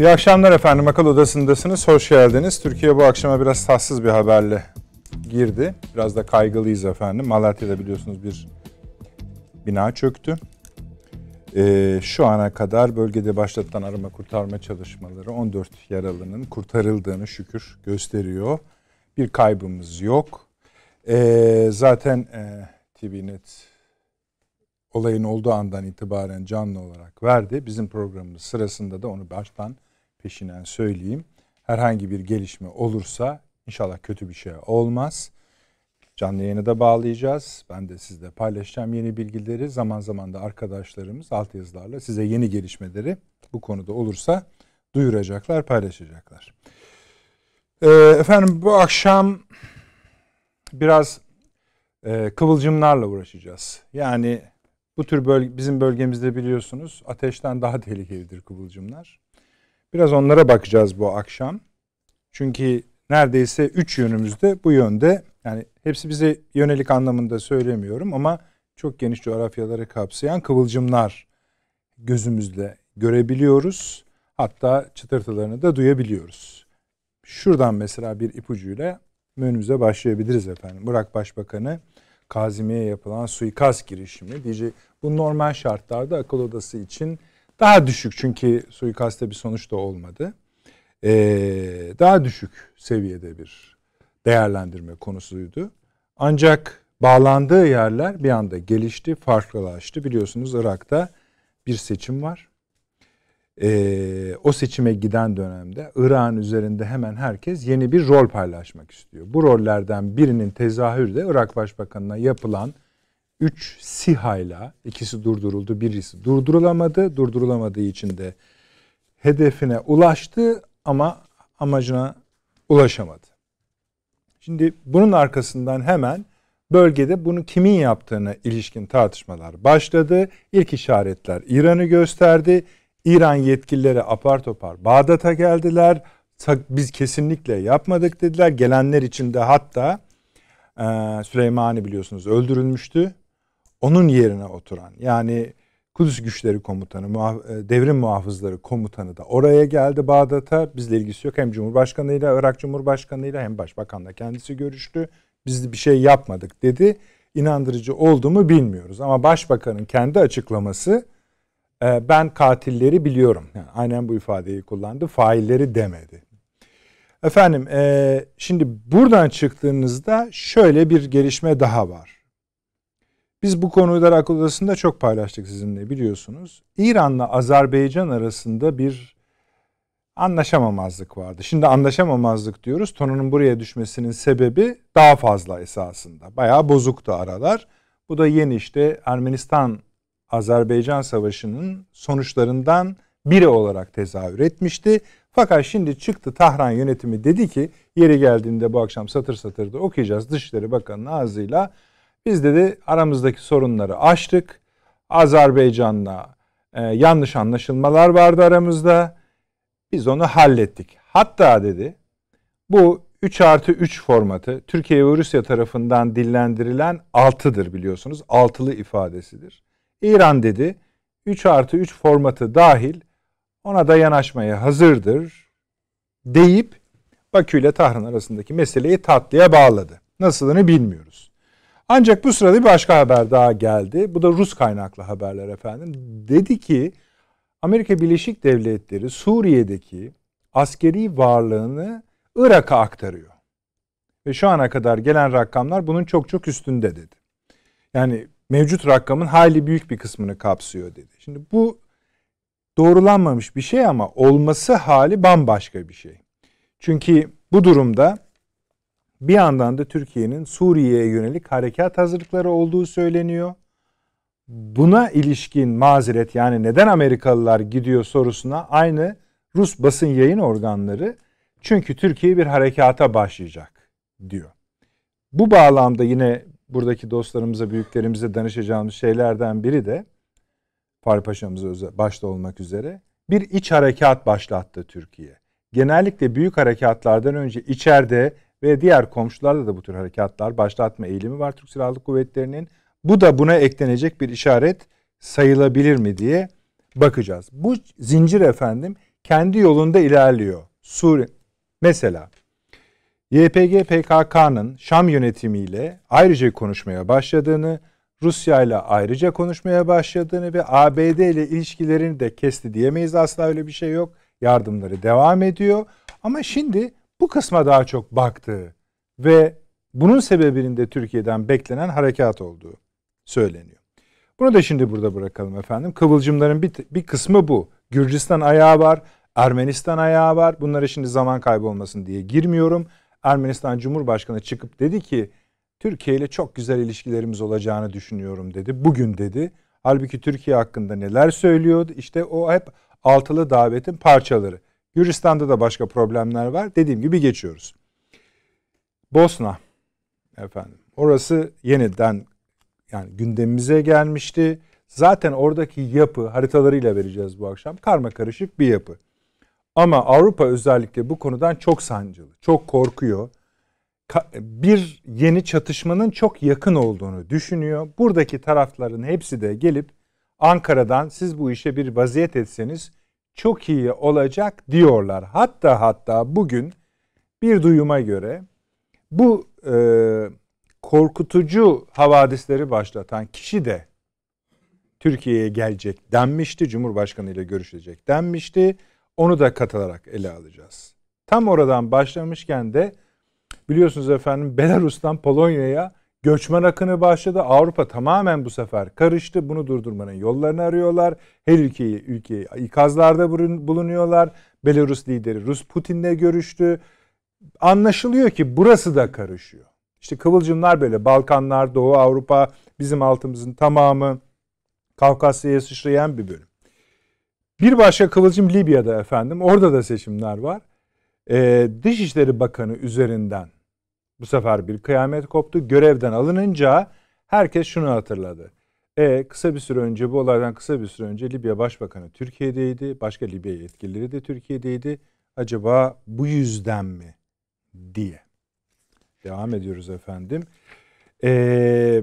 İyi akşamlar efendim. Akıl Odası'ndasınız. Hoş geldiniz. Türkiye bu akşama biraz tatsız bir haberle girdi. Biraz da kaygılıyız efendim. Malatya'da biliyorsunuz bir bina çöktü. Ee, şu ana kadar bölgede başlatılan arama kurtarma çalışmaları 14 yaralının kurtarıldığını şükür gösteriyor. Bir kaybımız yok. Ee, zaten e, TVNet olayın olduğu andan itibaren canlı olarak verdi. Bizim programımız sırasında da onu baştan peşinen söyleyeyim. Herhangi bir gelişme olursa inşallah kötü bir şey olmaz. Canlı yayını da bağlayacağız. Ben de sizle paylaşacağım yeni bilgileri. Zaman zaman da arkadaşlarımız alt yazılarla size yeni gelişmeleri bu konuda olursa duyuracaklar, paylaşacaklar. Ee, efendim bu akşam biraz e, kıvılcımlarla uğraşacağız. Yani bu tür bölge, bizim bölgemizde biliyorsunuz ateşten daha tehlikelidir kıvılcımlar. Biraz onlara bakacağız bu akşam. Çünkü neredeyse üç yönümüzde bu yönde yani hepsi bize yönelik anlamında söylemiyorum ama çok geniş coğrafyaları kapsayan kıvılcımlar gözümüzle görebiliyoruz. Hatta çıtırtılarını da duyabiliyoruz. Şuradan mesela bir ipucuyla menümüze başlayabiliriz efendim. Irak Başbakanı Kazimi'ye yapılan suikast girişimi diyecek. Bu normal şartlarda akıl odası için daha düşük çünkü suikaste bir sonuç da olmadı. Ee, daha düşük seviyede bir değerlendirme konusuydu. Ancak bağlandığı yerler bir anda gelişti, farklılaştı. Biliyorsunuz Irak'ta bir seçim var. Ee, o seçime giden dönemde Irak'ın üzerinde hemen herkes yeni bir rol paylaşmak istiyor. Bu rollerden birinin tezahürü de Irak Başbakanı'na yapılan 3 SİHA'yla ikisi durduruldu, birisi durdurulamadı. Durdurulamadığı için de hedefine ulaştı ama amacına ulaşamadı. Şimdi bunun arkasından hemen bölgede bunu kimin yaptığına ilişkin tartışmalar başladı. İlk işaretler İran'ı gösterdi. İran yetkilileri apar topar Bağdat'a geldiler. Biz kesinlikle yapmadık dediler. Gelenler içinde hatta Süleymani biliyorsunuz öldürülmüştü onun yerine oturan yani Kudüs Güçleri Komutanı, e, Devrim Muhafızları Komutanı da oraya geldi Bağdat'a. Bizle ilgisi yok. Hem Cumhurbaşkanı'yla, Irak Cumhurbaşkanı'yla hem Başbakan'la kendisi görüştü. Biz bir şey yapmadık dedi. İnandırıcı oldu mu bilmiyoruz. Ama Başbakan'ın kendi açıklaması e, ben katilleri biliyorum. Yani aynen bu ifadeyi kullandı. Failleri demedi. Efendim e, şimdi buradan çıktığınızda şöyle bir gelişme daha var. Biz bu konuları akıl odasında çok paylaştık sizinle biliyorsunuz. İran'la Azerbaycan arasında bir anlaşamamazlık vardı. Şimdi anlaşamamazlık diyoruz. Tonunun buraya düşmesinin sebebi daha fazla esasında. Bayağı bozuktu aralar. Bu da yeni işte Ermenistan Azerbaycan Savaşı'nın sonuçlarından biri olarak tezahür etmişti. Fakat şimdi çıktı Tahran yönetimi dedi ki yeri geldiğinde bu akşam satır satır da okuyacağız Dışişleri Bakanı'nın ağzıyla biz dedi aramızdaki sorunları aştık. Azerbaycan'la e, yanlış anlaşılmalar vardı aramızda. Biz onu hallettik. Hatta dedi bu 3 artı 3 formatı Türkiye ve Rusya tarafından dillendirilen 6'dır biliyorsunuz. Altılı ifadesidir. İran dedi 3 artı 3 formatı dahil ona da yanaşmaya hazırdır deyip Bakü ile Tahran arasındaki meseleyi tatlıya bağladı. Nasılını bilmiyoruz. Ancak bu sırada bir başka haber daha geldi. Bu da Rus kaynaklı haberler efendim. Dedi ki Amerika Birleşik Devletleri Suriye'deki askeri varlığını Irak'a aktarıyor. Ve şu ana kadar gelen rakamlar bunun çok çok üstünde dedi. Yani mevcut rakamın hayli büyük bir kısmını kapsıyor dedi. Şimdi bu doğrulanmamış bir şey ama olması hali bambaşka bir şey. Çünkü bu durumda bir yandan da Türkiye'nin Suriye'ye yönelik harekat hazırlıkları olduğu söyleniyor. Buna ilişkin mazeret yani neden Amerikalılar gidiyor sorusuna aynı Rus basın yayın organları çünkü Türkiye bir harekata başlayacak diyor. Bu bağlamda yine buradaki dostlarımıza, büyüklerimize danışacağımız şeylerden biri de Fahri Paşa'mız başta olmak üzere bir iç harekat başlattı Türkiye. Genellikle büyük harekatlardan önce içeride ve diğer komşularda da bu tür harekatlar başlatma eğilimi var Türk Silahlı Kuvvetleri'nin. Bu da buna eklenecek bir işaret sayılabilir mi diye bakacağız. Bu zincir efendim kendi yolunda ilerliyor. Suri mesela YPG PKK'nın Şam yönetimiyle ayrıca konuşmaya başladığını, Rusya ile ayrıca konuşmaya başladığını ve ABD ile ilişkilerini de kesti diyemeyiz asla öyle bir şey yok. Yardımları devam ediyor. Ama şimdi bu kısma daha çok baktığı ve bunun sebebinin de Türkiye'den beklenen harekat olduğu söyleniyor. Bunu da şimdi burada bırakalım efendim. Kıvılcımların bir, bir kısmı bu. Gürcistan ayağı var, Ermenistan ayağı var. Bunlara şimdi zaman kaybolmasın diye girmiyorum. Ermenistan Cumhurbaşkanı çıkıp dedi ki Türkiye ile çok güzel ilişkilerimiz olacağını düşünüyorum dedi. Bugün dedi. Halbuki Türkiye hakkında neler söylüyordu? İşte o hep altılı davetin parçaları. Gürcistan'da da başka problemler var. Dediğim gibi geçiyoruz. Bosna efendim. Orası yeniden yani gündemimize gelmişti. Zaten oradaki yapı haritalarıyla vereceğiz bu akşam. Karma karışık bir yapı. Ama Avrupa özellikle bu konudan çok sancılı, çok korkuyor. Bir yeni çatışmanın çok yakın olduğunu düşünüyor. Buradaki tarafların hepsi de gelip Ankara'dan siz bu işe bir vaziyet etseniz çok iyi olacak diyorlar. Hatta hatta bugün bir duyuma göre bu e, korkutucu havadisleri başlatan kişi de Türkiye'ye gelecek denmişti. Cumhurbaşkanı ile görüşecek denmişti. Onu da katılarak ele alacağız. Tam oradan başlamışken de biliyorsunuz efendim Belarus'tan Polonya'ya Göçmen akını başladı. Avrupa tamamen bu sefer karıştı. Bunu durdurmanın yollarını arıyorlar. Her ülkeyi ülkeyi ikazlarda bulunuyorlar. Belarus lideri Rus Putin'le görüştü. Anlaşılıyor ki burası da karışıyor. İşte kıvılcımlar böyle Balkanlar, Doğu Avrupa bizim altımızın tamamı Kafkasya'ya sıçrayan bir bölüm. Bir başka kıvılcım Libya'da efendim. Orada da seçimler var. Ee, Dışişleri Bakanı üzerinden bu sefer bir kıyamet koptu. Görevden alınınca herkes şunu hatırladı. E, kısa bir süre önce bu olaydan kısa bir süre önce Libya Başbakanı Türkiye'deydi. Başka Libya yetkilileri de Türkiye'deydi. Acaba bu yüzden mi diye. Devam ediyoruz efendim. E,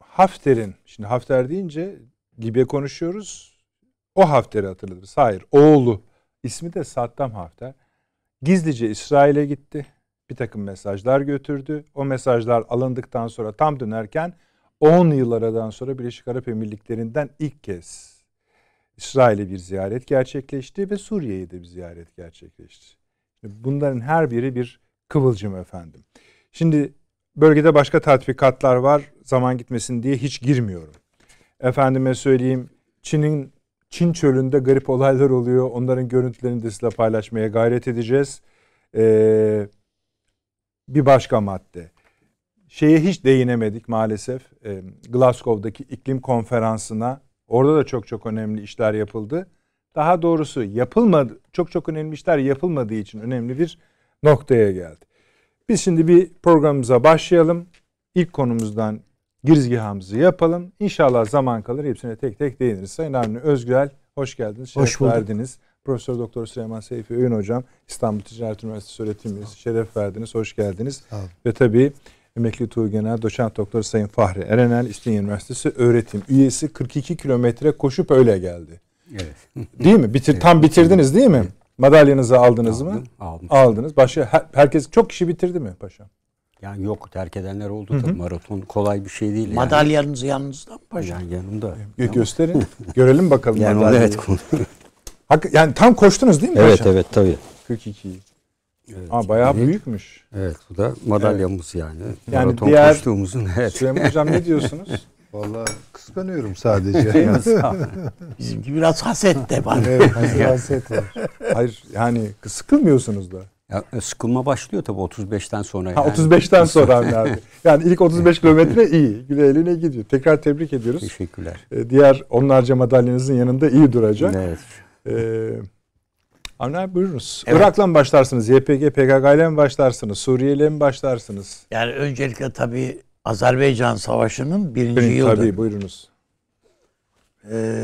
Hafter'in, şimdi Hafter deyince Libya konuşuyoruz. O Hafter'i hatırladınız. Hayır, oğlu. ismi de Saddam Hafter. Gizlice İsrail'e gitti. Bir takım mesajlar götürdü. O mesajlar alındıktan sonra tam dönerken 10 yıl sonra Birleşik Arap Emirlikleri'nden ilk kez İsrail'e bir ziyaret gerçekleşti ve Suriye'ye de bir ziyaret gerçekleşti. Bunların her biri bir kıvılcım efendim. Şimdi bölgede başka tatbikatlar var. Zaman gitmesin diye hiç girmiyorum. Efendime söyleyeyim Çin'in Çin çölünde garip olaylar oluyor. Onların görüntülerini de sizinle paylaşmaya gayret edeceğiz. Ee, bir başka madde. Şeye hiç değinemedik maalesef. Ee, Glasgow'daki iklim konferansına. Orada da çok çok önemli işler yapıldı. Daha doğrusu yapılmadı, çok çok önemli işler yapılmadığı için önemli bir noktaya geldi. Biz şimdi bir programımıza başlayalım. İlk konumuzdan girizgahımızı yapalım. İnşallah zaman kalır hepsine tek tek değiniriz. Sayın Avni Özgül, hoş geldiniz. Şeref hoş bulduk. verdiniz. Profesör Doktor Süleyman Seyfi Öğün Hocam İstanbul Ticaret Üniversitesi öğretim üyesi şeref verdiniz. Hoş geldiniz. Ve tabii emekli tuğgenel doçent doktor Sayın Fahri Erenel İstinye Üniversitesi öğretim üyesi 42 kilometre koşup öyle geldi. Evet. Değil mi? Bitir evet, tam bitirdiniz değil mi? Madalyanızı aldınız aldım, mı? Aldım. Aldınız. Başka her, herkes çok kişi bitirdi mi paşam? Yani yok terk edenler oldu hı tabii. Maraton kolay bir şey değil. Madalyanız yani. yanınızda mı paşam? Yani yanımda. Yani gösterin. Görelim bakalım. Yani onu, evet. Hak, yani tam koştunuz değil mi evet, paşam? Evet evet tabii. 42. Evet. Aa, bayağı büyük. büyükmüş. Evet bu da madalyamız evet. yani. Yani Maraton diğer koştuğumuzun. Evet. Süleyman Hocam ne diyorsunuz? Vallahi kıskanıyorum sadece. Bizimki biraz haset de var. evet, haset var. Hayır yani sıkılmıyorsunuz da. Ya, e, sıkılma başlıyor tabii 35'ten sonra. Yani. Ha, 35'ten sonra abi. yani ilk 35 kilometre iyi. Güle eline gidiyor. Tekrar tebrik ediyoruz. Teşekkürler. Ee, diğer onlarca madalyanızın yanında iyi duracak. Evet. Ee, Avni abi buyurunuz. Evet. Irak'la mı başlarsınız? YPG, PKK ile mi başlarsınız? Suriye ile mi başlarsınız? Yani öncelikle tabii Azerbaycan Savaşı'nın birinci Birin, yıldır. Tabii buyurunuz. Ee,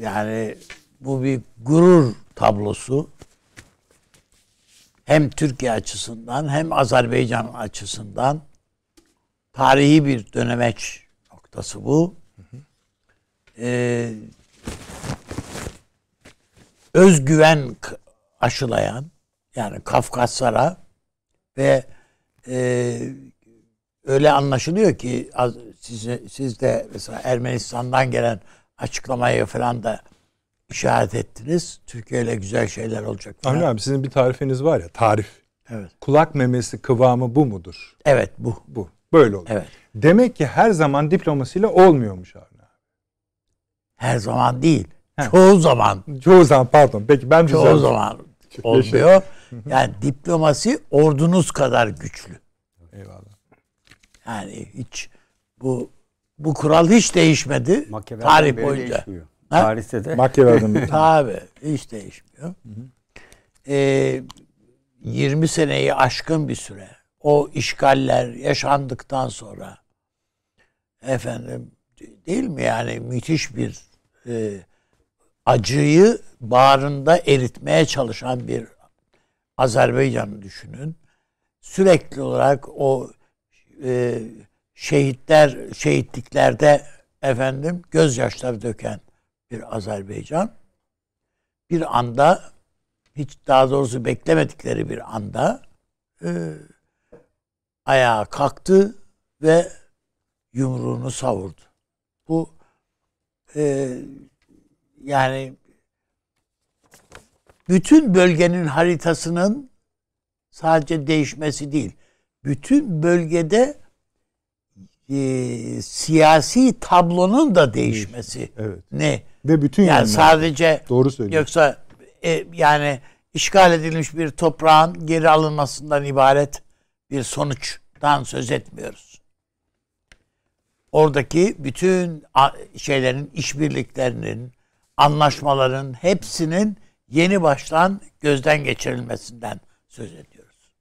yani bu bir gurur tablosu hem Türkiye açısından hem Azerbaycan açısından tarihi bir dönemeç noktası bu. Ee, özgüven aşılayan yani Kafkaslara ve e, öyle anlaşılıyor ki az, siz, siz de mesela Ermenistan'dan gelen açıklamayı falan da işaret ettiniz. Türkiye ile güzel şeyler olacak. Avni abi sizin bir tarifiniz var ya tarif. Evet. Kulak memesi kıvamı bu mudur? Evet bu. Bu. Böyle olur. Evet. Demek ki her zaman diplomasiyle olmuyormuş Avni abi. Her zaman değil. He. Çoğu zaman. Çoğu zaman pardon. Peki ben Çoğu düzeltim. zaman olmuyor. yani diplomasi ordunuz kadar güçlü. Eyvallah. Yani hiç bu bu kural hiç değişmedi. Makyavel tarih boyunca. Değişmiyor. Ha? Paris'te de. Machiavelli'nin bir Tabii. Hiç değişmiyor. Ee, 20 seneyi aşkın bir süre. O işgaller yaşandıktan sonra efendim değil mi yani müthiş bir e, acıyı bağrında eritmeye çalışan bir Azerbaycan'ı düşünün. Sürekli olarak o e, şehitler şehitliklerde efendim gözyaşları döken bir Azerbaycan bir anda hiç daha doğrusu beklemedikleri bir anda e, ayağa kalktı ve yumruğunu savurdu. Bu e, yani bütün bölgenin haritasının sadece değişmesi değil, bütün bölgede e, siyasi tablonun da değişmesi. Evet. Ne? Ve bütün yani sadece doğru söylüyor Yoksa e, yani işgal edilmiş bir toprağın geri alınmasından ibaret bir sonuçtan söz etmiyoruz. Oradaki bütün şeylerin, işbirliklerinin, anlaşmaların hepsinin yeni baştan gözden geçirilmesinden söz ediyoruz.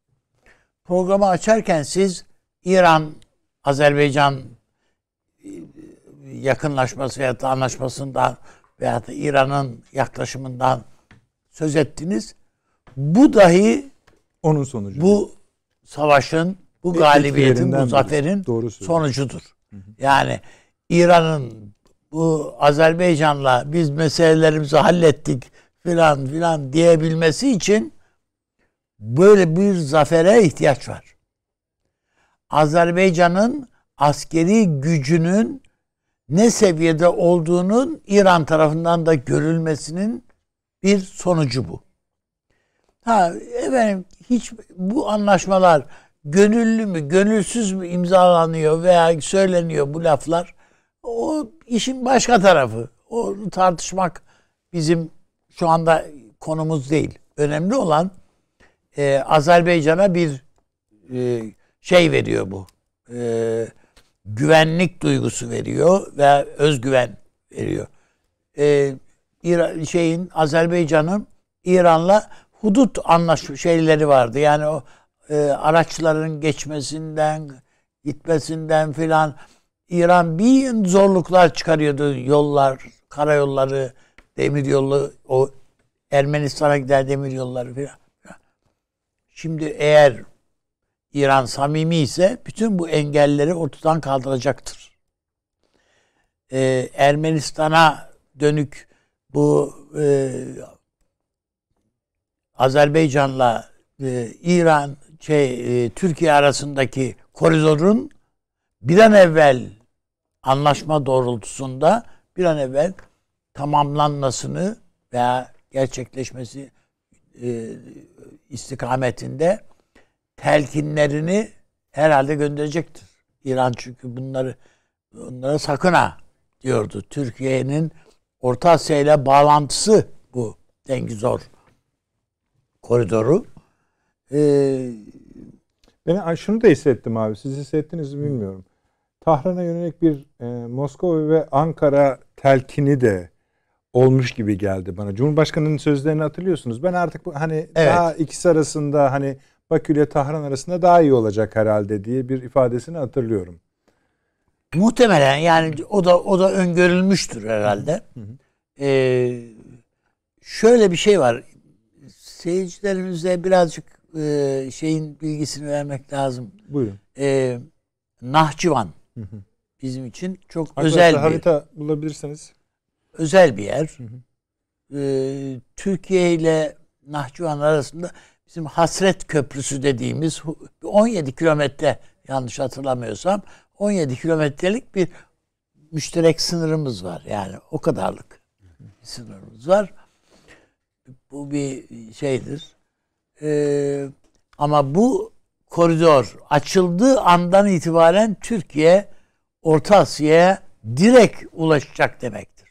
Programı açarken siz İran Azerbaycan e, yakınlaşması veya anlaşmasından veya da İran'ın yaklaşımından söz ettiniz. Bu dahi onun sonucu. Bu savaşın, bu e, galibiyetin, bu zaferin Doğru sonucudur. Hı hı. Yani İran'ın bu Azerbaycan'la biz meselelerimizi hallettik filan filan diyebilmesi için böyle bir zafere ihtiyaç var. Azerbaycan'ın askeri gücünün ne seviyede olduğunun İran tarafından da görülmesinin bir sonucu bu. Ha efendim hiç bu anlaşmalar gönüllü mü, gönülsüz mü imzalanıyor veya söyleniyor bu laflar? O işin başka tarafı. Onu tartışmak bizim şu anda konumuz değil. Önemli olan e, Azerbaycan'a bir e, şey veriyor bu. E, güvenlik duygusu veriyor ve özgüven veriyor. E, İran, şeyin Azerbaycan'ın İran'la hudut anlaşma şeyleri vardı. Yani o e, araçların geçmesinden, gitmesinden filan İran bir zorluklar çıkarıyordu. Yollar, karayolları, demiryolu, o Ermenistan'a gider demiryolları filan. Şimdi eğer İran samimi ise bütün bu engelleri ortadan kaldıracaktır. Ee, Ermenistan'a dönük bu e, Azerbaycan'la e, İran, şey, e, Türkiye arasındaki koridorun bir an evvel anlaşma doğrultusunda bir an evvel tamamlanmasını veya gerçekleşmesi e, istikametinde telkinlerini herhalde gönderecektir. İran çünkü bunları onlara sakın ha diyordu. Türkiye'nin Orta Asya ile bağlantısı bu Dengizor koridoru. Ee, ben şunu da hissettim abi. Siz hissettiniz mi bilmiyorum. Tahran'a yönelik bir e, Moskova ve Ankara telkini de olmuş gibi geldi bana. Cumhurbaşkanının sözlerini hatırlıyorsunuz. Ben artık bu, hani evet. daha ikisi arasında hani Bakü ile Tahran arasında daha iyi olacak herhalde diye bir ifadesini hatırlıyorum. Muhtemelen yani o da o da öngörülmüştür herhalde. Hı hı. Ee, şöyle bir şey var. Seyircilerimize birazcık e, şeyin bilgisini vermek lazım. Buyurun. Ee, Nahçıvan hı hı. bizim için çok Arkadaşlar, özel bir harita bulabilirseniz. Özel bir yer. Hı hı. Ee, Türkiye ile Nahçıvan arasında bizim Hasret Köprüsü dediğimiz 17 kilometre yanlış hatırlamıyorsam 17 kilometrelik bir müşterek sınırımız var. Yani o kadarlık bir sınırımız var. Bu bir şeydir. Ee, ama bu koridor açıldığı andan itibaren Türkiye Orta Asya'ya direkt ulaşacak demektir.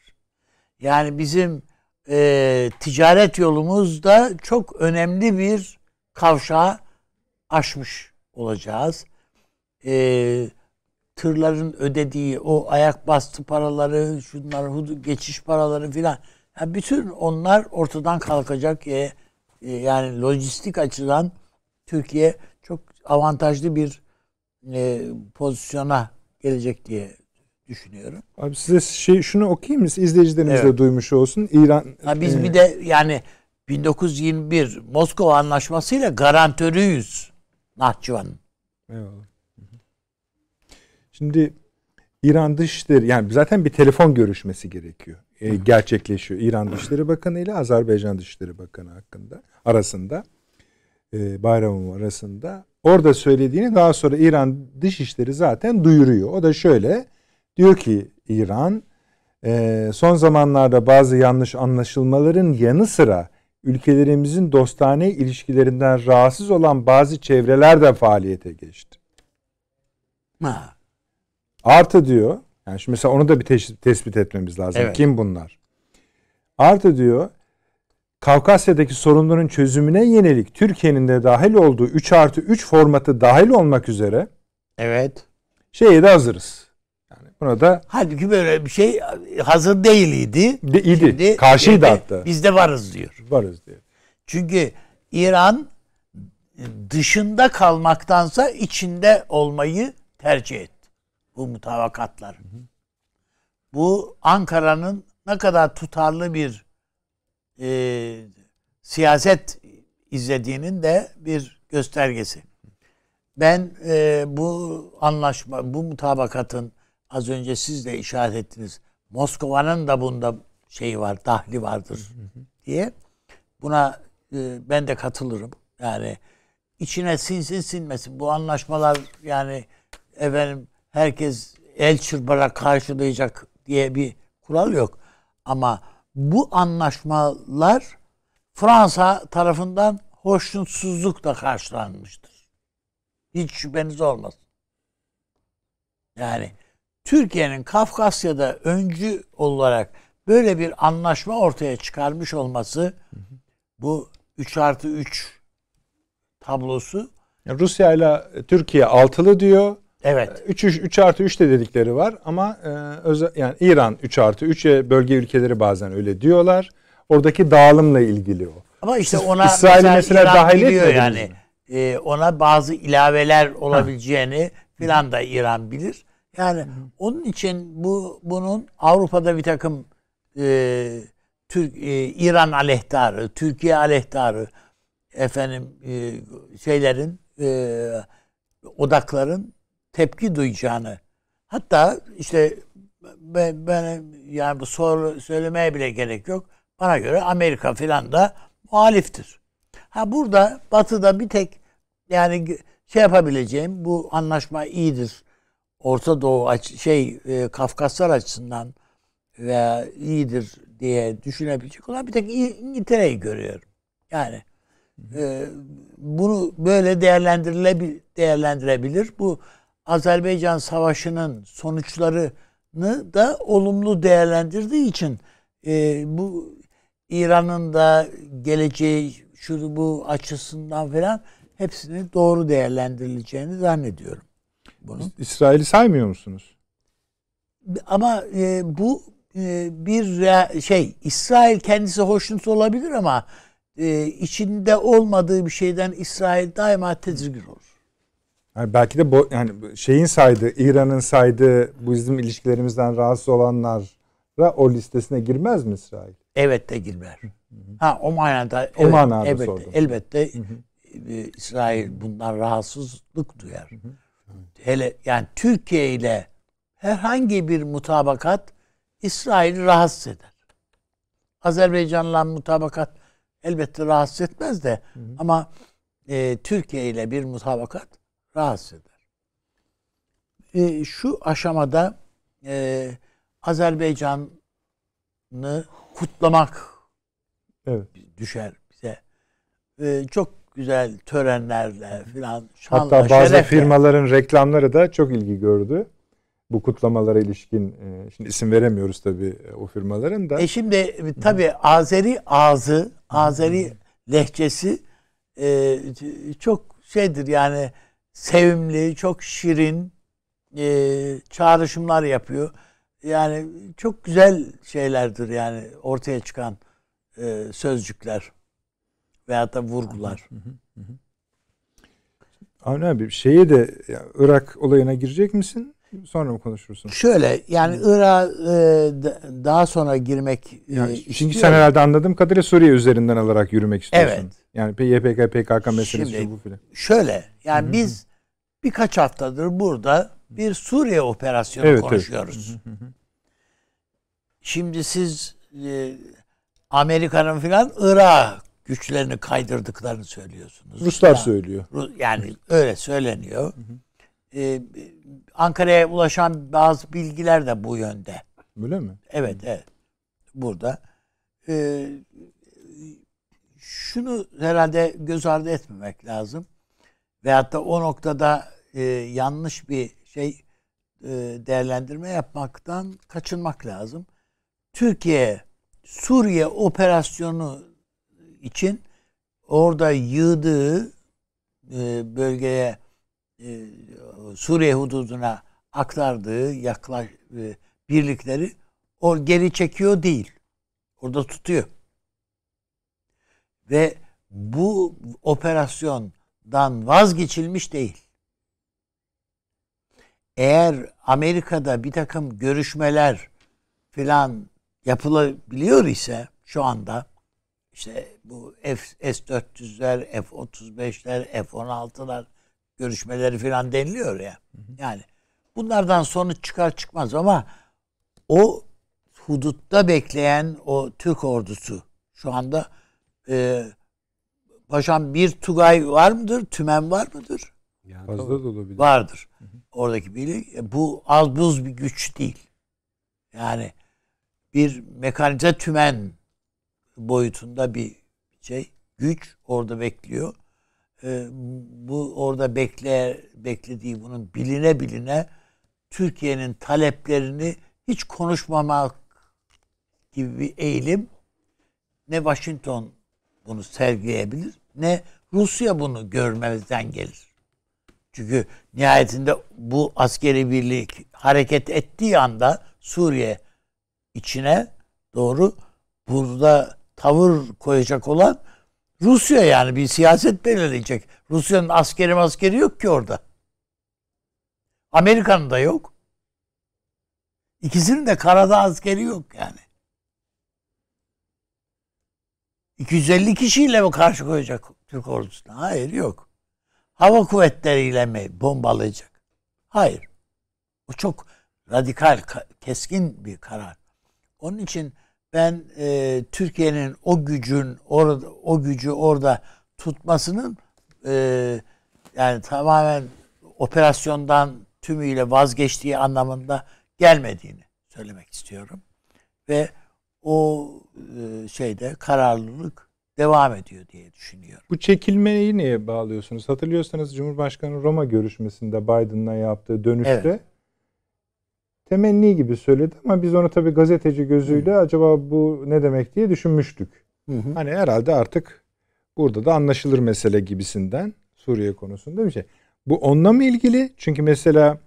Yani bizim e, ticaret yolumuzda çok önemli bir kavşağı aşmış olacağız. E, tırların ödediği o ayak bastı paraları, şunlar geçiş paraları filan. Yani bütün onlar ortadan kalkacak. E, e, yani lojistik açıdan Türkiye çok avantajlı bir e, pozisyona gelecek diye düşünüyorum. Abi size şey şunu okuyayım mı? İzleyicilerimiz evet. de duymuş olsun. İran ha, biz e, bir de yani 1921 Moskova Anlaşması'yla garantörüyüz Nahçıvan'ın. Eyvallah. Şimdi İran Dışişleri yani zaten bir telefon görüşmesi gerekiyor. E, gerçekleşiyor İran Dışişleri Bakanı ile Azerbaycan Dışişleri Bakanı hakkında arasında e, bayramım arasında orada söylediğini daha sonra İran Dışişleri zaten duyuruyor. O da şöyle Diyor ki İran ee, son zamanlarda bazı yanlış anlaşılmaların yanı sıra ülkelerimizin dostane ilişkilerinden rahatsız olan bazı çevreler de faaliyete geçti. Ha. Artı diyor, yani şimdi mesela onu da bir tespit etmemiz lazım. Evet. Kim bunlar? Artı diyor, Kavkasya'daki sorunların çözümüne yönelik Türkiye'nin de dahil olduğu 3 artı 3 formatı dahil olmak üzere Evet. şeye de hazırız Buna da halbuki böyle bir şey hazır değildi. De, idi. Şimdi, e, Karşıydı şimdi, hatta. Biz de varız diyor. Varız diyor. Çünkü İran dışında kalmaktansa içinde olmayı tercih etti. Bu mutavakatlar. Bu Ankara'nın ne kadar tutarlı bir e, siyaset izlediğinin de bir göstergesi. Ben e, bu anlaşma, bu mutabakatın az önce siz de işaret ettiniz. Moskova'nın da bunda şeyi var, dahli vardır hı hı. diye. Buna e, ben de katılırım. Yani içine sinsin sinmesin. Bu anlaşmalar yani efendim herkes el çırparak karşılayacak diye bir kural yok. Ama bu anlaşmalar Fransa tarafından hoşnutsuzlukla karşılanmıştır. Hiç şüpheniz olmasın. Yani Türkiye'nin Kafkasya'da öncü olarak böyle bir anlaşma ortaya çıkarmış olması bu 3 artı 3 tablosu. Rusya ile Türkiye altılı diyor. Evet. 3, 3, 3 artı 3 de dedikleri var ama e, özel, yani İran 3 artı 3'e bölge ülkeleri bazen öyle diyorlar. Oradaki dağılımla ilgili o. Ama işte ona İsrail mesela, mesela İran dahil biliyor yani. E, ona bazı ilaveler olabileceğini filan da İran bilir. Yani hı hı. onun için bu bunun Avrupa'da bir takım e, Türk e, İran aleyhtarı, Türkiye aleyhtarı efendim e, şeylerin e, odakların tepki duyacağını hatta işte ben, ben yani bu soru söylemeye bile gerek yok. Bana göre Amerika filan da muhaliftir. Ha burada Batı'da bir tek yani şey yapabileceğim bu anlaşma iyidir Orta Doğu aç, şey e, Kafkaslar açısından ve iyidir diye düşünebilecek olan bir tek İngiltere'yi görüyorum. Yani e, bunu böyle değerlendirilebilir, değerlendirebilir. Bu Azerbaycan Savaşı'nın sonuçlarını da olumlu değerlendirdiği için e, bu İran'ın da geleceği şu bu açısından falan hepsini doğru değerlendirileceğini zannediyorum bunu. İsrail'i saymıyor musunuz? Ama e, bu e, bir şey İsrail kendisi hoşnut olabilir ama e, içinde olmadığı bir şeyden İsrail daima tedirgin hmm. olur. Yani belki de bo, yani şeyin saydığı, İran'ın saydığı bu bizim ilişkilerimizden rahatsız olanlara o listesine girmez mi İsrail? Evet de girmez. Ha o manada o evet, manada elbette elbette hı hı. E, İsrail bundan rahatsızlık duyar. Hı hı hele yani Türkiye ile herhangi bir mutabakat İsrail'i rahatsız eder. Azerbaycan'la mutabakat elbette rahatsız etmez de hı hı. ama e, Türkiye ile bir mutabakat rahatsız eder. E, şu aşamada e, Azerbaycan'ı kutlamak evet. düşer bize. E, çok güzel törenlerle falan. Şanla, Hatta bazı şerefle. firmaların reklamları da çok ilgi gördü. Bu kutlamalara ilişkin e, şimdi isim veremiyoruz tabii e, o firmaların da. E şimdi e, tabii Azeri ağzı, Azeri lehçesi çok şeydir yani sevimli, çok şirin çağrışımlar yapıyor. Yani çok güzel şeylerdir yani ortaya çıkan sözcükler veyahut da vurgular. Avni abi şeye de yani Irak olayına girecek misin? Sonra mı konuşursun? Şöyle yani Irak e, daha sonra girmek yani, e, Çünkü sen herhalde anladığım kadarıyla Suriye üzerinden alarak yürümek istiyorsun. Evet. Yani YPG, PKK meselesi Şimdi, bu filan. Şöyle yani Hı-hı. biz birkaç haftadır burada bir Suriye operasyonu evet, konuşuyoruz. Evet. Şimdi siz e, Amerika'nın filan Irak güçlerini kaydırdıklarını söylüyorsunuz. Ruslar yani, söylüyor. Yani öyle söyleniyor. Hı hı. Ee, Ankara'ya ulaşan bazı bilgiler de bu yönde. Öyle mi? Evet, evet. Burada. Ee, şunu herhalde göz ardı etmemek lazım. Veyahut da o noktada e, yanlış bir şey e, değerlendirme yapmaktan kaçınmak lazım. Türkiye Suriye operasyonu için orada yığdığı e, bölgeye e, Suriye hududuna aktardığı yaklaş e, birlikleri o geri çekiyor değil. Orada tutuyor. Ve bu operasyondan vazgeçilmiş değil. Eğer Amerika'da bir takım görüşmeler filan yapılabiliyor ise şu anda işte bu F, S-400'ler, F-35'ler, F-16'lar görüşmeleri falan deniliyor ya. Yani bunlardan sonuç çıkar çıkmaz ama o hudutta bekleyen o Türk ordusu şu anda e, paşam bir Tugay var mıdır? Tümen var mıdır? Yani Fazla da olabilir. Vardır. Oradaki birlik e, bu az buz bir güç değil. Yani bir mekanize tümen boyutunda bir şey. Güç orada bekliyor. E, bu orada bekle beklediği bunun biline biline Türkiye'nin taleplerini hiç konuşmamak gibi bir eğilim ne Washington bunu sergileyebilir ne Rusya bunu görmezden gelir. Çünkü nihayetinde bu askeri birlik hareket ettiği anda Suriye içine doğru burada tavır koyacak olan Rusya yani bir siyaset belirleyecek. Rusya'nın askeri askeri yok ki orada. Amerika'nın da yok. İkisinin de karada askeri yok yani. 250 kişiyle mi karşı koyacak Türk ordusuna? Hayır yok. Hava kuvvetleriyle mi bombalayacak? Hayır. Bu çok radikal, keskin bir karar. Onun için ben e, Türkiye'nin o gücün orada o gücü orada tutmasının e, yani tamamen operasyondan tümüyle vazgeçtiği anlamında gelmediğini söylemek istiyorum ve o e, şeyde kararlılık devam ediyor diye düşünüyorum. Bu çekilmeyi neye bağlıyorsunuz? Hatırlıyorsanız Cumhurbaşkanı Roma görüşmesinde Biden'la yaptığı dönüşte evet temenni gibi söyledi ama biz onu tabii gazeteci gözüyle hı. acaba bu ne demek diye düşünmüştük. Hı hı. Hani herhalde artık burada da anlaşılır mesele gibisinden Suriye konusunda bir şey. Bu onunla mı ilgili? Çünkü mesela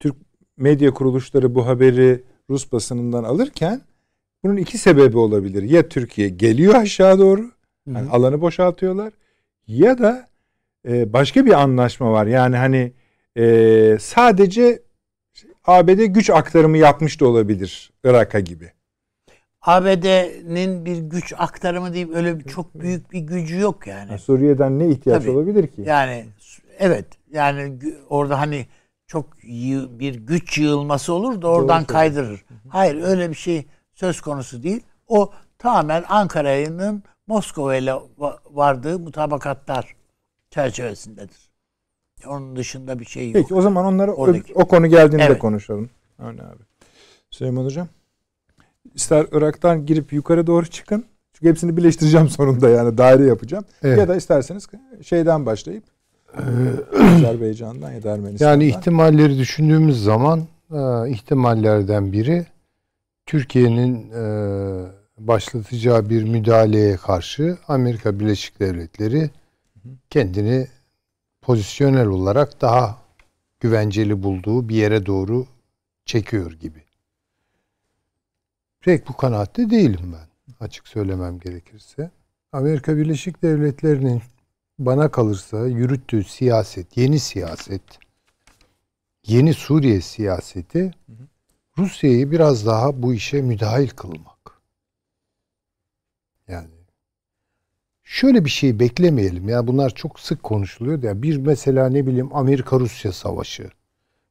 Türk medya kuruluşları bu haberi Rus basınından alırken bunun iki sebebi olabilir. Ya Türkiye geliyor aşağı doğru, yani hı hı. alanı boşaltıyorlar ya da e, başka bir anlaşma var. Yani hani e, sadece ABD güç aktarımı yapmış da olabilir Irak'a gibi. ABD'nin bir güç aktarımı deyip öyle bir, çok büyük bir gücü yok yani. yani Suriye'den ne ihtiyaç Tabii, olabilir ki? Yani evet yani orada hani çok bir güç yığılması olur da oradan Doğru kaydırır. Hayır öyle bir şey söz konusu değil. O tamamen Ankara'nın Moskova ile vardığı mutabakatlar çerçevesindedir. Onun dışında bir şey yok. Peki o zaman onları Oradaki... o, konu geldiğinde evet. konuşalım. Öyle abi. Süleyman Hocam. İster Irak'tan girip yukarı doğru çıkın. Çünkü hepsini birleştireceğim sonunda yani daire yapacağım. Evet. Ya da isterseniz şeyden başlayıp ee, Azerbaycan'dan ya da Ermenistan'dan. Yani ihtimalleri düşündüğümüz zaman e, ihtimallerden biri Türkiye'nin e, başlatacağı bir müdahaleye karşı Amerika Birleşik Devletleri kendini pozisyonel olarak daha güvenceli bulduğu bir yere doğru çekiyor gibi. Pek bu kanaatte değilim ben açık söylemem gerekirse. Amerika Birleşik Devletleri'nin bana kalırsa yürüttüğü siyaset, yeni siyaset, yeni Suriye siyaseti Rusya'yı biraz daha bu işe müdahil kılmak. şöyle bir şey beklemeyelim. Yani bunlar çok sık konuşuluyor ya. Bir mesela ne bileyim Amerika Rusya savaşı.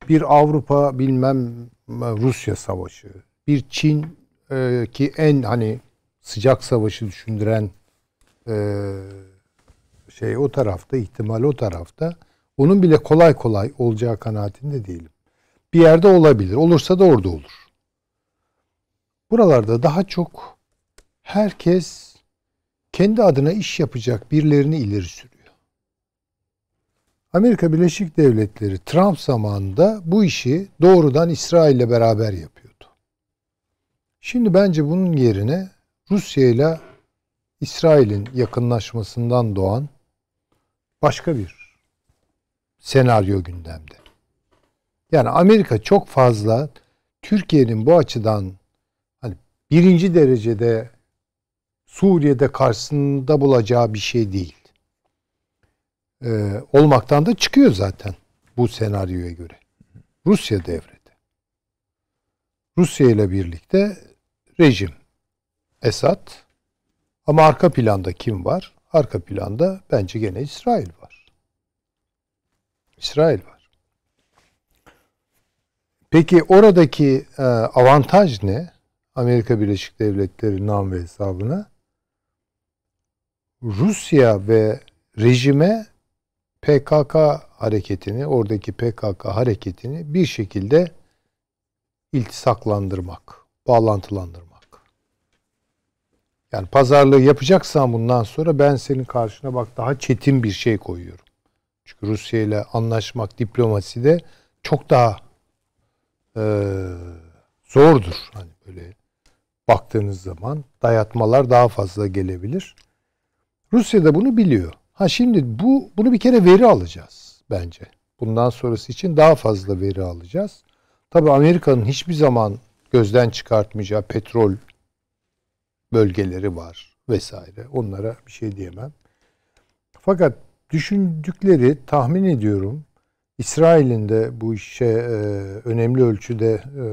Bir Avrupa bilmem e, Rusya savaşı. Bir Çin e, ki en hani sıcak savaşı düşündüren e, şey o tarafta ihtimal o tarafta. Onun bile kolay kolay olacağı kanaatinde değilim. Bir yerde olabilir. Olursa da orada olur. Buralarda daha çok herkes kendi adına iş yapacak birilerini ileri sürüyor. Amerika Birleşik Devletleri Trump zamanında bu işi doğrudan İsrail ile beraber yapıyordu. Şimdi bence bunun yerine Rusya ile İsrail'in yakınlaşmasından doğan başka bir senaryo gündemde. Yani Amerika çok fazla Türkiye'nin bu açıdan hani birinci derecede Suriye'de karşısında bulacağı bir şey değil. Ee, olmaktan da çıkıyor zaten bu senaryoya göre. Rusya devrede. Rusya ile birlikte rejim Esad ama arka planda kim var? Arka planda bence gene İsrail var. İsrail var. Peki oradaki e, avantaj ne? Amerika Birleşik Devletleri nam ve hesabına Rusya ve rejime PKK hareketini, oradaki PKK hareketini bir şekilde iltisaklandırmak, bağlantılandırmak. Yani pazarlığı yapacaksan bundan sonra ben senin karşına bak daha çetin bir şey koyuyorum. Çünkü Rusya ile anlaşmak diplomasi de çok daha e, zordur. Hani böyle baktığınız zaman dayatmalar daha fazla gelebilir. Rusya da bunu biliyor. Ha şimdi bu bunu bir kere veri alacağız bence. Bundan sonrası için daha fazla veri alacağız. Tabii Amerika'nın hiçbir zaman gözden çıkartmayacağı petrol bölgeleri var vesaire. Onlara bir şey diyemem. Fakat düşündükleri tahmin ediyorum İsrail'in de bu işe e, önemli ölçüde e,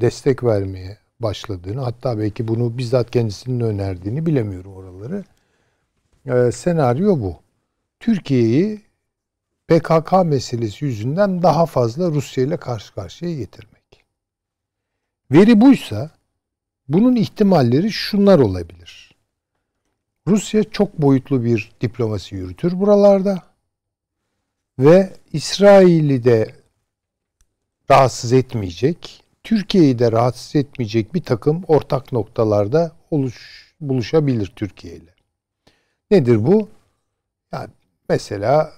destek vermeye başladığını hatta belki bunu bizzat kendisinin önerdiğini bilemiyorum oraları e, senaryo bu. Türkiye'yi PKK meselesi yüzünden daha fazla Rusya ile karşı karşıya getirmek. Veri buysa bunun ihtimalleri şunlar olabilir. Rusya çok boyutlu bir diplomasi yürütür buralarda ve İsrail'i de rahatsız etmeyecek, Türkiye'yi de rahatsız etmeyecek bir takım ortak noktalarda oluş, buluşabilir Türkiye ile. Nedir bu? Yani mesela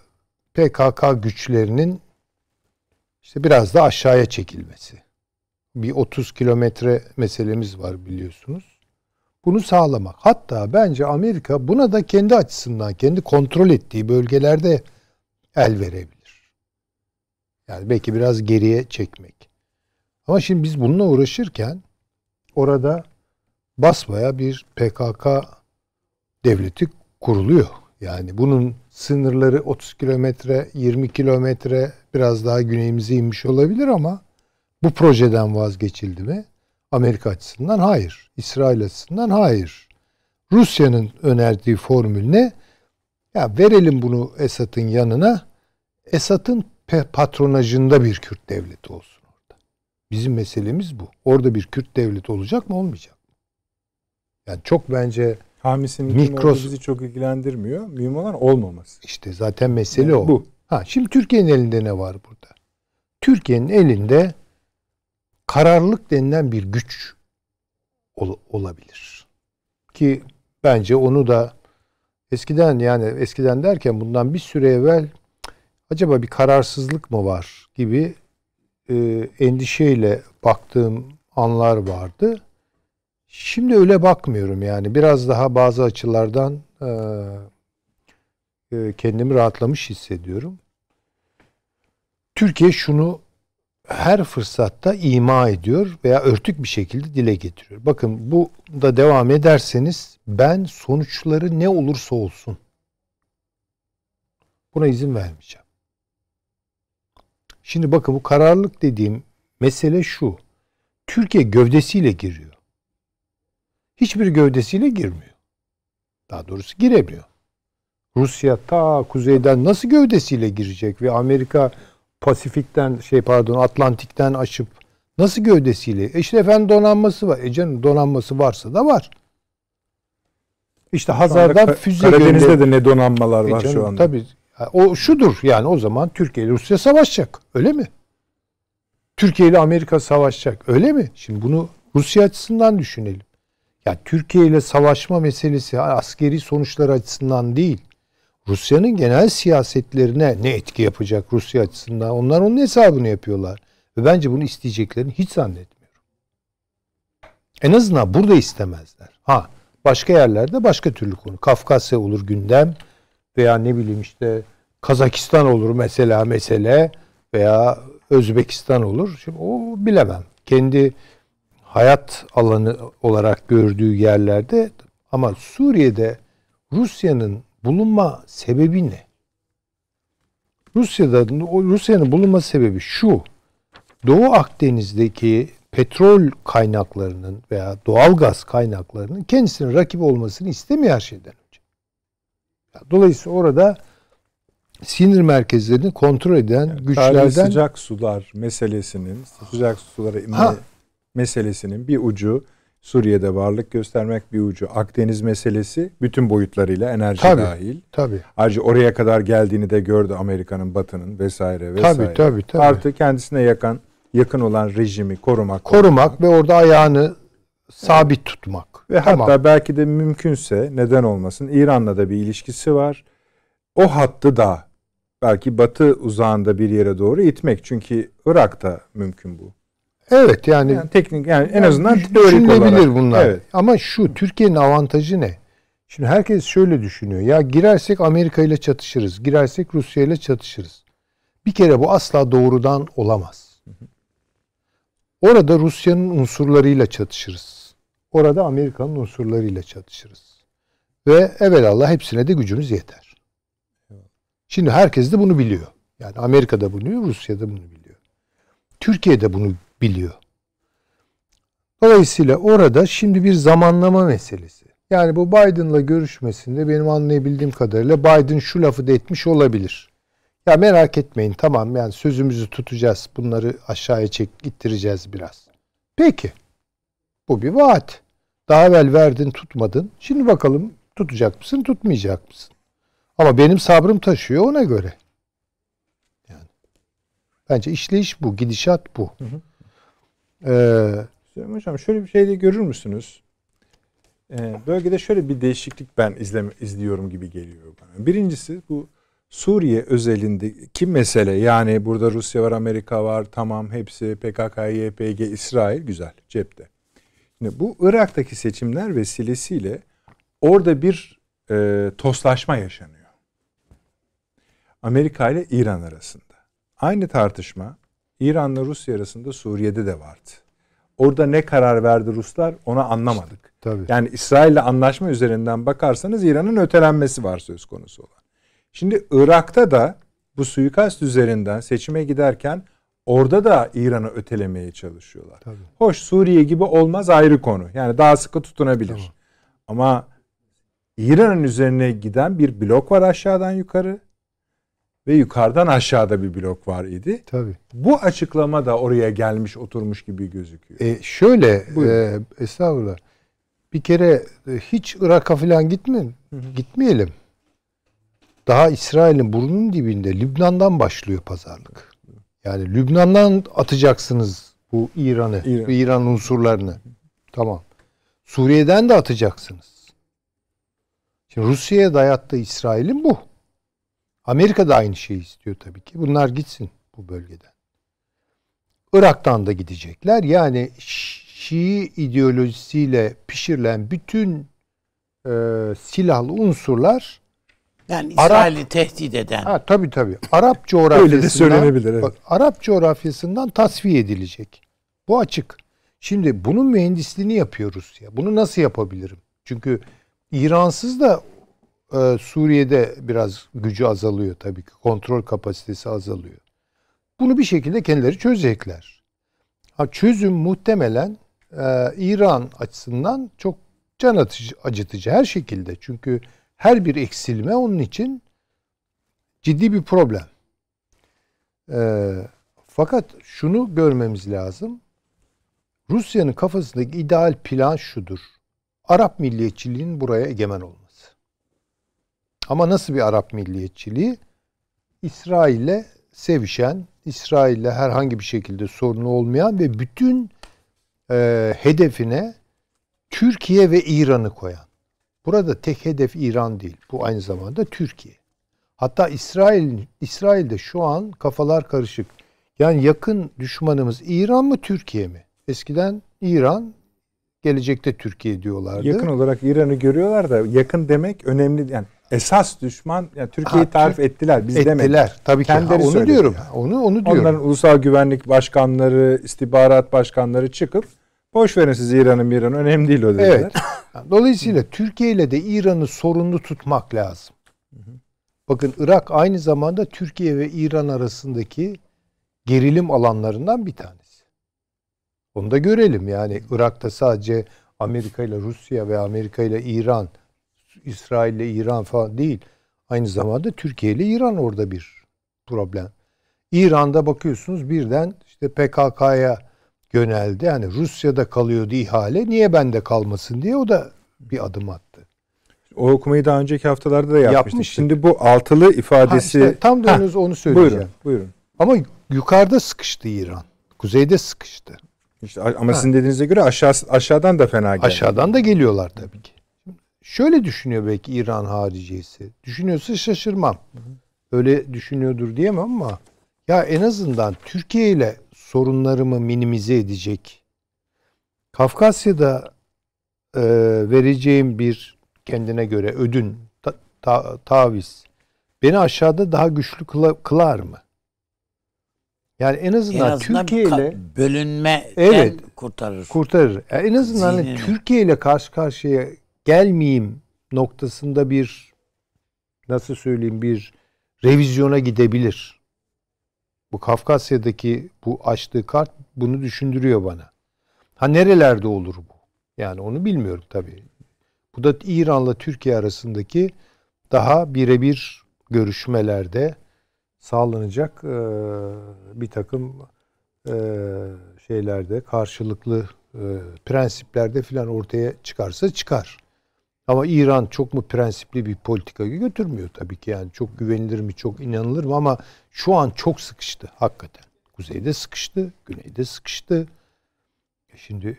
PKK güçlerinin işte biraz da aşağıya çekilmesi. Bir 30 kilometre meselemiz var biliyorsunuz. Bunu sağlamak. Hatta bence Amerika buna da kendi açısından, kendi kontrol ettiği bölgelerde el verebilir. Yani belki biraz geriye çekmek. Ama şimdi biz bununla uğraşırken orada Basma'ya bir PKK devleti kuruluyor. Yani bunun sınırları 30 kilometre, 20 kilometre biraz daha güneyimize inmiş olabilir ama bu projeden vazgeçildi mi? Amerika açısından hayır. İsrail açısından hayır. Rusya'nın önerdiği formül ne? Ya verelim bunu Esad'ın yanına. Esad'ın patronajında bir Kürt devleti olsun orada. Bizim meselemiz bu. Orada bir Kürt devleti olacak mı olmayacak mı? Yani çok bence Hamisinin Mikros... bizi çok ilgilendirmiyor. Mühim olan olmaması. İşte zaten mesele yani o. Bu. Ha, şimdi Türkiye'nin elinde ne var burada? Türkiye'nin elinde kararlılık denilen bir güç ol, olabilir. Ki bence onu da eskiden yani eskiden derken bundan bir süre evvel acaba bir kararsızlık mı var gibi e, endişeyle baktığım anlar vardı. Şimdi öyle bakmıyorum yani. Biraz daha bazı açılardan e, e, kendimi rahatlamış hissediyorum. Türkiye şunu her fırsatta ima ediyor veya örtük bir şekilde dile getiriyor. Bakın bu da devam ederseniz ben sonuçları ne olursa olsun buna izin vermeyeceğim. Şimdi bakın bu kararlılık dediğim mesele şu. Türkiye gövdesiyle giriyor hiçbir gövdesiyle girmiyor. Daha doğrusu giremiyor. Rusya ta kuzeyden nasıl gövdesiyle girecek ve Amerika Pasifik'ten şey pardon Atlantik'ten açıp nasıl gövdesiyle? E işte efendim donanması var. E canım donanması varsa da var. İşte Hazar'dan füze Karadeniz'de gönder- de ne donanmalar e var canım, şu anda. Tabii. O şudur yani o zaman Türkiye ile Rusya savaşacak. Öyle mi? Türkiye ile Amerika savaşacak. Öyle mi? Şimdi bunu Rusya açısından düşünelim yani Türkiye ile savaşma meselesi askeri sonuçlar açısından değil. Rusya'nın genel siyasetlerine ne etki yapacak Rusya açısından? Onlar onun hesabını yapıyorlar. Ve bence bunu isteyeceklerini hiç zannetmiyorum. En azından burada istemezler. Ha başka yerlerde başka türlü konu. Kafkasya olur gündem veya ne bileyim işte Kazakistan olur mesela mesele veya Özbekistan olur. Şimdi o bilemem. Kendi hayat alanı olarak gördüğü yerlerde ama Suriye'de Rusya'nın bulunma sebebi ne? Rusya'da Rusya'nın bulunma sebebi şu. Doğu Akdeniz'deki petrol kaynaklarının veya doğal gaz kaynaklarının kendisinin rakip olmasını istemiyor her şeyden önce. Dolayısıyla orada sinir merkezlerini kontrol eden yani güçlerden sıcak sular meselesinin sıcak sulara imle, meselesinin bir ucu Suriye'de varlık göstermek bir ucu. Akdeniz meselesi bütün boyutlarıyla enerji tabii, dahil. Tabii. Ayrıca oraya kadar geldiğini de gördü Amerika'nın, Batı'nın vesaire vesaire. Tabii tabii tabii. Artı kendisine yakın yakın olan rejimi korumak. Korumak, korumak. ve orada ayağını sabit evet. tutmak. Ve tamam. hatta belki de mümkünse neden olmasın İran'la da bir ilişkisi var. O hattı da belki batı uzağında bir yere doğru itmek. Çünkü Irak'ta mümkün bu. Evet yani, yani teknik yani en azından yani teorik bunlar. Evet. Ama şu Türkiye'nin avantajı ne? Şimdi herkes şöyle düşünüyor. Ya girersek Amerika ile çatışırız. Girersek Rusya ile çatışırız. Bir kere bu asla doğrudan olamaz. Orada Rusya'nın unsurlarıyla çatışırız. Orada Amerika'nın unsurlarıyla çatışırız. Ve evvelallah hepsine de gücümüz yeter. Şimdi herkes de bunu biliyor. Yani Amerika da bunu biliyor, da bunu biliyor. Türkiye de bunu biliyor. Dolayısıyla orada şimdi bir zamanlama meselesi. Yani bu Biden'la görüşmesinde benim anlayabildiğim kadarıyla Biden şu lafı da etmiş olabilir. Ya merak etmeyin tamam yani sözümüzü tutacağız. Bunları aşağıya çek gittireceğiz biraz. Peki. Bu bir vaat. Daha evvel verdin tutmadın. Şimdi bakalım tutacak mısın tutmayacak mısın? Ama benim sabrım taşıyor ona göre. Yani. Bence işleyiş bu. Gidişat bu. Hı hı. Ee, Süleyman Hocam şöyle bir şey de görür müsünüz? Ee, bölgede şöyle bir değişiklik ben izleme, izliyorum gibi geliyor bana. Birincisi bu Suriye özelindeki mesele yani burada Rusya var, Amerika var, tamam hepsi PKK, YPG, İsrail güzel cepte. Şimdi bu Irak'taki seçimler vesilesiyle orada bir e, toslaşma yaşanıyor. Amerika ile İran arasında. Aynı tartışma İran'la Rusya arasında Suriye'de de vardı. Orada ne karar verdi Ruslar ona anlamadık. İşte, tabii. Yani İsrail'le anlaşma üzerinden bakarsanız İran'ın ötelenmesi var söz konusu olan. Şimdi Irak'ta da bu suikast üzerinden seçime giderken orada da İran'ı ötelemeye çalışıyorlar. Tabii. Hoş Suriye gibi olmaz ayrı konu. Yani daha sıkı tutunabilir. Tamam. Ama İran'ın üzerine giden bir blok var aşağıdan yukarı ve yukarıdan aşağıda bir blok var idi. Tabii. Bu açıklama da oraya gelmiş oturmuş gibi gözüküyor. E şöyle e, estağfurullah. Bir kere e, hiç Irak'a falan gitmeyin. Hı Gitmeyelim. Daha İsrail'in burnunun dibinde Lübnan'dan başlıyor pazarlık. Yani Lübnan'dan atacaksınız bu İran'ı, İran. İran unsurlarını. Tamam. Suriye'den de atacaksınız. Şimdi Rusya'ya dayattığı İsrail'in bu. Amerika da aynı şeyi istiyor tabii ki. Bunlar gitsin bu bölgeden. Irak'tan da gidecekler. Yani Şii ideolojisiyle pişirilen bütün e, silahlı unsurlar yani İsrail'i Arap, tehdit eden. Ha, tabii tabii. Arap coğrafyasından Öyle de söylenebilir. Evet. Bak, Arap coğrafyasından tasfiye edilecek. Bu açık. Şimdi bunun mühendisliğini yapıyoruz ya. Bunu nasıl yapabilirim? Çünkü İransız da e, Suriye'de biraz gücü azalıyor tabii ki. Kontrol kapasitesi azalıyor. Bunu bir şekilde kendileri çözecekler. Ha, çözüm muhtemelen e, İran açısından çok can atıcı, acıtıcı her şekilde. Çünkü her bir eksilme onun için ciddi bir problem. E, fakat şunu görmemiz lazım. Rusya'nın kafasındaki ideal plan şudur. Arap milliyetçiliğinin buraya egemen olması. Ama nasıl bir Arap milliyetçiliği? İsrail'le sevişen, İsrail'le herhangi bir şekilde sorunu olmayan ve bütün e, hedefine Türkiye ve İran'ı koyan. Burada tek hedef İran değil. Bu aynı zamanda Türkiye. Hatta İsrail İsrail'de şu an kafalar karışık. Yani yakın düşmanımız İran mı Türkiye mi? Eskiden İran, gelecekte Türkiye diyorlardı. Yakın olarak İran'ı görüyorlar da yakın demek önemli yani esas düşman yani Türkiye'yi ha, tarif ettiler. Biz ettiler. demedik. Tabii ki. Kendileri ha, onu diyorum. Yani. Onu onu diyorum. Onların ulusal güvenlik başkanları, istihbarat başkanları çıkıp boş verin siz İran'ın İran önemli değil o dediler. Evet. Dolayısıyla Türkiye ile de İran'ı sorunlu tutmak lazım. Bakın Irak aynı zamanda Türkiye ve İran arasındaki gerilim alanlarından bir tanesi. Onu da görelim yani Irak'ta sadece Amerika ile Rusya ve Amerika ile İran İsrail ile İran falan değil. Aynı zamanda Türkiye ile İran orada bir problem. İran'da bakıyorsunuz birden işte PKK'ya yöneldi. Yani Rusya'da kalıyordu ihale. Niye bende kalmasın diye o da bir adım attı. O okumayı daha önceki haftalarda da yapmıştık. yapmıştık. Şimdi bu altılı ifadesi... Ha işte, tam da onu söyleyeceğim. Buyurun, buyurun. Ama yukarıda sıkıştı İran. Kuzeyde sıkıştı. İşte ama ha. sizin dediğinize göre aşağı aşağıdan da fena geldi. Aşağıdan da geliyorlar tabii ki şöyle düşünüyor belki İran haricisi. Düşünüyorsa şaşırmam. Öyle düşünüyordur diyemem ama ya en azından Türkiye ile sorunlarımı minimize edecek. Kafkasya'da e, vereceğim bir kendine göre ödün, ta, ta, taviz beni aşağıda daha güçlü kıla, kılar mı? Yani en azından, en azından Türkiye ile bölünme evet, kurtarır. Kurtarır. Yani en azından hani Türkiye ile karşı karşıya gelmeyeyim noktasında bir nasıl söyleyeyim bir revizyona gidebilir. Bu Kafkasya'daki bu açtığı kart bunu düşündürüyor bana. Ha nerelerde olur bu? Yani onu bilmiyorum tabii. Bu da İran'la Türkiye arasındaki daha birebir görüşmelerde sağlanacak e, bir takım e, şeylerde karşılıklı e, prensiplerde filan ortaya çıkarsa çıkar. Ama İran çok mu prensipli bir politika götürmüyor tabii ki yani çok güvenilir mi çok inanılır mı ama şu an çok sıkıştı hakikaten. Kuzeyde sıkıştı, güneyde sıkıştı. E şimdi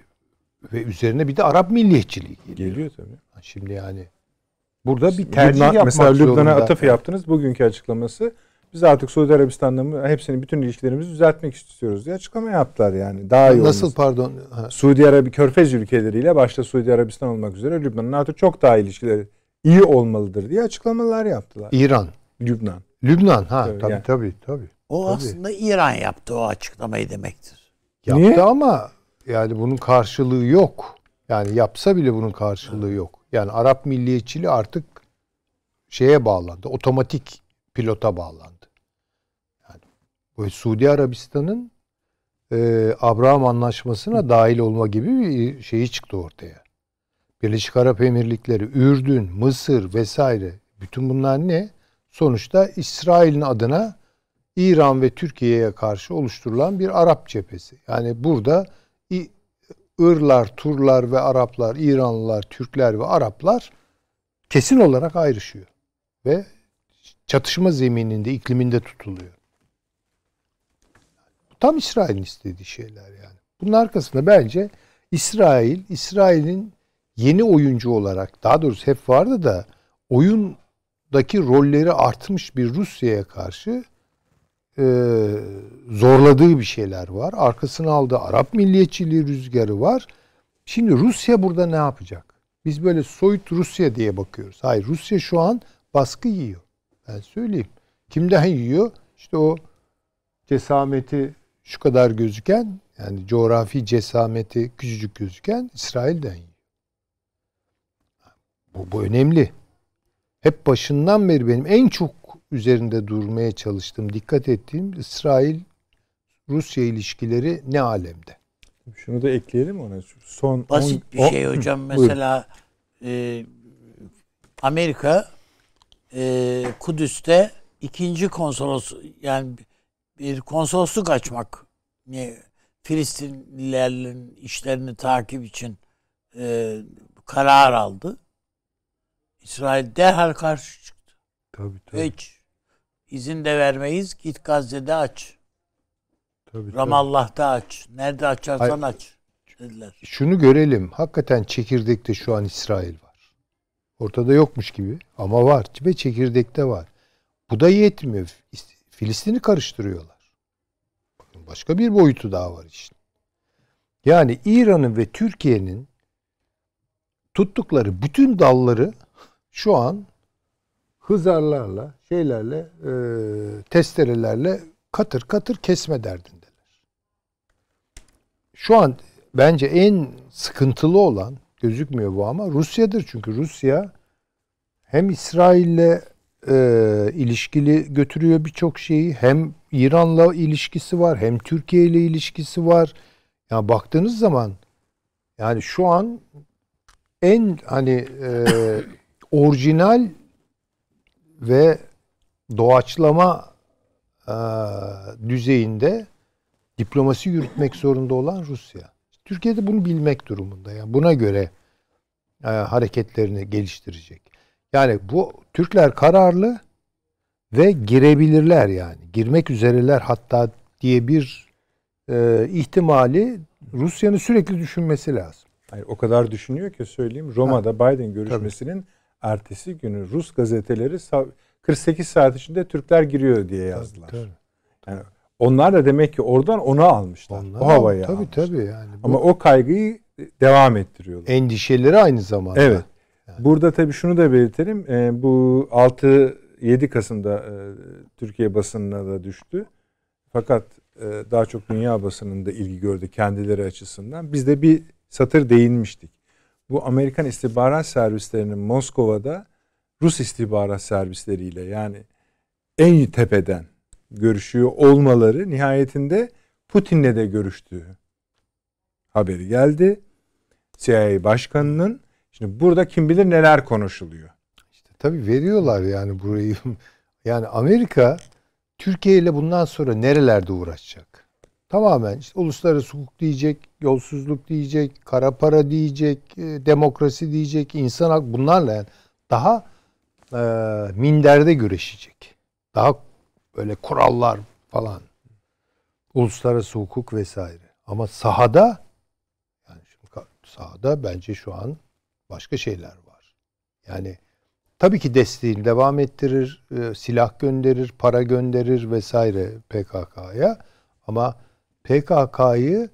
ve üzerine bir de Arap milliyetçiliği geliyor. Geliyor tabii. Şimdi yani burada bir tercih Lübnan, yapmak mesela Lübnan'a atıf yaptınız bugünkü açıklaması biz artık Suudi Arabistan'la hepsini bütün ilişkilerimizi düzeltmek istiyoruz diye açıklama yaptılar yani. Daha iyi Nasıl olması. pardon? Ha. Suudi Arabi Körfez ülkeleriyle başta Suudi Arabistan olmak üzere Lübnan'ın artık çok daha ilişkileri iyi olmalıdır diye açıklamalar yaptılar. İran. Lübnan. Lübnan ha tabii tabii yani. tabii. tabii. O tabii. aslında İran yaptı o açıklamayı demektir. Yaptı Niye? ama yani bunun karşılığı yok. Yani yapsa bile bunun karşılığı yok. Yani Arap milliyetçiliği artık şeye bağlandı. Otomatik pilota bağlandı. Suudi Arabistan'ın e, Abraham Anlaşması'na dahil olma gibi bir e, şeyi çıktı ortaya. Birleşik Arap Emirlikleri, Ürdün, Mısır vesaire bütün bunlar ne? Sonuçta İsrail'in adına İran ve Türkiye'ye karşı oluşturulan bir Arap cephesi. Yani burada Irlar, Turlar ve Araplar, İranlılar, Türkler ve Araplar kesin olarak ayrışıyor ve çatışma zemininde, ikliminde tutuluyor. Tam İsrail'in istediği şeyler yani. Bunun arkasında bence İsrail, İsrail'in yeni oyuncu olarak daha doğrusu hep vardı da oyundaki rolleri artmış bir Rusya'ya karşı e, zorladığı bir şeyler var. Arkasını aldığı Arap milliyetçiliği rüzgarı var. Şimdi Rusya burada ne yapacak? Biz böyle soyut Rusya diye bakıyoruz. Hayır Rusya şu an baskı yiyor. Ben söyleyeyim. Kimden yiyor? İşte o cesameti şu kadar gözüken yani coğrafi cesameti küçücük gözüken İsrail'den yiyor. Bu, bu önemli. Hep başından beri benim en çok üzerinde durmaya çalıştığım, dikkat ettiğim İsrail Rusya ilişkileri ne alemde? Şunu da ekleyelim ona. Son basit on, bir şey on, hocam. Mesela e, Amerika e, Kudüs'te ikinci konsolos yani bir konsolosluk açmak Filistinlilerin işlerini takip için e, karar aldı. İsrail derhal karşı çıktı. Tabii tabii. Hiç izin de vermeyiz. Git Gazze'de aç. Tabii, Ramallah'ta tabii. aç. Nerede açarsan aç dediler. Şunu görelim. Hakikaten çekirdekte şu an İsrail var. Ortada yokmuş gibi ama var ve çekirdekte var. Bu da yetmiyor. Filistin'i karıştırıyorlar. Başka bir boyutu daha var işte. Yani İran'ın ve Türkiye'nin tuttukları bütün dalları şu an hızarlarla, şeylerle, e, testerelerle katır katır kesme derdindeler. Şu an bence en sıkıntılı olan gözükmüyor bu ama Rusya'dır çünkü Rusya hem İsrail'le e, ilişkili götürüyor birçok şeyi hem İran'la ilişkisi var, hem Türkiye ile ilişkisi var. Ya yani baktığınız zaman yani şu an en hani e, orijinal ve doğaçlama e, düzeyinde diplomasi yürütmek zorunda olan Rusya. Türkiye'de bunu bilmek durumunda. Yani buna göre e, hareketlerini geliştirecek. Yani bu Türkler kararlı ve girebilirler yani. Girmek üzereler hatta diye bir e, ihtimali Rusya'nın sürekli düşünmesi lazım. Hayır, o kadar düşünüyor ki söyleyeyim. Roma'da ha, Biden görüşmesinin tabii. ertesi günü Rus gazeteleri 48 saat içinde Türkler giriyor diye yazdılar. Tabii, tabii. Yani onlar da demek ki oradan onu almışlar. Onlar, o havayı tabii, almışlar. Tabii yani. Bu, Ama o kaygıyı devam ettiriyorlar. Endişeleri aynı zamanda. Evet. Yani. Burada tabii şunu da belirtelim. E, bu 6 7 Kasım'da e, Türkiye basınına da düştü. Fakat e, daha çok dünya basınında ilgi gördü kendileri açısından. Biz de bir satır değinmiştik. Bu Amerikan istihbarat servislerinin Moskova'da Rus istihbarat servisleriyle yani en tepeden görüşüyor olmaları nihayetinde Putin'le de görüştüğü haberi geldi. CIA başkanının. Şimdi burada kim bilir neler konuşuluyor. Tabii veriyorlar yani burayı. Yani Amerika Türkiye ile bundan sonra nerelerde uğraşacak? Tamamen işte uluslararası hukuk diyecek, yolsuzluk diyecek, kara para diyecek, e, demokrasi diyecek, insan hak bunlarla yani daha e, minderde güreşecek. Daha böyle kurallar falan. Uluslararası hukuk vesaire. Ama sahada yani şimdi sahada bence şu an başka şeyler var. Yani Tabii ki desteğini devam ettirir, e, silah gönderir, para gönderir vesaire PKK'ya. Ama PKK'yı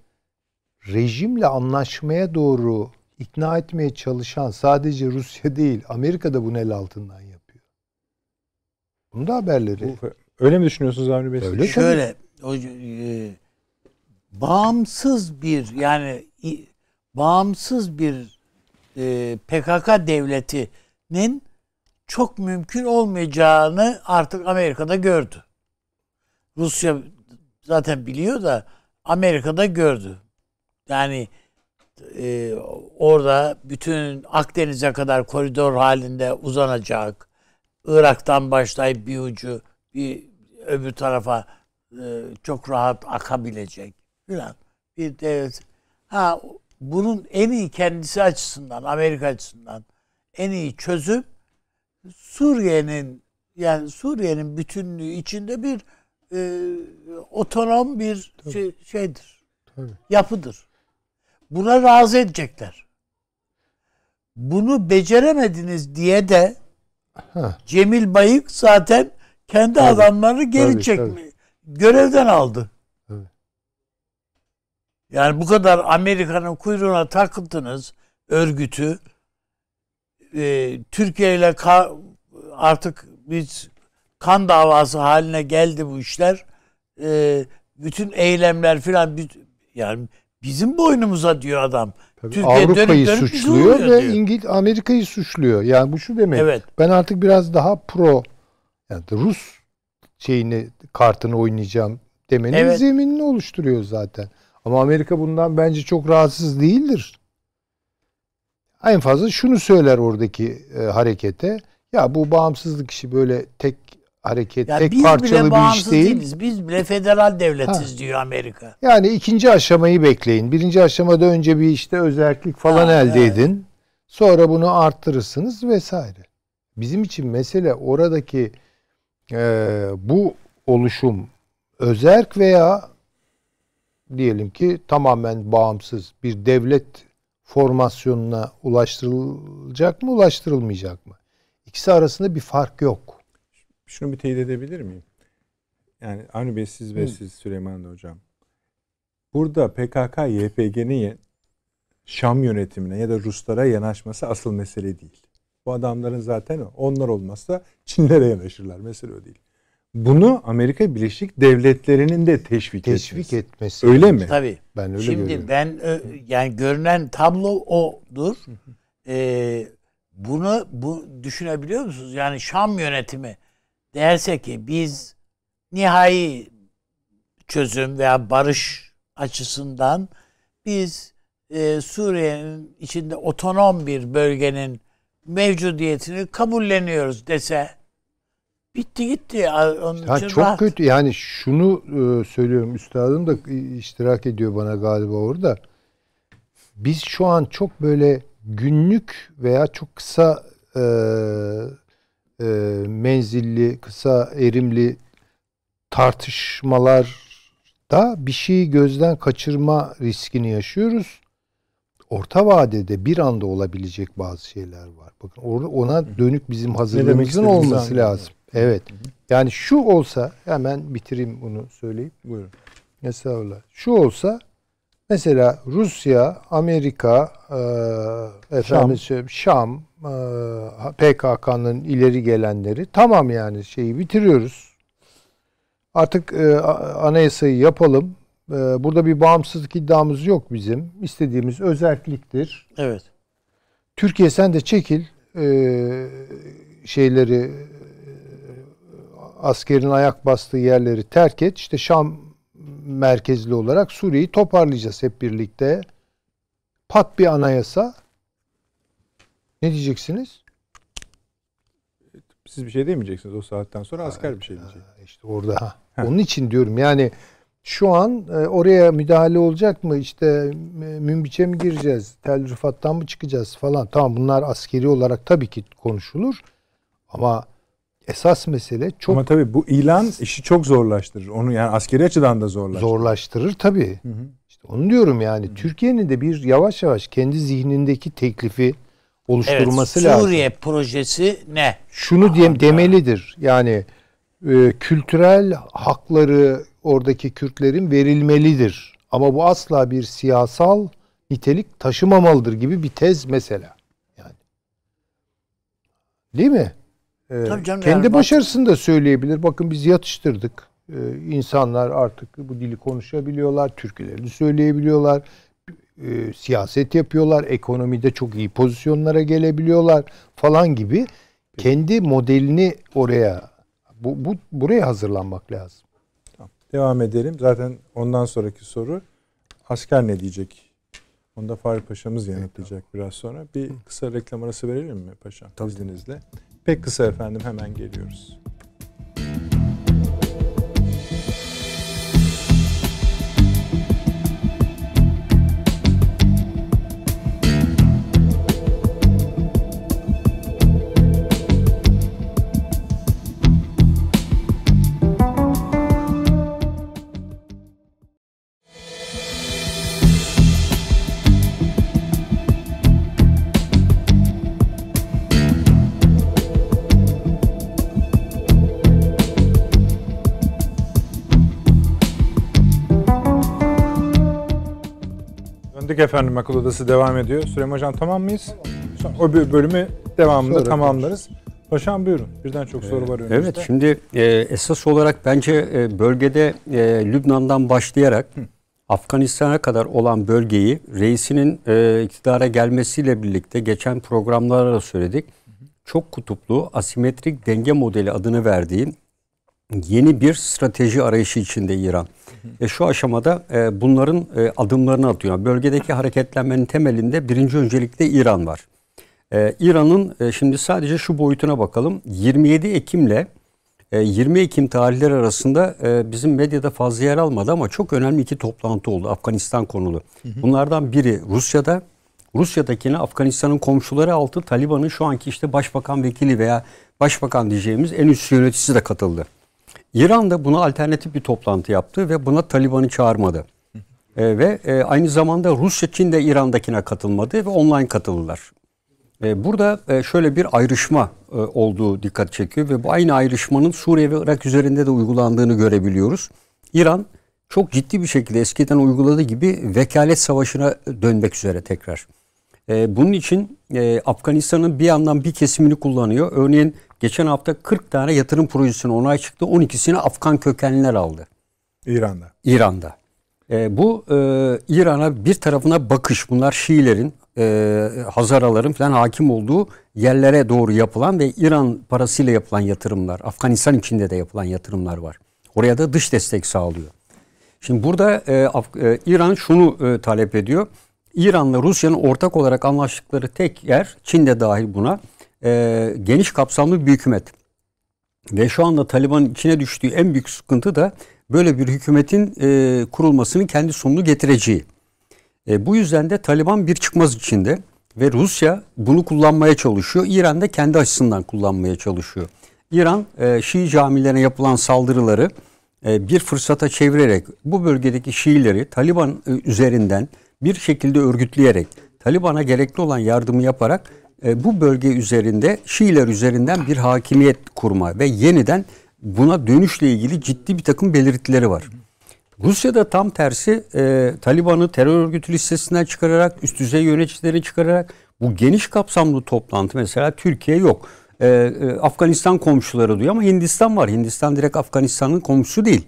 rejimle anlaşmaya doğru ikna etmeye çalışan sadece Rusya değil, Amerika da bunu el altından yapıyor. Bunu da haberleri. Bu, öyle mi düşünüyorsunuz Avni Bey? Öyle Şöyle, o, e, bağımsız bir yani i, bağımsız bir e, PKK devletinin çok mümkün olmayacağını artık Amerika'da gördü. Rusya zaten biliyor da Amerika'da gördü. Yani e, orada bütün Akdeniz'e kadar koridor halinde uzanacak. Irak'tan başlayıp bir ucu bir öbür tarafa e, çok rahat akabilecek filan. Bir devlet. Ha bunun en iyi kendisi açısından, Amerika açısından en iyi çözüm Suriye'nin yani Suriye'nin bütünlüğü içinde bir e, otonom bir Tabii. şey, şeydir. Tabii. Yapıdır. Buna razı edecekler. Bunu beceremediniz diye de Heh. Cemil Bayık zaten kendi tabii, adamlarını geri tabii, çekme tabii. görevden aldı. Tabii. Yani bu kadar Amerika'nın kuyruğuna takıldınız örgütü e, Türkiye ile ka- artık biz kan davası haline geldi bu işler. E, bütün eylemler filan yani bizim boynumuza diyor adam. Tabii Avrupa'yı dönüp dönüp suçluyor ve diyor. İngiliz Amerika'yı suçluyor. Yani bu şu demek. Evet. Ben artık biraz daha pro yani Rus şeyini kartını oynayacağım demenin evet. zeminini oluşturuyor zaten. Ama Amerika bundan bence çok rahatsız değildir en fazla şunu söyler oradaki e, harekete. Ya bu bağımsızlık işi böyle tek hareket, ya tek parçalı bir iş değil. Biz bile Değiliz. Biz bile federal devletiz ha. diyor Amerika. Yani ikinci aşamayı bekleyin. Birinci aşamada önce bir işte özellik falan ha, elde evet. edin. Sonra bunu arttırırsınız vesaire. Bizim için mesele oradaki e, bu oluşum özerk veya diyelim ki tamamen bağımsız bir devlet formasyonuna ulaştırılacak mı, ulaştırılmayacak mı? İkisi arasında bir fark yok. Şunu bir teyit edebilir miyim? Yani Avni Bey siz ve siz Süleyman Hocam. Burada PKK, YPG'nin Şam yönetimine ya da Ruslara yanaşması asıl mesele değil. Bu adamların zaten onlar olmazsa Çinlere yanaşırlar. Mesele o değil bunu Amerika Birleşik Devletleri'nin de teşvik, teşvik etmesi. etmesi. Öyle mi? Tabii. Ben öyle Şimdi görüyorum. ben yani görünen tablo odur. Ee, bunu bu düşünebiliyor musunuz? Yani Şam yönetimi derse ki biz nihai çözüm veya barış açısından biz e, Suriye'nin içinde otonom bir bölgenin mevcudiyetini kabulleniyoruz dese Bitti gitti. Onun ya çok rahat. kötü yani şunu e, söylüyorum üstadım da iştirak ediyor bana galiba orada. Biz şu an çok böyle günlük veya çok kısa e, e, menzilli, kısa erimli tartışmalarda bir şeyi gözden kaçırma riskini yaşıyoruz. Orta vadede bir anda olabilecek bazı şeyler var. Bakın ona dönük bizim hazırlığımızın olması lazım. Evet. Hı hı. Yani şu olsa hemen bitireyim bunu söyleyip. Buyurun. Mesela Şu olsa mesela Rusya, Amerika, e, efendim Şam, şey, Şam e, PKK'nın ileri gelenleri tamam yani şeyi bitiriyoruz. Artık e, anayasayı yapalım. E, burada bir bağımsızlık iddiamız yok bizim. İstediğimiz özelliktir. Evet. Türkiye sen de çekil e, şeyleri askerin ayak bastığı yerleri terk et. İşte Şam merkezli olarak Suriye'yi toparlayacağız hep birlikte. Pat bir anayasa. Ne diyeceksiniz? Siz bir şey demeyeceksiniz o saatten sonra asker bir şey diyecek. İşte orada. Onun için diyorum yani şu an e, oraya müdahale olacak mı? İşte e, Münbiç'e mi gireceğiz? Tel Rıfat'tan mı çıkacağız falan. Tamam bunlar askeri olarak tabii ki konuşulur. Ama esas mesele çok... Ama tabii bu ilan işi çok zorlaştırır. Onu yani askeri açıdan da zorlaştırır. Zorlaştırır tabii. Hı hı. İşte onu diyorum yani. Türkiye'nin de bir yavaş yavaş kendi zihnindeki teklifi oluşturması evet, lazım. Suriye projesi ne? Şunu diyem demelidir. Yani e, kültürel hakları oradaki Kürtlerin verilmelidir. Ama bu asla bir siyasal nitelik taşımamalıdır gibi bir tez mesela. Yani. Değil mi? Tabii canım, kendi başarısını bak. da söyleyebilir. Bakın biz yatıştırdık. E, insanlar artık bu dili konuşabiliyorlar, türkülerini söyleyebiliyorlar. E, siyaset yapıyorlar, ekonomide çok iyi pozisyonlara gelebiliyorlar falan gibi kendi modelini oraya bu, bu buraya hazırlanmak lazım. Tamam. Devam edelim. Zaten ondan sonraki soru asker ne diyecek? Onu da Fahri Paşa'mız yanıtlayacak evet, tamam. biraz sonra. Bir kısa reklam arası verelim mi paşam? Tabii. İzninizle. Pek kısa efendim hemen geliyoruz. Konuştuk efendim akıl odası devam ediyor. Süleyman Hocam tamam mıyız? O bölümü devamında Sonra tamamlarız. Konuşuruz. Hocam buyurun. Birden çok soru var önümüzde. Evet şimdi e, esas olarak bence e, bölgede e, Lübnan'dan başlayarak Hı. Afganistan'a kadar olan bölgeyi reisinin e, iktidara gelmesiyle birlikte geçen programlarda da söyledik. hı. Çok kutuplu asimetrik denge modeli adını verdiğim yeni bir strateji arayışı içinde İran. E şu aşamada e, bunların e, adımlarını atıyor. Bölgedeki hareketlenmenin temelinde birinci öncelikte İran var. E, İran'ın e, şimdi sadece şu boyutuna bakalım. 27 Ekim'le e, 20 Ekim tarihleri arasında e, bizim medyada fazla yer almadı ama çok önemli iki toplantı oldu Afganistan konulu. Bunlardan biri Rusya'da. Rusya'dakine Afganistan'ın komşuları altı Taliban'ın şu anki işte başbakan vekili veya başbakan diyeceğimiz en üst yöneticisi de katıldı. İran da buna alternatif bir toplantı yaptı ve buna Taliban'ı çağırmadı. E, ve e, aynı zamanda Rusya, Çin de İran'dakine katılmadı ve online katıldılar. E, burada e, şöyle bir ayrışma e, olduğu dikkat çekiyor ve bu aynı ayrışmanın Suriye ve Irak üzerinde de uygulandığını görebiliyoruz. İran çok ciddi bir şekilde eskiden uyguladığı gibi vekalet savaşına dönmek üzere tekrar. E, bunun için e, Afganistan'ın bir yandan bir kesimini kullanıyor. Örneğin Geçen hafta 40 tane yatırım projesine onay çıktı. 12'sini Afgan kökenliler aldı. İran'da. İran'da. E, bu e, İran'a bir tarafına bakış. Bunlar Şiilerin, e, Hazaraların falan hakim olduğu yerlere doğru yapılan ve İran parasıyla yapılan yatırımlar. Afganistan içinde de yapılan yatırımlar var. Oraya da dış destek sağlıyor. Şimdi burada e, Af- e, İran şunu e, talep ediyor. İran'la Rusya'nın ortak olarak anlaştıkları tek yer, Çin de dahil buna, e, geniş kapsamlı bir hükümet. Ve şu anda Taliban içine düştüğü en büyük sıkıntı da böyle bir hükümetin e, kurulmasının kendi sonunu getireceği. E, bu yüzden de Taliban bir çıkmaz içinde ve Rusya bunu kullanmaya çalışıyor. İran da kendi açısından kullanmaya çalışıyor. İran e, Şii camilerine yapılan saldırıları e, bir fırsata çevirerek bu bölgedeki Şiileri Taliban e, üzerinden bir şekilde örgütleyerek Taliban'a gerekli olan yardımı yaparak e, bu bölge üzerinde Şiiler üzerinden bir hakimiyet kurma ve yeniden buna dönüşle ilgili ciddi bir takım belirtileri var. Rusya'da tam tersi e, Taliban'ı terör örgütü listesinden çıkararak, üst düzey yöneticileri çıkararak bu geniş kapsamlı toplantı mesela Türkiye yok. E, e, Afganistan komşuları diyor ama Hindistan var. Hindistan direkt Afganistan'ın komşusu değil.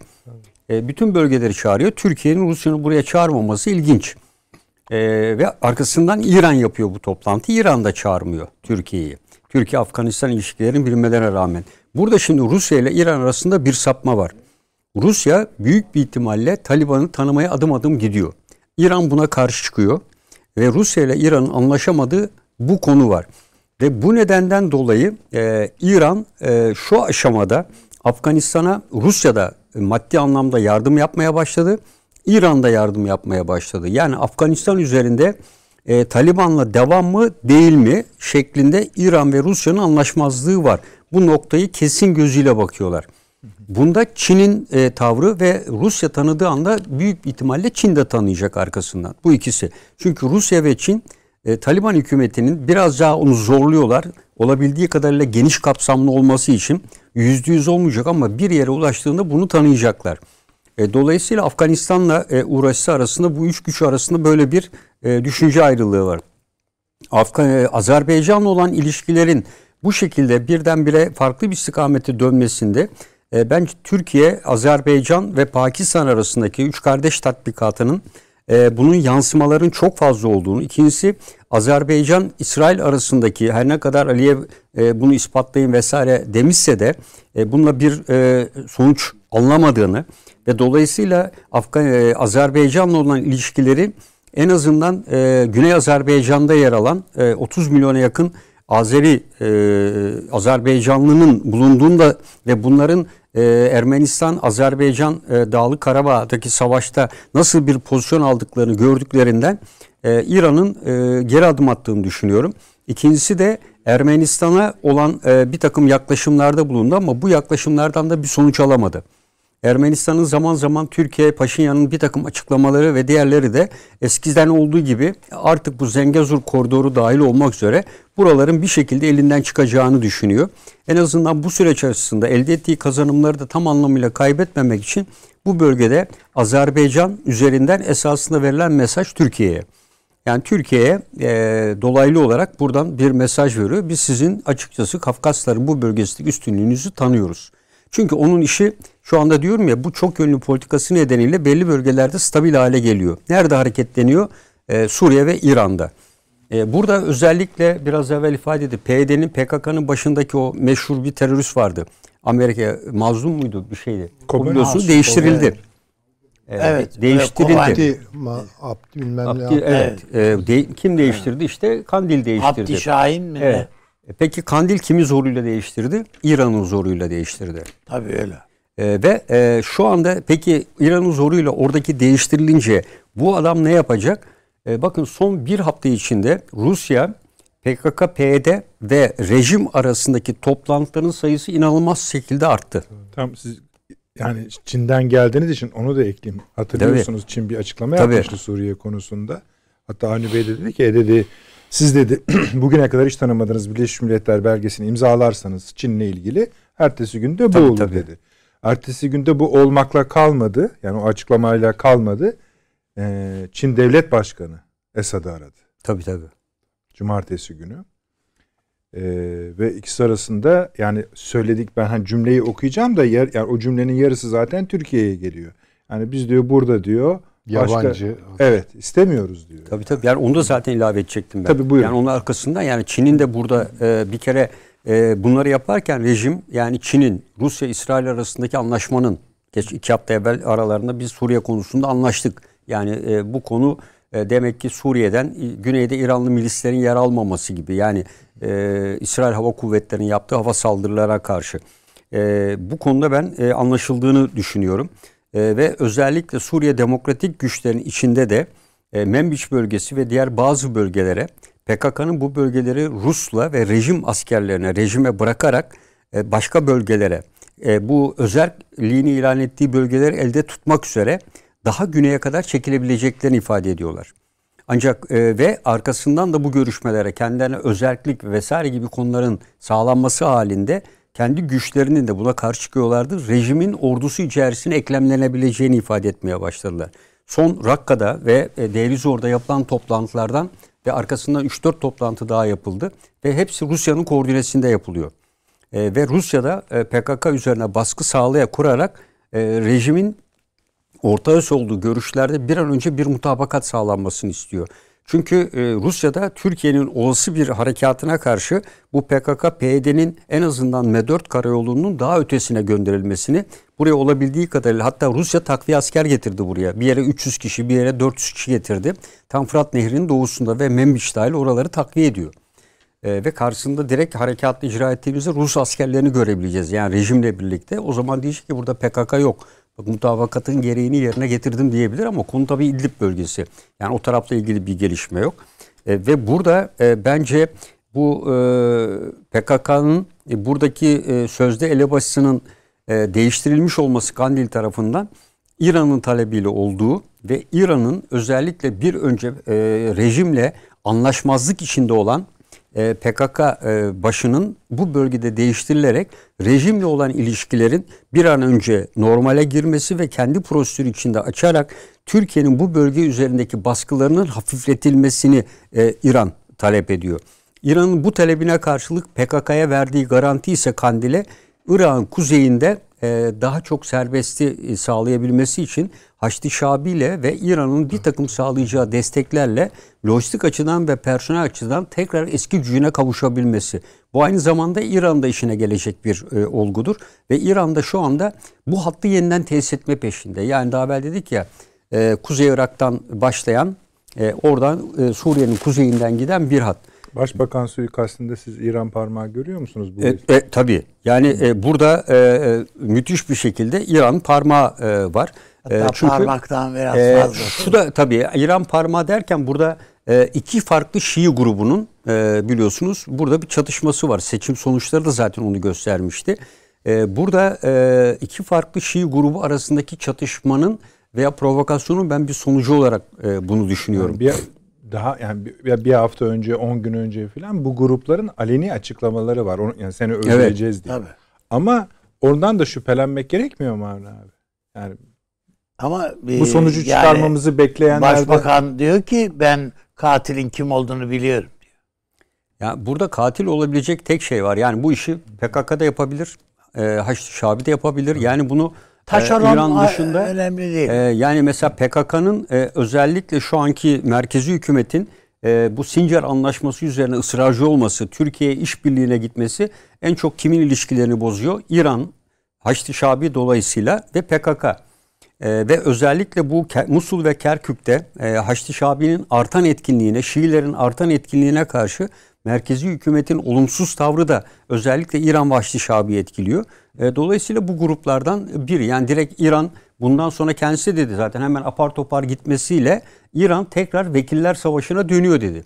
E, bütün bölgeleri çağırıyor. Türkiye'nin Rusya'nı buraya çağırmaması ilginç. E, ve arkasından İran yapıyor bu toplantı. İran da çağırmıyor Türkiye'yi. Türkiye-Afganistan ilişkilerini bilmelerine rağmen. Burada şimdi Rusya ile İran arasında bir sapma var. Rusya büyük bir ihtimalle Taliban'ı tanımaya adım adım gidiyor. İran buna karşı çıkıyor ve Rusya ile İran'ın anlaşamadığı bu konu var. Ve bu nedenden dolayı e, İran e, şu aşamada Afganistan'a Rusya'da maddi anlamda yardım yapmaya başladı. İran'da yardım yapmaya başladı. Yani Afganistan üzerinde e, Taliban'la devam mı değil mi şeklinde İran ve Rusya'nın anlaşmazlığı var. Bu noktayı kesin gözüyle bakıyorlar. Bunda Çin'in e, tavrı ve Rusya tanıdığı anda büyük ihtimalle Çin de tanıyacak arkasından. Bu ikisi. Çünkü Rusya ve Çin e, Taliban hükümetinin biraz daha onu zorluyorlar. Olabildiği kadarıyla geniş kapsamlı olması için yüzde yüz olmayacak ama bir yere ulaştığında bunu tanıyacaklar. E, dolayısıyla Afganistan'la e, uğraşısı arasında bu üç güç arasında böyle bir e, düşünce ayrılığı var. Afgan e, Azerbaycan'la olan ilişkilerin bu şekilde birdenbire farklı bir istikamete dönmesinde e, bence Türkiye, Azerbaycan ve Pakistan arasındaki üç kardeş tatbikatının e, bunun yansımaların çok fazla olduğunu. İkincisi Azerbaycan İsrail arasındaki her ne kadar Aliyev e, bunu ispatlayın vesaire demişse de e, bununla bir e, sonuç anlamadığını ve dolayısıyla Afgan e, Azerbaycan'la olan ilişkileri en azından e, Güney Azerbaycan'da yer alan e, 30 milyona yakın Azeri e, Azerbaycanlının bulunduğunda ve bunların e, Ermenistan Azerbaycan e, Dağlı Karabağ'daki savaşta nasıl bir pozisyon aldıklarını gördüklerinden e, İran'ın e, geri adım attığını düşünüyorum. İkincisi de Ermenistan'a olan e, bir takım yaklaşımlarda bulundu ama bu yaklaşımlardan da bir sonuç alamadı. Ermenistan'ın zaman zaman Türkiye, Paşinyan'ın bir takım açıklamaları ve diğerleri de eskiden olduğu gibi artık bu Zengezur koridoru dahil olmak üzere buraların bir şekilde elinden çıkacağını düşünüyor. En azından bu süreç açısında elde ettiği kazanımları da tam anlamıyla kaybetmemek için bu bölgede Azerbaycan üzerinden esasında verilen mesaj Türkiye'ye. Yani Türkiye'ye e, dolaylı olarak buradan bir mesaj veriyor. Biz sizin açıkçası Kafkasların bu bölgesindeki üstünlüğünüzü tanıyoruz. Çünkü onun işi şu anda diyorum ya bu çok yönlü politikası nedeniyle belli bölgelerde stabil hale geliyor. Nerede hareketleniyor? Ee, Suriye ve İran'da. Ee, burada özellikle biraz evvel ifade edildi. PYD'nin PKK'nın başındaki o meşhur bir terörist vardı. Amerika mazlum muydu bir şeydi? Biliyorsunuz değiştirildi. Evet, evet değiştirildi. Abdi, bilmem Abdi, ne. evet. evet. de, kim değiştirdi? İşte Kandil değiştirdi. Abdi Şahin mi? Evet. peki Kandil kimi zoruyla değiştirdi? İran'ın zoruyla değiştirdi. Tabii öyle. E, ve e, şu anda peki İran'ın zoruyla oradaki değiştirilince bu adam ne yapacak? E, bakın son bir hafta içinde Rusya PKK, PYD e ve rejim arasındaki toplantıların sayısı inanılmaz şekilde arttı. Tam siz yani Çin'den geldiğiniz için onu da ekleyeyim. Hatırlıyorsunuz Tabii. Çin bir açıklama Tabii. yapmıştı Suriye konusunda. Hatta Avni Bey de dedi ki e dedi siz dedi bugüne kadar hiç tanımadığınız Birleşmiş Milletler belgesini imzalarsanız Çin'le ilgili ertesi günde bu tabii, olur tabii. dedi. Ertesi günde bu olmakla kalmadı. Yani o açıklamayla kalmadı. Ee, Çin Devlet Başkanı Esad'ı aradı. Tabii tabii. Cumartesi günü. Ee, ve ikisi arasında yani söyledik ben hani cümleyi okuyacağım da yer, yani o cümlenin yarısı zaten Türkiye'ye geliyor. Yani biz diyor burada diyor Başka, yabancı. evet istemiyoruz diyor. Tabii tabii yani onu da zaten ilave edecektim ben. Tabii buyurun. Yani onun arkasında yani Çin'in de burada e, bir kere e, bunları yaparken rejim yani Çin'in Rusya-İsrail arasındaki anlaşmanın geç iki hafta evvel aralarında biz Suriye konusunda anlaştık. Yani e, bu konu e, demek ki Suriye'den güneyde İranlı milislerin yer almaması gibi yani e, İsrail Hava Kuvvetleri'nin yaptığı hava saldırılara karşı. E, bu konuda ben e, anlaşıldığını düşünüyorum. E, ve özellikle Suriye demokratik güçlerin içinde de e, Membiç bölgesi ve diğer bazı bölgelere PKK'nın bu bölgeleri Rus'la ve rejim askerlerine, rejime bırakarak e, başka bölgelere, e, bu özelliğini ilan ettiği bölgeleri elde tutmak üzere daha güneye kadar çekilebileceklerini ifade ediyorlar. Ancak e, ve arkasından da bu görüşmelere kendilerine özellik vesaire gibi konuların sağlanması halinde kendi güçlerinin de buna karşı çıkıyorlardı. Rejimin ordusu içerisine eklemlenebileceğini ifade etmeye başladılar. Son Rakka'da ve e, Deylizor'da yapılan toplantılardan ve arkasından 3-4 toplantı daha yapıldı ve hepsi Rusya'nın koordinesinde yapılıyor. E, ve Rusya'da e, PKK üzerine baskı sağlaya kurarak e, rejimin ortağıs olduğu görüşlerde bir an önce bir mutabakat sağlanmasını istiyor. Çünkü e, Rusya'da Türkiye'nin olası bir harekatına karşı bu PKK-PYD'nin en azından M4 karayolunun daha ötesine gönderilmesini buraya olabildiği kadarıyla hatta Rusya takviye asker getirdi buraya. Bir yere 300 kişi bir yere 400 kişi getirdi. Tam Fırat Nehri'nin doğusunda ve Membiş dahil oraları takviye ediyor. E, ve karşısında direkt harekatlı icra ettiğimizde Rus askerlerini görebileceğiz. Yani rejimle birlikte o zaman diyecek ki burada PKK yok mutabakatın gereğini yerine getirdim diyebilir ama konu tabii İdlib bölgesi. Yani o tarafla ilgili bir gelişme yok. E, ve burada e, bence bu e, PKK'nın e, buradaki e, sözde elebaşısının e, değiştirilmiş olması Kandil tarafından İran'ın talebiyle olduğu ve İran'ın özellikle bir önce e, rejimle anlaşmazlık içinde olan e, PKK e, başının bu bölgede değiştirilerek rejimle olan ilişkilerin bir an önce normale girmesi ve kendi prosedürü içinde açarak Türkiye'nin bu bölge üzerindeki baskılarının hafifletilmesini e, İran talep ediyor. İran'ın bu talebine karşılık PKK'ya verdiği garanti ise Kandil'e Irak'ın kuzeyinde e, daha çok serbesti e, sağlayabilmesi için Haçlı Şabi ile ve İran'ın bir takım sağlayacağı desteklerle lojistik açıdan ve personel açıdan tekrar eski gücüne kavuşabilmesi. Bu aynı zamanda İran'da işine gelecek bir e, olgudur ve İran'da şu anda bu hattı yeniden tesis etme peşinde. Yani daha evvel dedik ya e, Kuzey Irak'tan başlayan e, oradan e, Suriye'nin kuzeyinden giden bir hat. Başbakan suikastinde siz İran parmağı görüyor musunuz? Bu e, e, tabii. Yani e, burada e, e, müthiş bir şekilde İran parmağı e, var. Hatta e, çünkü, parmaktan biraz e, fazla. Şu da tabii İran parmağı derken burada e, iki farklı Şii grubunun e, biliyorsunuz burada bir çatışması var. Seçim sonuçları da zaten onu göstermişti. E, burada e, iki farklı Şii grubu arasındaki çatışmanın veya provokasyonun ben bir sonucu olarak e, bunu düşünüyorum. Yani bir, daha yani bir, hafta önce 10 gün önce falan bu grupların aleni açıklamaları var. yani seni özleyeceğiz evet, diye. Tabii. Ama ondan da şüphelenmek gerekmiyor mu Harun abi? Yani ama bu e, sonucu çıkarmamızı bekleyenler Başbakan de... diyor ki ben katilin kim olduğunu biliyorum diyor. Ya burada katil olabilecek tek şey var. Yani bu işi PKK'da yapabilir. E, Haçlı Şabi de yapabilir. Yani bunu Taşeron ee, İran dışında önemli değil. E, yani mesela PKK'nın e, özellikle şu anki merkezi hükümetin e, bu Sincar Anlaşması üzerine ısrarcı olması, Türkiye'ye işbirliğine gitmesi en çok kimin ilişkilerini bozuyor? İran, Haçlı Şabi dolayısıyla ve PKK. E, ve özellikle bu Musul ve Kerkük'te e, Haçlı Şabi'nin artan etkinliğine, Şiilerin artan etkinliğine karşı merkezi hükümetin olumsuz tavrı da özellikle İran Vahşi Şabi etkiliyor. E, dolayısıyla bu gruplardan biri yani direkt İran bundan sonra kendisi dedi zaten hemen apar topar gitmesiyle İran tekrar vekiller savaşına dönüyor dedi.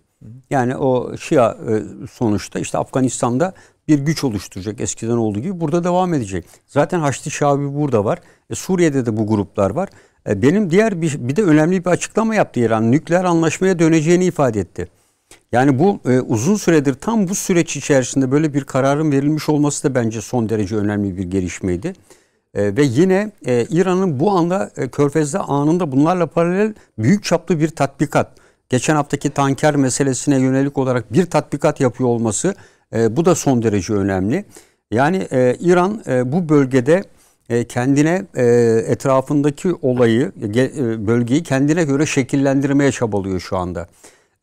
Yani o Şia e, sonuçta işte Afganistan'da bir güç oluşturacak eskiden olduğu gibi burada devam edecek. Zaten Haçlı Şabi burada var. E, Suriye'de de bu gruplar var. benim diğer bir, bir de önemli bir açıklama yaptı İran. Nükleer anlaşmaya döneceğini ifade etti. Yani bu e, uzun süredir tam bu süreç içerisinde böyle bir kararın verilmiş olması da bence son derece önemli bir gelişmeydi. E, ve yine e, İran'ın bu anda e, Körfez'de anında bunlarla paralel büyük çaplı bir tatbikat. Geçen haftaki tanker meselesine yönelik olarak bir tatbikat yapıyor olması e, bu da son derece önemli. Yani e, İran e, bu bölgede e, kendine e, etrafındaki olayı, e, bölgeyi kendine göre şekillendirmeye çabalıyor şu anda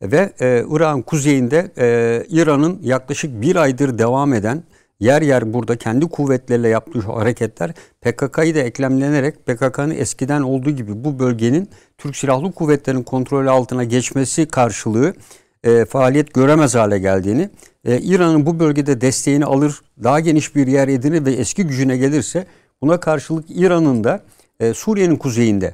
ve e, Irak'ın kuzeyinde e, İran'ın yaklaşık bir aydır devam eden yer yer burada kendi kuvvetleriyle yaptığı hareketler PKK'yı da eklemlenerek PKK'nın eskiden olduğu gibi bu bölgenin Türk Silahlı Kuvvetleri'nin kontrolü altına geçmesi karşılığı e, faaliyet göremez hale geldiğini, e, İran'ın bu bölgede desteğini alır, daha geniş bir yer edinir ve eski gücüne gelirse buna karşılık İran'ın da e, Suriye'nin kuzeyinde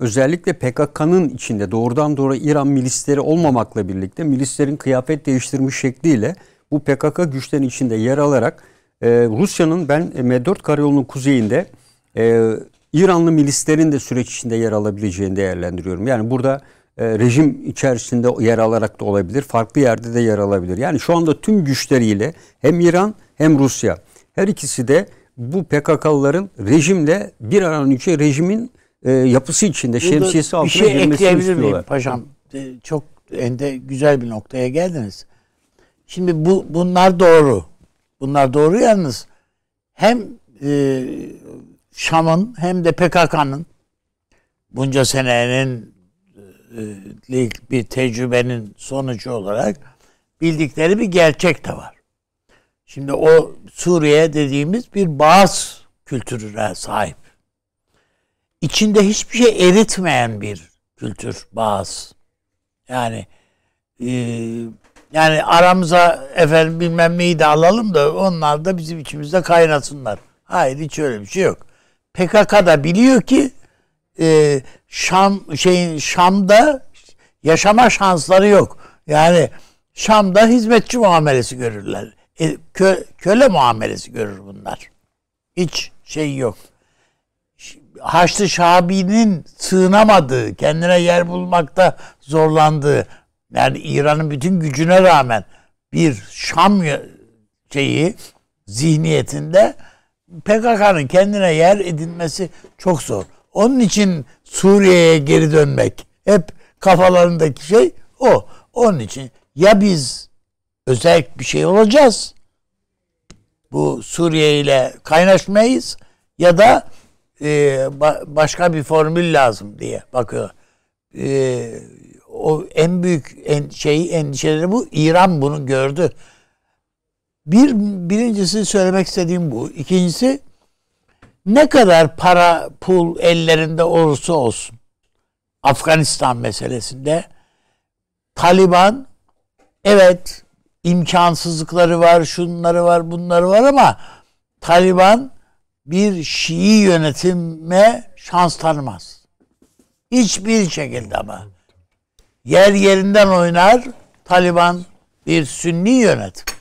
özellikle PKK'nın içinde doğrudan doğru İran milisleri olmamakla birlikte milislerin kıyafet değiştirmiş şekliyle bu PKK güçlerin içinde yer alarak e, Rusya'nın ben e, M4 karayolunun kuzeyinde e, İranlı milislerin de süreç içinde yer alabileceğini değerlendiriyorum. Yani burada e, rejim içerisinde yer alarak da olabilir, farklı yerde de yer alabilir. Yani şu anda tüm güçleriyle hem İran hem Rusya her ikisi de bu PKK'lıların rejimle bir aranın önce rejimin e, yapısı içinde Burada şemsiyesi altına şey ekleyebilir miyim paşam? E, çok ende güzel bir noktaya geldiniz. Şimdi bu bunlar doğru. Bunlar doğru yalnız hem e, Şam'ın hem de PKK'nın bunca senenin e, bir tecrübenin sonucu olarak bildikleri bir gerçek de var. Şimdi o Suriye dediğimiz bir bağız kültürüne sahip içinde hiçbir şey eritmeyen bir kültür bazı. Yani e, yani aramıza efendim bilmem neyi de alalım da onlar da bizim içimizde kaynasınlar. Hayır hiç öyle bir şey yok. PKK da biliyor ki e, Şam şeyin Şam'da yaşama şansları yok. Yani Şam'da hizmetçi muamelesi görürler. E, kö, köle muamelesi görür bunlar. Hiç şey yok. Haçlı Şabi'nin sığınamadığı, kendine yer bulmakta zorlandığı, yani İran'ın bütün gücüne rağmen bir Şam şeyi zihniyetinde PKK'nın kendine yer edinmesi çok zor. Onun için Suriye'ye geri dönmek hep kafalarındaki şey o. Onun için ya biz özel bir şey olacağız. Bu Suriye ile kaynaşmayız ya da e, ba, başka bir formül lazım diye bakıyor. E, o en büyük en, şeyi endişeleri bu. İran bunu gördü. Bir birincisi söylemek istediğim bu. İkincisi ne kadar para pul ellerinde olursa olsun Afganistan meselesinde Taliban evet imkansızlıkları var, şunları var, bunları var ama Taliban bir Şii yönetime şans tanımaz. Hiçbir şekilde ama. Yer yerinden oynar. Taliban bir Sünni yönetim.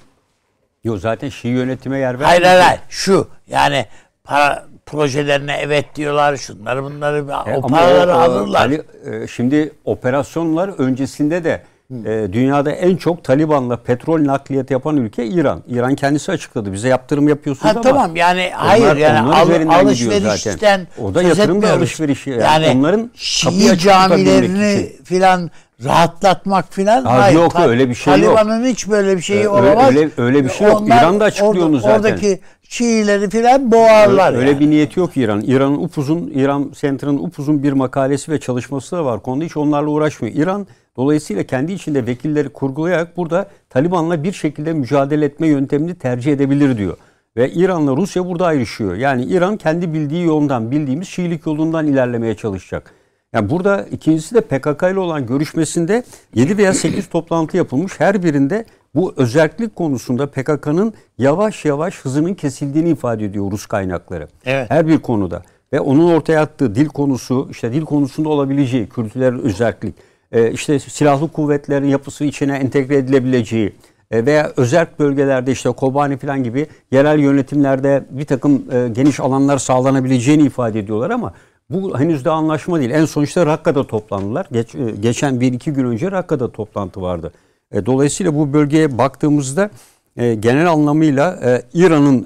Yok zaten Şii yönetime yer vermiyor. Hayır hayır, şu yani para, projelerine evet diyorlar şunları bunları e, o paraları o, e, alırlar. Hani, şimdi operasyonlar öncesinde de e, dünyada en çok Taliban'la petrol nakliyat yapan ülke İran. İran kendisi açıkladı. Bize yaptırım yapıyorsunuz ha, ama. Tamam yani hayır onlar, yani onlar al, alışverişten O da yatırım ve alışverişi. Yani, yani onların Şii camilerini filan rahatlatmak filan. Ha, hayır, yok öyle bir şey Taliban'ın yok. Taliban'ın hiç böyle bir şeyi ee, olamaz. Öyle, öyle bir şey yok. Onlar, İran da açıklıyor zaten. Oradaki Şiileri filan boğarlar. Öyle, öyle yani. bir niyeti yok İran. İran'ın upuzun, İran Center'ın upuzun bir makalesi ve çalışması da var. Konuda hiç onlarla uğraşmıyor. İran dolayısıyla kendi içinde vekilleri kurgulayarak burada Taliban'la bir şekilde mücadele etme yöntemini tercih edebilir diyor. Ve İran'la Rusya burada ayrışıyor. Yani İran kendi bildiği yoldan, bildiğimiz Şiilik yolundan ilerlemeye çalışacak. Yani burada ikincisi de PKK ile olan görüşmesinde 7 veya 8 toplantı yapılmış. Her birinde bu özellik konusunda PKK'nın yavaş yavaş hızının kesildiğini ifade ediyor Rus kaynakları. Evet. Her bir konuda. Ve onun ortaya attığı dil konusu, işte dil konusunda olabileceği, kültürel özellik, e, işte silahlı kuvvetlerin yapısı içine entegre edilebileceği e, veya özel bölgelerde işte Kobani falan gibi yerel yönetimlerde bir takım e, geniş alanlar sağlanabileceğini ifade ediyorlar ama bu henüz de anlaşma değil. En son işte Rakka'da toplandılar. Geç, geçen bir iki gün önce Rakka'da toplantı vardı. E, dolayısıyla bu bölgeye baktığımızda e, genel anlamıyla e, İran'ın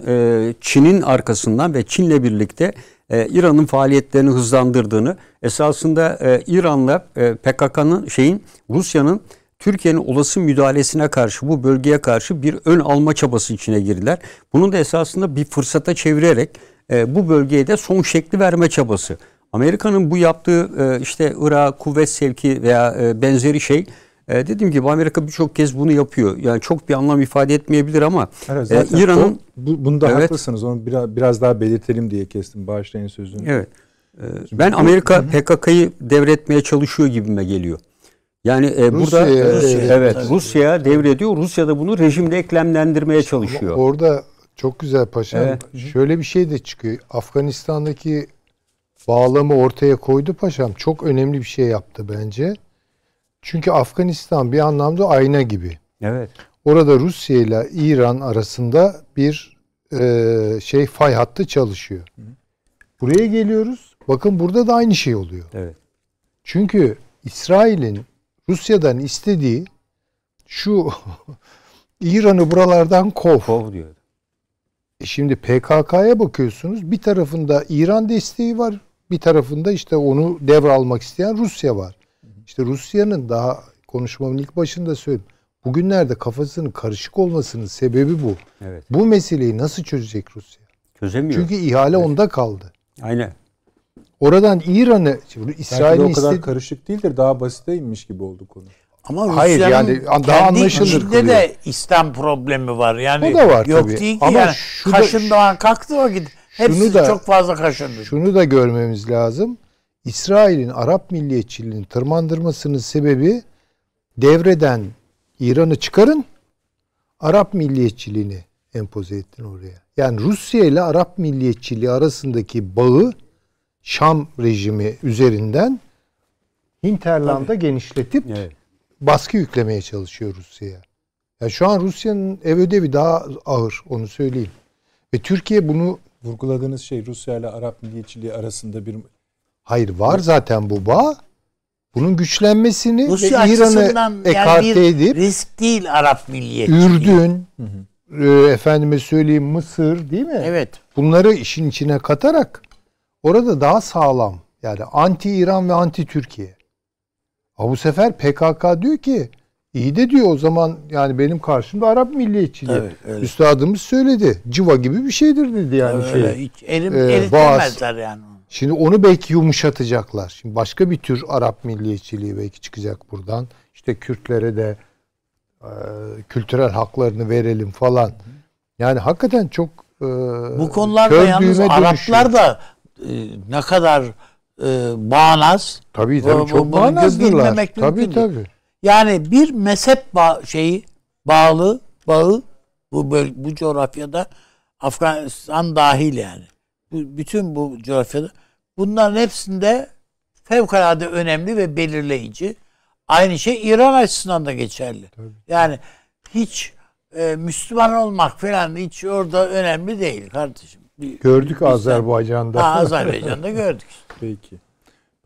Çin'in arkasından ve Çin'le birlikte İran'ın faaliyetlerini hızlandırdığını esasında İran'la e, PKK'nın şeyin Rusya'nın Türkiye'nin olası müdahalesine karşı bu bölgeye karşı bir ön alma çabası içine girdiler. Bunun da esasında bir fırsata çevirerek bu bölgeye de son şekli verme çabası. Amerika'nın bu yaptığı işte Irak kuvvet sevki veya benzeri şey e, dediğim gibi Amerika birçok kez bunu yapıyor. Yani çok bir anlam ifade etmeyebilir ama evet, e, İran'ın... Bu, bunda evet, haklısınız. Onu biraz, biraz daha belirtelim diye kestim. Bağışlayın sözünü. Evet. E, ben Amerika PKK'yı devretmeye çalışıyor gibime geliyor. Yani e, burada Rusya'ya Rusya, e, evet, Rusya devrediyor. Rusya da bunu rejimle eklemlendirmeye işte çalışıyor. Orada çok güzel paşam. Evet. Şöyle bir şey de çıkıyor. Afganistan'daki bağlamı ortaya koydu paşam. Çok önemli bir şey yaptı bence. Çünkü Afganistan bir anlamda ayna gibi. Evet. Orada Rusya ile İran arasında bir e, şey fay hattı çalışıyor. Buraya geliyoruz. Bakın burada da aynı şey oluyor. Evet. Çünkü İsrail'in Rusya'dan istediği şu İran'ı buralardan kov. Kov diyor. E şimdi PKK'ya bakıyorsunuz. Bir tarafında İran desteği var. Bir tarafında işte onu devralmak isteyen Rusya var. İşte Rusya'nın daha konuşmamın ilk başında söyledim. Bugünlerde kafasının karışık olmasının sebebi bu. Evet. Bu meseleyi nasıl çözecek Rusya? Çözemiyor. Çünkü ihale evet. onda kaldı. Aynen. Oradan İran'ı İsrail'in o kadar istedi... karışık değildir. Daha basite gibi oldu konu. Ama Rusya'nın Hayır yani daha anlaşılır içinde kılıyor. de İslam problemi var. Yani o da var yok tabii. değil ki Ama yani. Kaşın da, an kalktı o gitti. Hepsi da, çok fazla kaşındı. Şunu da görmemiz lazım. İsrail'in Arap milliyetçiliğini tırmandırmasının sebebi devreden İran'ı çıkarın, Arap milliyetçiliğini empoze ettin oraya. Yani Rusya ile Arap milliyetçiliği arasındaki bağı Şam rejimi üzerinden Hinterland'a Tabii. genişletip evet. baskı yüklemeye çalışıyor Rusya'ya. Yani şu an Rusya'nın ev ödevi daha ağır onu söyleyeyim. Ve Türkiye bunu vurguladığınız şey Rusya ile Arap milliyetçiliği arasında bir Hayır var zaten bu bağ. Bunun güçlenmesini Rusya ve İran'ı ekarte yani edip risk değil Arap milliyeti. Ürdün, hı hı. e, efendime söyleyeyim Mısır değil mi? Evet. Bunları işin içine katarak orada daha sağlam yani anti İran ve anti Türkiye. Ama bu sefer PKK diyor ki iyi de diyor o zaman yani benim karşımda Arap milliyetçiliği. Evet, Üstadımız söyledi. Civa gibi bir şeydir dedi yani öyle, şey. Hiç elim, e, eritemezler yani. Şimdi onu belki yumuşatacaklar. Şimdi başka bir tür Arap milliyetçiliği belki çıkacak buradan. İşte Kürtlere de e, kültürel haklarını verelim falan. Yani hakikaten çok e, bu konularda yalnız Araplar da e, ne kadar e, bağnaz. Tabii tabii çok bağnazdırlar. Tabii tabii. Yani bir mezhep ba şeyi bağlı bağı bu bu coğrafyada Afganistan dahil yani bütün bu coğrafyada bunların hepsinde fevkalade önemli ve belirleyici. Aynı şey İran açısından da geçerli. Tabii. Yani hiç e, Müslüman olmak falan hiç orada önemli değil kardeşim. Gördük Biz Azerbaycan'da. Ha, Azerbaycan'da gördük. Peki.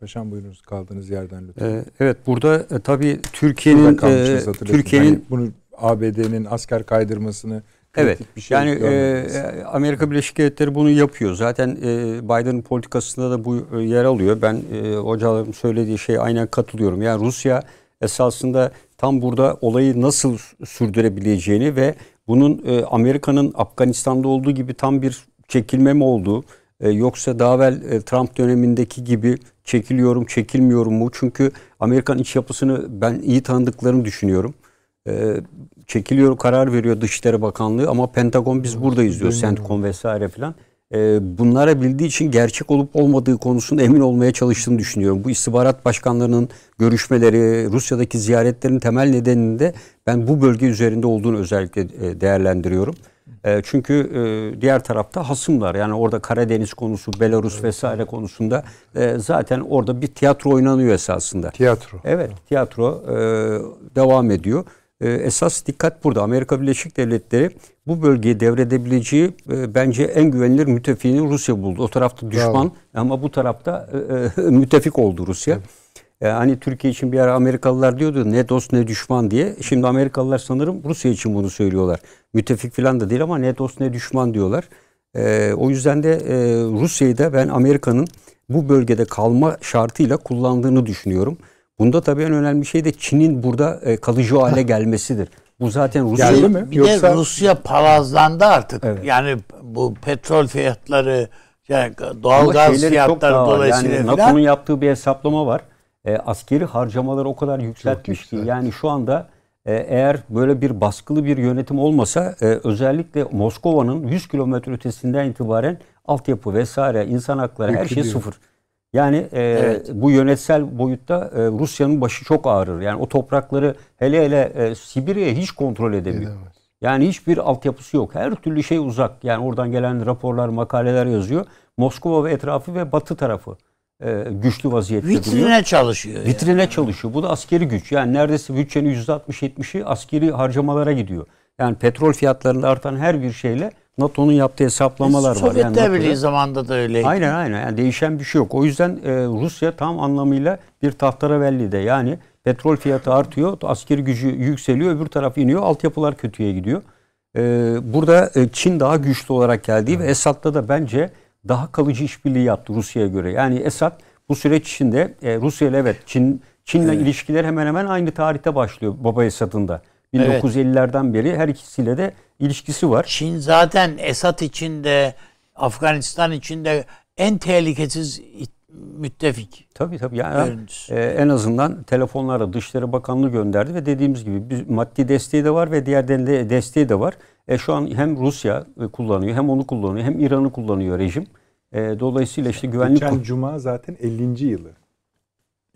Paşam buyurunuz kaldığınız yerden lütfen. Ee, evet burada e, tabii Türkiye'nin e, Türkiye'nin yani bunu ABD'nin asker kaydırmasını Evet. Bir şey yani e, Amerika Birleşik Devletleri bunu yapıyor. Zaten e, Biden'ın politikasında da bu e, yer alıyor. Ben e, hocalarım söylediği şey aynen katılıyorum. Yani Rusya esasında tam burada olayı nasıl sürdürebileceğini ve bunun e, Amerika'nın Afganistan'da olduğu gibi tam bir çekilme mi olduğu e, yoksa daha evvel e, Trump dönemindeki gibi çekiliyorum çekilmiyorum mu? Çünkü Amerikan iç yapısını ben iyi tanıdıklarını düşünüyorum. Ee, çekiliyor karar veriyor Dışişleri Bakanlığı ama Pentagon biz burada izliyor CENTCOM vesaire filan. E, bunlara bildiği için gerçek olup olmadığı konusunda emin olmaya çalıştığını düşünüyorum. Bu istihbarat başkanlarının görüşmeleri, Rusya'daki ziyaretlerin temel nedeninde ben bu bölge üzerinde olduğunu özellikle e, değerlendiriyorum. E, çünkü e, diğer tarafta hasımlar yani orada Karadeniz konusu, Belarus vesaire konusunda e, zaten orada bir tiyatro oynanıyor esasında. Tiyatro. Evet tiyatro e, devam ediyor. E, esas dikkat burada. Amerika Birleşik Devletleri bu bölgeye devredebileceği e, bence en güvenilir müttefiğini Rusya buldu. O tarafta düşman Bravo. ama bu tarafta e, e müttefik oldu Rusya. Evet. Yani e, hani Türkiye için bir ara Amerikalılar diyordu ne dost ne düşman diye. Şimdi Amerikalılar sanırım Rusya için bunu söylüyorlar. Müttefik falan da değil ama ne dost ne düşman diyorlar. E, o yüzden de e, Rusya'yı da ben Amerika'nın bu bölgede kalma şartıyla kullandığını düşünüyorum. Bunda tabii en önemli şey de Çin'in burada e, kalıcı hale gelmesidir. Bu zaten Rusya Geldi mi? Bir Yoksa... de Rusya palazlandı artık. Evet. Yani bu petrol fiyatları, yani doğalgaz fiyatları dolayısıyla yani falan. NATO'nun yaptığı bir hesaplama var. E, askeri harcamaları o kadar yükseltmiş ki yani şu anda e, eğer böyle bir baskılı bir yönetim olmasa e, özellikle Moskova'nın 100 kilometre ötesinden itibaren altyapı vesaire, insan hakları Yükülüyor. her şey sıfır. Yani e, evet. bu yönetsel boyutta e, Rusya'nın başı çok ağrır. Yani o toprakları hele hele e, Sibirya'ya hiç kontrol edemiyor. Edemez. Yani hiçbir altyapısı yok. Her türlü şey uzak. Yani oradan gelen raporlar, makaleler yazıyor. Moskova ve etrafı ve batı tarafı e, güçlü vaziyette Vitrine duruyor. Vitrine çalışıyor. Vitrine yani. çalışıyor. Bu da askeri güç. Yani neredeyse bütçenin %60-70'i askeri harcamalara gidiyor. Yani petrol fiyatlarının artan her bir şeyle NATO'nun yaptığı hesaplamalar Biz var. Sovyet yani Birliği NATO'da... zamanında da öyle. Aynen aynen. Yani değişen bir şey yok. O yüzden e, Rusya tam anlamıyla bir tahtara belli de. Yani petrol fiyatı artıyor, askeri gücü yükseliyor, öbür taraf iniyor, altyapılar kötüye gidiyor. E, burada e, Çin daha güçlü olarak geldi evet. ve Esad'da da bence daha kalıcı işbirliği yaptı Rusya'ya göre. Yani Esad bu süreç içinde e, Rusya ile evet Çin Çin'le evet. ilişkiler hemen hemen aynı tarihte başlıyor Baba Esad'ın da. 1950'lerden evet. beri her ikisiyle de ilişkisi var. Çin zaten Esad için de Afganistan için de en tehlikesiz müttefik. Tabii tabii. Yani, e, en azından telefonlara Dışişleri Bakanlığı gönderdi ve dediğimiz gibi bir maddi desteği de var ve diğer de desteği de var. E, şu an hem Rusya e, kullanıyor hem onu kullanıyor hem İran'ı kullanıyor rejim. E, dolayısıyla işte güvenlik... Geçen cuma zaten 50. yılı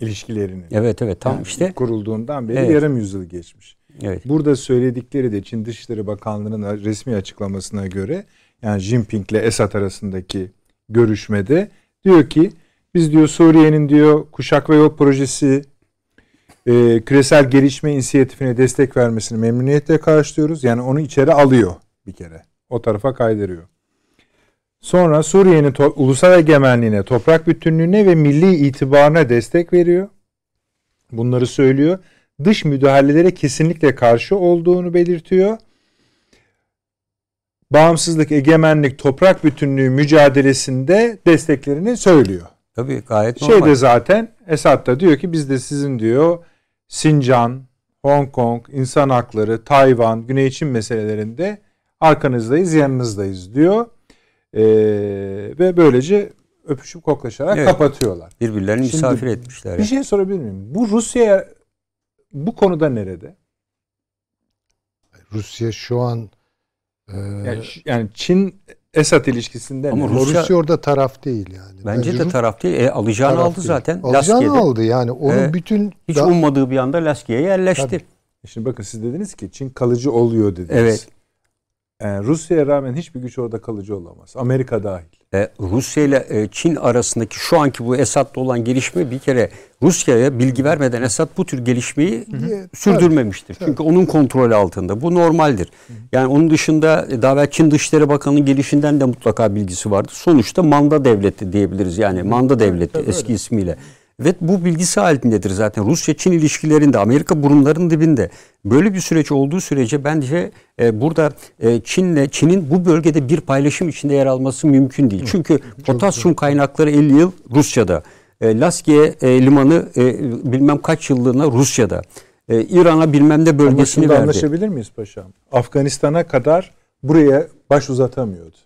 ilişkilerinin. Evet evet tam yani işte. Kurulduğundan beri evet. yarım yüzyıl geçmiş. Evet. Burada söyledikleri de Çin Dışişleri Bakanlığı'nın resmi açıklamasına göre yani Jinping ile Esad arasındaki görüşmede diyor ki biz diyor Suriye'nin diyor kuşak ve yol projesi e, küresel gelişme inisiyatifine destek vermesini memnuniyetle karşılıyoruz. Yani onu içeri alıyor bir kere. O tarafa kaydırıyor. Sonra Suriye'nin to- ulusal egemenliğine, toprak bütünlüğüne ve milli itibarına destek veriyor. Bunları söylüyor dış müdahalelere kesinlikle karşı olduğunu belirtiyor. Bağımsızlık, egemenlik, toprak bütünlüğü mücadelesinde desteklerini söylüyor. Tabii gayet normal. Şey de zaten Esad da diyor ki biz de sizin diyor Sincan, Hong Kong, insan hakları, Tayvan, Güney Çin meselelerinde arkanızdayız, yanınızdayız diyor. Ee, ve böylece öpüşüp koklaşarak evet. kapatıyorlar. Birbirlerini Şimdi, misafir etmişler. Bir şey sorabilir miyim? Bu Rusya bu konuda nerede? Rusya şu an e... yani, yani Çin esat ilişkisinde ama yani. Rusya, Rusya orada taraf değil yani. Bence, bence de taraf değil. E, alacağını taraf aldı değil. zaten. Alacağını Laskiye'de. aldı yani. Onun e, bütün hiç daha... ummadığı bir anda Laskiye yerleşti. Tabii. E şimdi bakın siz dediniz ki Çin kalıcı oluyor dediniz. Evet. Yani e, Rusya'ya rağmen hiçbir güç orada kalıcı olamaz. Amerika dahil. E, Rusya ile e, Çin arasındaki şu anki bu Esad'la olan gelişme bir kere Rusya'ya bilgi vermeden Esad bu tür gelişmeyi hı hı. E, sürdürmemiştir. Tabii. Çünkü onun kontrolü altında. Bu normaldir. Hı hı. Yani onun dışında daha evvel Çin Dışişleri Bakanı'nın gelişinden de mutlaka bilgisi vardı. Sonuçta manda devleti diyebiliriz. Yani manda devleti tabii, tabii eski öyle. ismiyle. Ve bu bilgisi halindedir zaten. Rusya-Çin ilişkilerinde, Amerika burunlarının dibinde. Böyle bir süreç olduğu sürece bence e, burada e, Çin'le Çin'in bu bölgede bir paylaşım içinde yer alması mümkün değil. Çünkü Çok potasyum kaynakları 50 yıl Rusya'da. E, Laskiye e, limanı e, bilmem kaç yıllığına Rusya'da. E, İran'a bilmem ne bölgesini verdi. anlaşabilir miyiz paşam? Afganistan'a kadar buraya baş uzatamıyordu.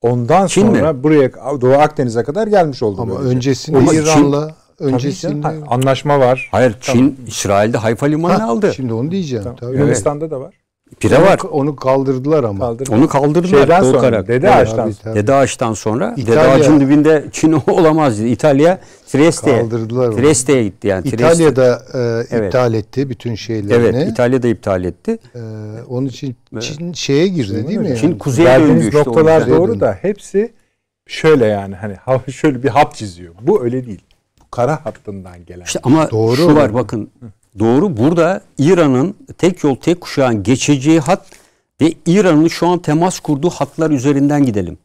Ondan Çin sonra mi? buraya Doğu Akdeniz'e kadar gelmiş oldu. Ama böylece. öncesinde Ama İran'la öncesinde Tabii anlaşma var. Hayır Çin tamam. İsrail'de Hayfa limanını ha, aldı. Şimdi onu diyeceğim. Tamam. Tabii. Yunanistan'da da var. Pire var. Onu kaldırdılar ama. Kaldırdılar. Onu kaldırdılar. Şeyden Doğu sonra. Karak. Dede Ağaç'tan. Tabii, Dede Ağaç'tan sonra. Dede Ağaç'ın dibinde Çin olamaz. İtalya Trieste'ye. Kaldırdılar onu. Trieste'ye gitti yani. İtalya'da e, evet. iptal etti bütün şeylerini. Evet İtalya'da iptal etti. Ee, onun için Çin evet. şeye girdi değil, değil mi? Yani? Çin kuzeye döndü işte. noktalar doğru da hepsi şöyle yani hani şöyle bir hap çiziyor. Bu öyle değil kara hattından gelen. İşte ama doğru şu var bakın. Doğru burada İran'ın tek yol tek kuşağın geçeceği hat ve İran'ın şu an temas kurduğu hatlar üzerinden gidelim.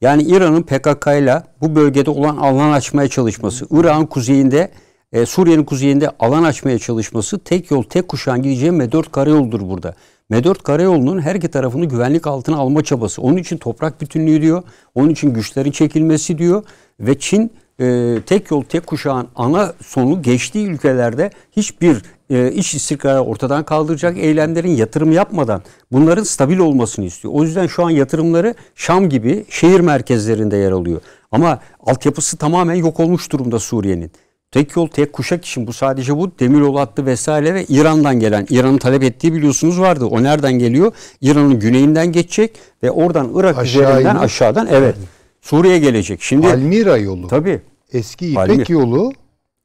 Yani İran'ın PKK ile bu bölgede olan alan açmaya çalışması, Irak'ın kuzeyinde, e, Suriye'nin kuzeyinde alan açmaya çalışması tek yol tek kuşağın gideceği M4 karayoludur burada. M4 karayolunun her iki tarafını güvenlik altına alma çabası. Onun için toprak bütünlüğü diyor, onun için güçlerin çekilmesi diyor ve Çin e, tek yol tek kuşağın ana sonu geçtiği ülkelerde hiçbir e, iş istikrarı ortadan kaldıracak eylemlerin yatırım yapmadan bunların stabil olmasını istiyor. O yüzden şu an yatırımları Şam gibi şehir merkezlerinde yer alıyor. Ama altyapısı tamamen yok olmuş durumda Suriye'nin. Tek yol tek kuşak için bu sadece bu Demiroğlu hattı vesaire ve İran'dan gelen İran'ın talep ettiği biliyorsunuz vardı. O nereden geliyor? İran'ın güneyinden geçecek ve oradan Irak Aşağı üzerinden inip. aşağıdan evet. Yani Suriye gelecek. Şimdi Palmira yolu. Tabi. Eski İpek Palmir. yolu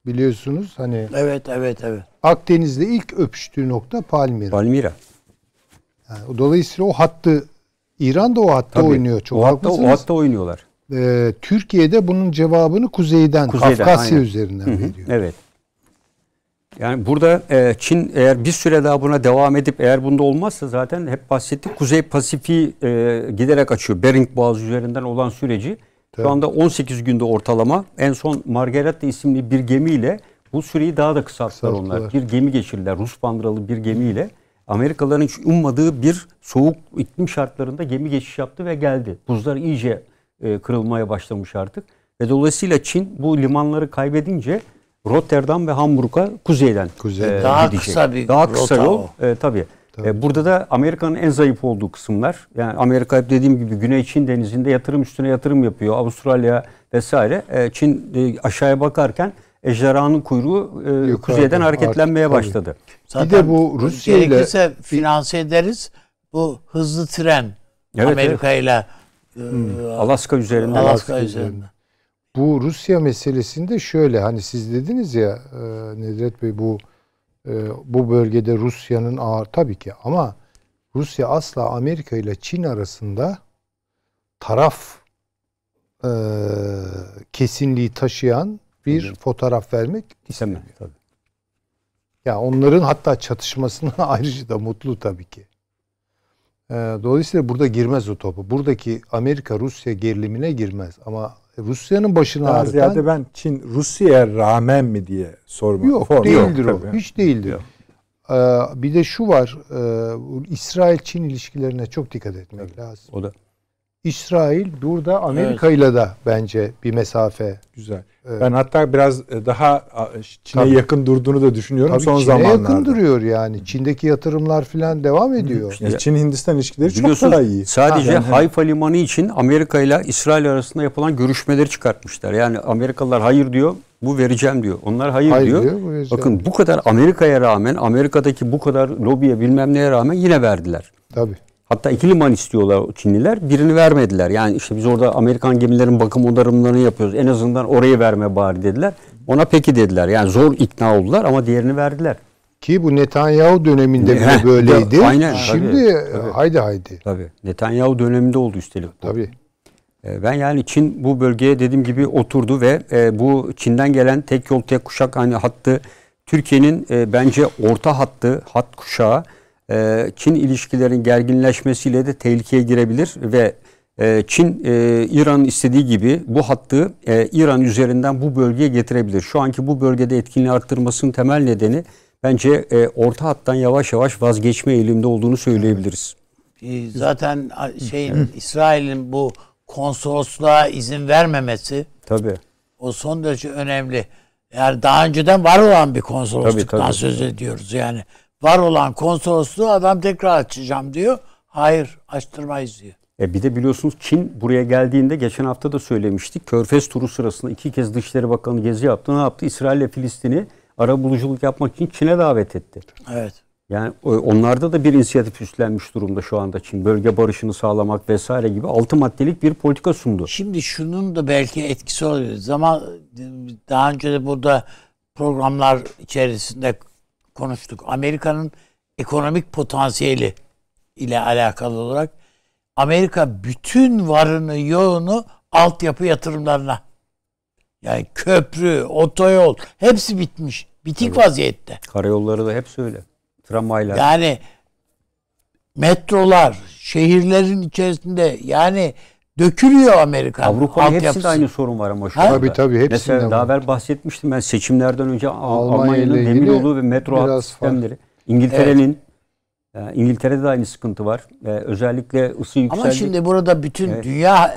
biliyorsunuz hani Evet evet evet. Akdeniz'de ilk öpüştüğü nokta Palmira. Palmira. Yani, dolayısıyla o hattı İran da o hatta Tabii, oynuyor çok o hatta, o hatta oynuyorlar. Ee, Türkiye'de bunun cevabını kuzeyden, kuzeyden Kafkasya aynen. üzerinden veriyor. Evet. Yani burada e, Çin eğer bir süre daha buna devam edip eğer bunda olmazsa zaten hep bahsettik Kuzey Pasifik'i e, giderek açıyor. Bering Boğazı üzerinden olan süreci. Tabii. Şu anda 18 günde ortalama en son Margaretta isimli bir gemiyle bu süreyi daha da kısalttılar onlar. Bir gemi geçirdiler Rus bandıralı bir gemiyle. Amerikalıların hiç ummadığı bir soğuk iklim şartlarında gemi geçiş yaptı ve geldi. Buzlar iyice e, kırılmaya başlamış artık. Ve dolayısıyla Çin bu limanları kaybedince Rotterdam ve Hamburg'a kuzeyden Kuzey. e, Daha gidecek. kısa bir Daha kısa rota yol. E, tabii. E, tabii. E, burada da Amerika'nın en zayıf olduğu kısımlar. Yani Amerika hep dediğim gibi Güney Çin denizinde yatırım üstüne yatırım yapıyor. Avustralya vesaire. E, Çin e, aşağıya bakarken ejderhanın kuyruğu e, Yukarıda, kuzeyden hareketlenmeye artık, başladı. Zaten bir de bu Rusya ile gerekirse finanse ederiz. Bu hızlı tren Evet, Amerika ile e, hmm. Alaska üzerinden Alaska, Alaska üzerinden. üzerinden bu Rusya meselesinde şöyle hani siz dediniz ya e, Nedret Bey bu e, bu bölgede Rusya'nın ağır tabii ki ama Rusya asla Amerika ile Çin arasında taraf e, kesinliği taşıyan bir Hı. fotoğraf vermek istemiyor tabii. Ya onların hatta çatışmasına ayrıca da mutlu tabii ki. E, dolayısıyla burada girmez o topu. Buradaki Amerika-Rusya gerilimine girmez. Ama Rusya'nın başına Daha ağrıtan... ziyade ben Çin Rusya'ya rağmen mi diye sorma. Yok Form. değildir yok, o. Tabii. Hiç değildir. Yok. Ee, bir de şu var. E, İsrail-Çin ilişkilerine çok dikkat etmek evet, lazım. O da. İsrail burada Amerika evet. ile de bence bir mesafe. Güzel. Evet. Ben hatta biraz e, daha e, Çin'e Tabii. yakın durduğunu da düşünüyorum Tabii son Çin'e zamanlarda. yakın duruyor yani. Çin'deki yatırımlar filan devam ediyor. İşte Çin Hindistan ilişkileri çok daha iyi. Sadece ha, yani. Hayfa limanı için Amerika ile İsrail arasında yapılan görüşmeleri çıkartmışlar. Yani Amerikalılar hayır diyor, bu vereceğim diyor. Onlar hayır, hayır diyor. diyor bu Bakın bu kadar Amerika'ya rağmen, Amerika'daki bu kadar lobiye bilmem neye rağmen yine verdiler. Tabii. Hatta iki liman istiyorlar Çinliler. Birini vermediler. Yani işte biz orada Amerikan gemilerin bakım onarımlarını yapıyoruz. En azından orayı verme bari dediler. Ona peki dediler. Yani zor ikna oldular ama diğerini verdiler. Ki bu Netanyahu döneminde bile böyleydi. aynen. Şimdi tabii, tabii. E, haydi haydi. Tabii. Netanyahu döneminde oldu üstelik. Bu. Tabii. E, ben yani Çin bu bölgeye dediğim gibi oturdu ve e, bu Çin'den gelen tek yol tek kuşak hani hattı Türkiye'nin bence orta hattı hat kuşağı ee, Çin ilişkilerin gerginleşmesiyle de tehlikeye girebilir ve e, Çin e, İran'ın istediği gibi bu hattı e, İran üzerinden bu bölgeye getirebilir. Şu anki bu bölgede etkinliği arttırmasının temel nedeni bence e, orta hattan yavaş yavaş vazgeçme eğilimde olduğunu söyleyebiliriz. Ee, zaten şeyin İsrail'in bu konsolosluğa izin vermemesi tabii. o son derece önemli. Yani daha önceden var olan bir konsolosluktan tabii, tabii. söz ediyoruz yani var olan konsolosluğu adam tekrar açacağım diyor. Hayır açtırmayız diyor. E bir de biliyorsunuz Çin buraya geldiğinde geçen hafta da söylemiştik. Körfez turu sırasında iki kez Dışişleri Bakanı gezi yaptı. Ne yaptı? İsrail ile Filistin'i ara buluculuk yapmak için Çin'e davet etti. Evet. Yani e, onlarda da bir inisiyatif üstlenmiş durumda şu anda Çin. Bölge barışını sağlamak vesaire gibi altı maddelik bir politika sundu. Şimdi şunun da belki etkisi oluyor. Zaman daha önce de burada programlar içerisinde konuştuk. Amerika'nın ekonomik potansiyeli ile alakalı olarak Amerika bütün varını yoğunu altyapı yatırımlarına yani köprü, otoyol hepsi bitmiş. Bitik evet. vaziyette. Karayolları da hep öyle. Tramvaylar. Yani metrolar, şehirlerin içerisinde yani dökülüyor Amerika. Avrupa'nın hepsinde yapısı. aynı sorun var ama şu ha? Tabii tabii hepsinde Mesela daha evvel bahsetmiştim ben seçimlerden önce Almanya'nın demir demiryolu ve metro hat sistemleri. İngiltere'nin evet. E, İngiltere'de de aynı sıkıntı var. Ee, özellikle ısı yükseldi. Ama şimdi burada bütün evet. dünya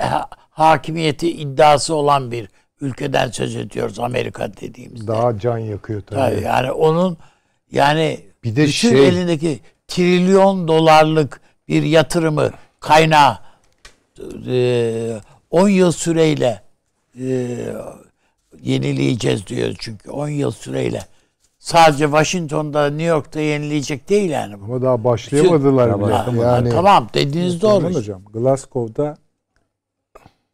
hakimiyeti iddiası olan bir ülkeden söz ediyoruz Amerika dediğimizde. Daha can yakıyor tabii. tabii yani onun yani bir de bütün şey, elindeki trilyon dolarlık bir yatırımı kaynağı 10 ee, yıl süreyle e, yenileyeceğiz diyor çünkü 10 yıl süreyle. Sadece Washington'da, New York'ta yenileyecek değil yani. Ama daha başlayamadılar Şu, bile. Yani, yani, tamam dediğiniz doğru. Hocam, Glasgow'da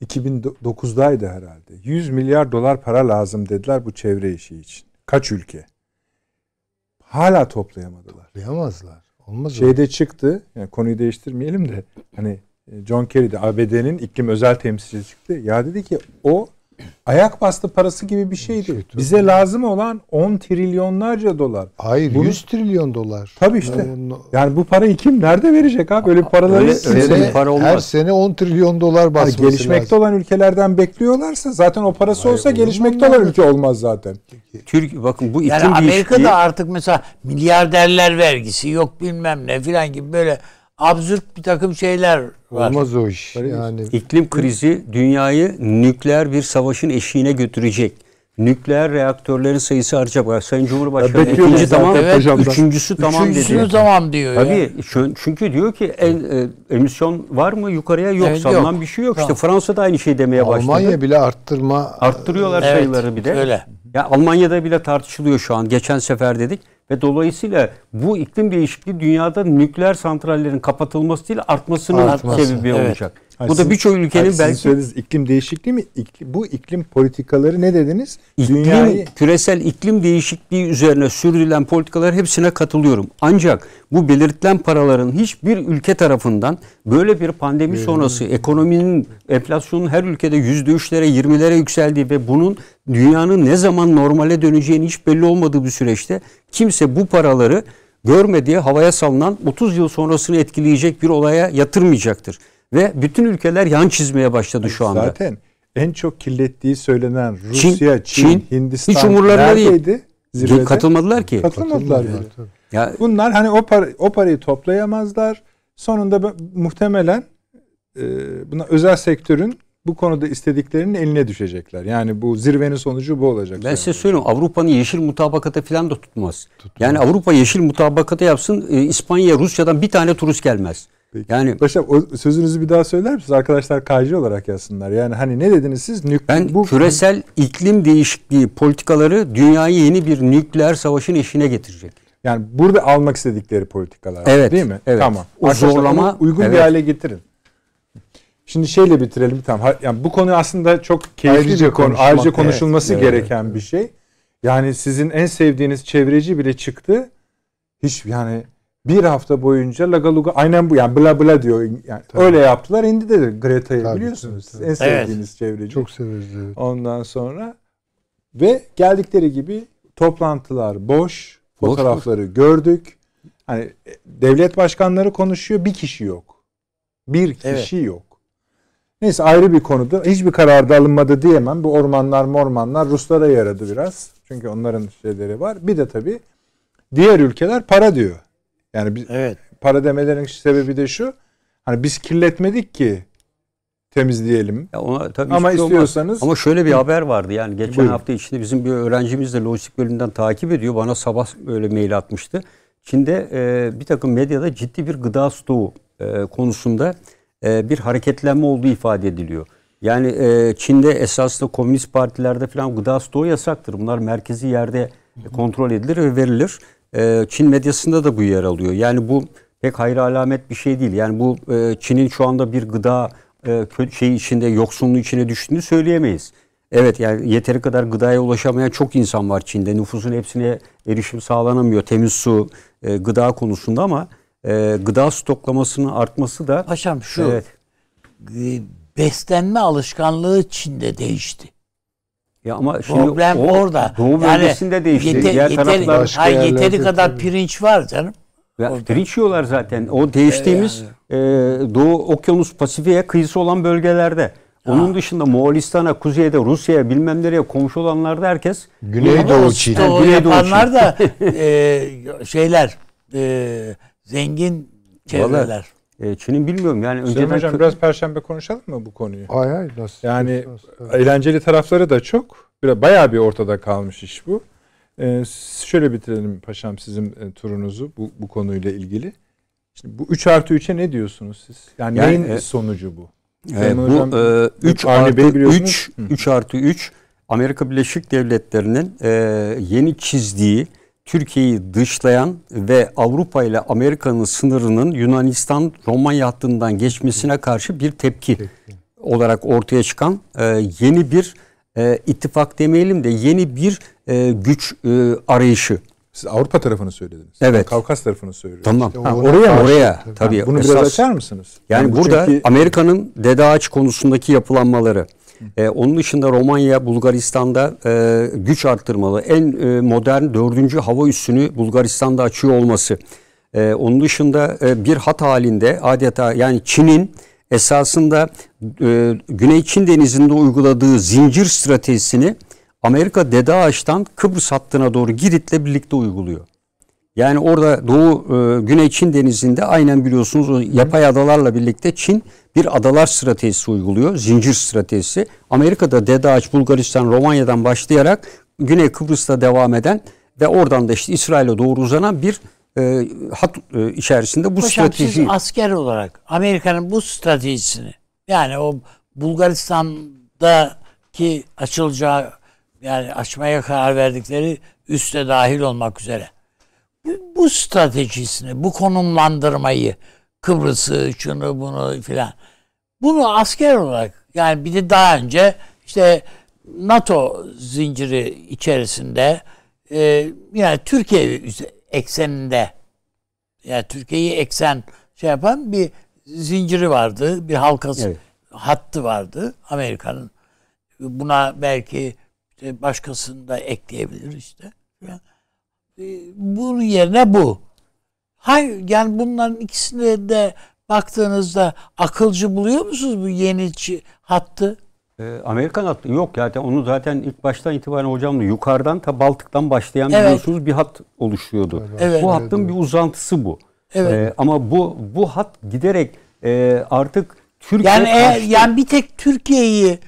2009'daydı herhalde. 100 milyar dolar para lazım dediler bu çevre işi için. Kaç ülke? Hala toplayamadılar. Toplayamazlar. Olmaz Şeyde öyle. çıktı. Yani konuyu değiştirmeyelim de hani e, John Kerry de ABD'nin iklim özel temsilcisi çıktı. Ya dedi ki o ayak bastı parası gibi bir şeydi. Şey, Bize lazım olan 10 trilyonlarca dolar. Hayır Bunu, 100 trilyon dolar. Tabii işte. Yani bu parayı kim nerede verecek abi? Böyle paraları öyle, sene, para olmaz. Her sene 10 trilyon dolar hani basması yani Gelişmekte lazım. olan ülkelerden bekliyorlarsa zaten o parası Hayır, olsa gelişmekte olan ülke olmaz zaten. Türk bakın bu iklim yani Amerika'da değişikliği... artık mesela milyarderler vergisi yok bilmem ne filan gibi böyle absürt bir takım şeyler var. Olmaz o iş. Yani iklim krizi dünyayı nükleer bir savaşın eşiğine götürecek. Nükleer reaktörlerin sayısı artacak. Sayın Cumhurbaşkanı ya ikinci tamam, evet, hocam, üçüncüsü tamam dedi. Üçüncüsü tamam diyor. Tabii ya. çünkü diyor ki en, e, emisyon var mı yukarıya yok. Evet, Sallanan bir şey yok. Tamam. İşte Fransa da aynı şey demeye başladı. Almanya bile arttırma. Arttırıyorlar evet, sayıları bir de. Öyle. Ya Almanya'da bile tartışılıyor şu an. Geçen sefer dedik. Ve dolayısıyla bu iklim değişikliği dünyada nükleer santrallerin kapatılması değil artmasının artması, sebebi evet. olacak. Hayır, bu da birçok ülkenin hayır, belki... Sizin iklim değişikliği mi? İklim, bu iklim politikaları ne dediniz? İklim, Dünyayı... Küresel iklim değişikliği üzerine sürdürülen politikalar hepsine katılıyorum. Ancak bu belirtilen paraların hiçbir ülke tarafından böyle bir pandemi evet. sonrası ekonominin, enflasyonun her ülkede yüzde üçlere, yirmilere yükseldiği ve bunun dünyanın ne zaman normale döneceğini hiç belli olmadığı bir süreçte kimse bu paraları görmediği havaya salınan 30 yıl sonrasını etkileyecek bir olaya yatırmayacaktır. Ve bütün ülkeler yan çizmeye başladı şu anda. Zaten en çok kirlettiği söylenen Rusya, Çin, Çin, Çin Hindistan hiç umurlarında neredeydi? Değil. Katılmadılar ki. Katılmadılar. Katılmadılar. Yani. Bunlar hani o, para, o parayı toplayamazlar. Sonunda muhtemelen e, buna özel sektörün bu konuda istediklerinin eline düşecekler. Yani bu zirvenin sonucu bu olacak. Ben size söyleyeyim Avrupa'nın yeşil mutabakata falan da tutmaz. tutmaz. Yani Avrupa yeşil mutabakata yapsın e, İspanya Rusya'dan bir tane turist gelmez. Peki. Yani Paşam sözünüzü bir daha söyler misiniz? Arkadaşlar KC olarak yazsınlar. Yani hani ne dediniz siz? Nük ben bu küresel iklim değişikliği politikaları dünyayı yeni bir nükleer savaşın eşine getirecek. Yani burada almak istedikleri politikalar. Evet. Değil mi? Evet. Tamam. O zorlama uygun evet. bir hale getirin. Şimdi şeyle bitirelim tamam. Yani bu konu aslında çok keyifli ayrıca bir konu. Ayrıca konuşulması evet, gereken evet. bir şey. Yani sizin en sevdiğiniz çevreci bile çıktı. Hiç yani bir hafta boyunca lagaluga aynen bu yani bla bla diyor. Yani tabii. öyle yaptılar. Indi de Greta'yı biliyorsunuz. Tabii, En sevdiğiniz evet. çevreci. Çok severiz evet. Ondan sonra ve geldikleri gibi toplantılar boş. boş fotoğrafları boş. gördük. Hani e, devlet başkanları konuşuyor. Bir kişi yok. Bir kişi evet. yok. Neyse ayrı bir konuda. Hiçbir kararda alınmadı diyemem. Bu ormanlar mormanlar Ruslara yaradı biraz. Çünkü onların şeyleri var. Bir de tabii diğer ülkeler para diyor. Yani biz, evet. para demelerin sebebi de şu. Hani biz kirletmedik ki temizleyelim. Ya ona, tabii ama şey istiyorsanız. Ama şöyle bir haber vardı yani geçen Buyurun. hafta içinde bizim bir öğrencimiz de lojistik bölümünden takip ediyor. Bana sabah böyle mail atmıştı. Çin'de e, bir takım medyada ciddi bir gıda stoğu e, konusunda e, bir hareketlenme olduğu ifade ediliyor. Yani e, Çin'de esaslı komünist partilerde falan gıda stoğu yasaktır. Bunlar merkezi yerde kontrol edilir ve verilir. Ee, Çin medyasında da bu yer alıyor. Yani bu pek hayır alamet bir şey değil. Yani bu e, Çin'in şu anda bir gıda e, şey içinde yoksunluğu içine düştüğünü söyleyemeyiz. Evet yani yeteri kadar gıdaya ulaşamayan çok insan var Çin'de. Nüfusun hepsine erişim sağlanamıyor. Temiz su, e, gıda konusunda ama gıda stoklamasının artması da... Paşam şu, evet. beslenme alışkanlığı Çin'de değişti. Ya ama şimdi problem o, orada. Doğu yani değişti. Yeter, Diğer yeter, taraflar başka hayır, yeteri kadar tabii. pirinç var canım. Ya, pirinç yiyorlar zaten. O değiştiğimiz yani. e, Doğu Okyanus Pasifik'e kıyısı olan bölgelerde. Onun ha. dışında Moğolistan'a, kuzeyde, Rusya'ya bilmem nereye komşu olanlarda herkes Güneydoğu Çin'e. Yani Güneydoğu yapanlar da e, şeyler e, zengin çevreler. Vallahi, e, Çin'in bilmiyorum yani önceden... Süleyman Hocam biraz Perşembe konuşalım mı bu konuyu? Hay hay. Nasıl, yani nasıl, eğlenceli tarafları da çok. Biraz, bayağı bir ortada kalmış iş bu. Ee, şöyle bitirelim paşam sizin e, turunuzu bu, bu konuyla ilgili. Şimdi bu 3 artı 3'e ne diyorsunuz siz? Yani, yani neyin e, sonucu bu? E, bu hocam, e, 3 artı 3, 3 artı 3 Amerika Birleşik Devletleri'nin e, yeni çizdiği Türkiye'yi dışlayan ve Avrupa ile Amerika'nın sınırının Yunanistan Romanya hattından geçmesine karşı bir tepki, olarak ortaya çıkan e, yeni bir e, ittifak demeyelim de yeni bir e, güç arayışı. Siz Avrupa tarafını söylediniz. Evet. Kavkas tarafını söylüyorum. Tamam. İşte ha, oraya karşı, oraya tabii. tabii. Bunu Esas, biraz açar mısınız? Yani, yani burada çünkü... Amerika'nın Dede Ağaç konusundaki yapılanmaları, e, onun dışında Romanya, Bulgaristan'da e, güç arttırmalı. En e, modern dördüncü hava üssünü Bulgaristan'da açıyor olması. E, onun dışında e, bir hat halinde adeta yani Çin'in esasında e, Güney Çin Denizi'nde uyguladığı zincir stratejisini Amerika Dede Ağaç'tan Kıbrıs hattına doğru Girit'le birlikte uyguluyor. Yani orada Doğu e, Güney Çin Denizi'nde aynen biliyorsunuz o yapay adalarla birlikte Çin bir adalar stratejisi uyguluyor. Zincir stratejisi. Amerika'da Dedaç, Bulgaristan, Romanya'dan başlayarak Güney Kıbrıs'ta devam eden ve oradan da işte İsrail'e doğru uzanan bir e, hat e, içerisinde bu Hocam strateji. Siz asker olarak Amerika'nın bu stratejisini yani o Bulgaristan'daki açılacağı yani açmaya karar verdikleri üste dahil olmak üzere bu stratejisini, bu konumlandırmayı, Kıbrıs'ı, şunu bunu filan. Bunu asker olarak yani bir de daha önce işte NATO zinciri içerisinde e, yani Türkiye ekseninde yani Türkiye'yi eksen şey yapan bir zinciri vardı, bir halkası evet. hattı vardı Amerika'nın. Buna belki işte başkasını da ekleyebilir işte. Yani ee, bunun yerine bu. Hayır yani bunların ikisine de baktığınızda akılcı buluyor musunuz bu yeni hattı? Ee, Amerikan hattı yok zaten onu zaten ilk baştan itibaren hocamla yukarıdan ta Baltık'tan başlayan evet. biliyorsunuz bir hat oluşuyordu. Evet. Bu hattın evet. bir uzantısı bu. Evet. Ee, ama bu bu hat giderek e, artık Türkiye yani eğer, yani bir tek Türkiye'yi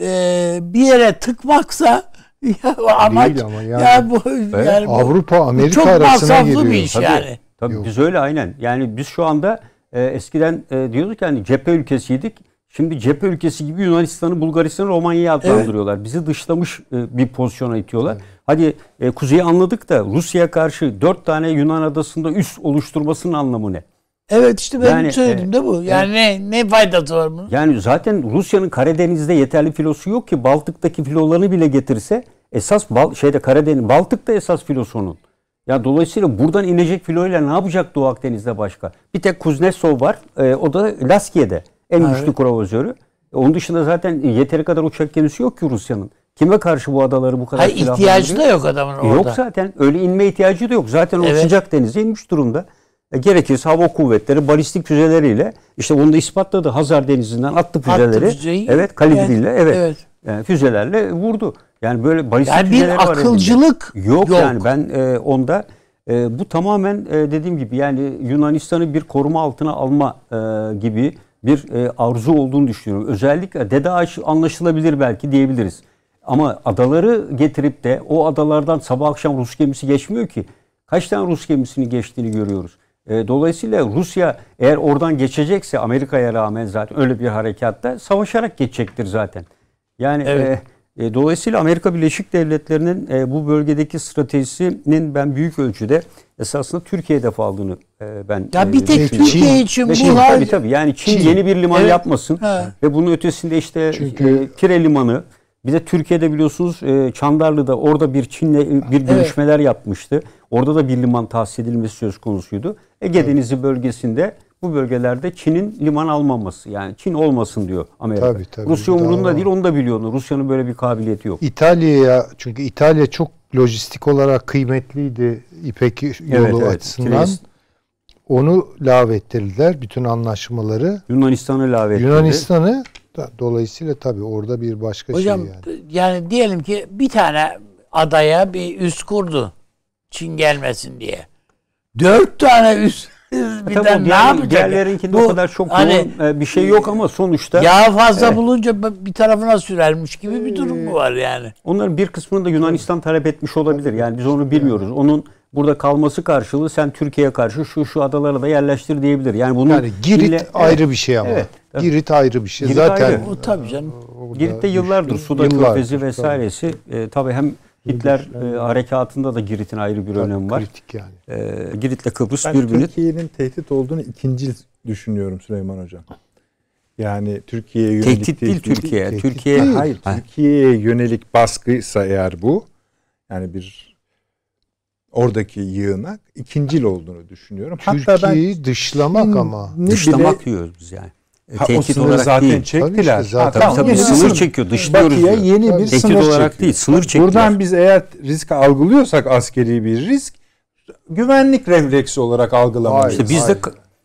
e, bir yere tıkmaksa ya o amaç Değil ama yani, ya bu, evet. yani bu, Avrupa Amerika çok arasına giriyor. bir iş tabii, yani. Tabii Yok. biz öyle aynen. Yani biz şu anda e, eskiden e, diyorduk yani cephe ülkesiydik. Şimdi cephe ülkesi gibi Yunanistan'ı, Bulgaristan'ı, Romanya'yı adlandırıyorlar. Evet. Bizi dışlamış e, bir pozisyona itiyorlar. Evet. Hadi e, kuzeyi anladık da Rusya'ya karşı dört tane Yunan adasında üst oluşturmasının anlamı ne? Evet işte ben yani, söyledim e, de bu. E, yani e, ne, ne faydası var bunun? Yani zaten Rusya'nın Karadeniz'de yeterli filosu yok ki Baltık'taki filolarını bile getirse esas Bal, şeyde Karadeniz Baltık'ta esas filosunun. Ya dolayısıyla buradan inecek filoyla ne yapacak Doğu Akdeniz'de başka? Bir tek Kuznetsov var. E, o da Laskiye'de en evet. güçlü kurovazörü. E, onun dışında zaten yeteri kadar uçak gemisi yok ki Rusya'nın. Kime karşı bu adaları bu kadar Hayır, ihtiyacı da yok adamın e, orada. yok zaten. Öyle inme ihtiyacı da yok. Zaten o evet. sıcak denize inmiş durumda. E, gerekirse hava kuvvetleri balistik füzeleriyle işte onu da ispatladı. Hazar Denizi'nden attı füzeleri. Attı Evet kalibriyle evet. evet. evet. Yani füzelerle vurdu. Yani böyle balistik yani füzeleri var. bir akılcılık var yok, yok. yani ben e, onda e, bu tamamen e, dediğim gibi yani Yunanistan'ı bir koruma altına alma e, gibi bir e, arzu olduğunu düşünüyorum. Özellikle dede DEDAŞ anlaşılabilir belki diyebiliriz. Ama adaları getirip de o adalardan sabah akşam Rus gemisi geçmiyor ki. Kaç tane Rus gemisini geçtiğini görüyoruz. E, dolayısıyla Rusya eğer oradan geçecekse Amerika'ya rağmen zaten öyle bir harekatta savaşarak geçecektir zaten. Yani evet. e, e, dolayısıyla Amerika Birleşik Devletleri'nin e, bu bölgedeki stratejisinin ben büyük ölçüde esasında Türkiye defaldığını e, ben Ya e, bir tek Türkiye için bu Çin, hal tabii, tabii yani Çin, Çin yeni bir liman evet. yapmasın ha. ve bunun ötesinde işte Çünkü... e, Kire limanı bir de Türkiye'de biliyorsunuz e, Çandarlı'da orada bir Çin'le bir görüşmeler evet. yapmıştı. Orada da bir liman tahsis edilmesi söz konusuydu. Ege evet. Denizi bölgesinde bu bölgelerde Çin'in liman almaması yani Çin olmasın diyor Amerika. Tabii, tabii, Rusya umurunda değil onu da biliyor. Rusya'nın böyle bir kabiliyeti yok. İtalya'ya çünkü İtalya çok lojistik olarak kıymetliydi İpek yolu evet, açısından. Kireyiz. Onu lağvettirdiler bütün anlaşmaları. Yunanistan'ı lağvettirdi. Yunanistan'ı dolayısıyla tabii orada bir başka şey Hocam, şey yani. Hocam yani diyelim ki bir tane adaya bir üst kurdu. Çin gelmesin diye. Dört tane üst e, bir de ne yapacak? Diğerlerinkinden bu, kadar çok hani, e, bir şey yok ama sonuçta... Yağ fazla evet. bulunca bir tarafına sürermiş gibi bir ee, durum mu var yani? Onların bir kısmını da Yunanistan talep etmiş olabilir. Yani biz onu bilmiyoruz. Onun burada kalması karşılığı sen Türkiye'ye karşı şu şu adalara da yerleştir diyebilir. Yani bunun yani Girit ile, ayrı bir şey ama. Evet. Girit ayrı bir şey. Girit Zaten ayrı. O, tabii canım. Girit'te yıllardır suda yıllar, körfezi vesairesi e, tabii hem Hitler e, harekatında da Girit'in ayrı bir önemi var. Kritik yani. E, Girit'le Kıbrıs ben birbirini... Türkiye'nin tehdit olduğunu ikinci düşünüyorum Süleyman Hocam. Yani Türkiye'ye yönelik tehdit değil, değil Türkiye. Tehdit Türkiye değil. hayır. Ha. Türkiye'ye yönelik baskıysa eğer bu yani bir oradaki yığınak ikincil olduğunu düşünüyorum. Türkiye'yi Hatta ben, dışlamak ama. Dışlamak diyoruz biz yani. E, tehdit olarak zaten değil. çektiler. Tabii işte zaten. Ha, tamam, tabii, sınır, sınır çekiyor, dışlıyoruz Batı'ya yeni bir tehdit sınır olarak çekiyor. değil, sınır çekiyor. Buradan biz eğer risk algılıyorsak askeri bir risk, güvenlik refleksi olarak algılamalıyız. İşte biz de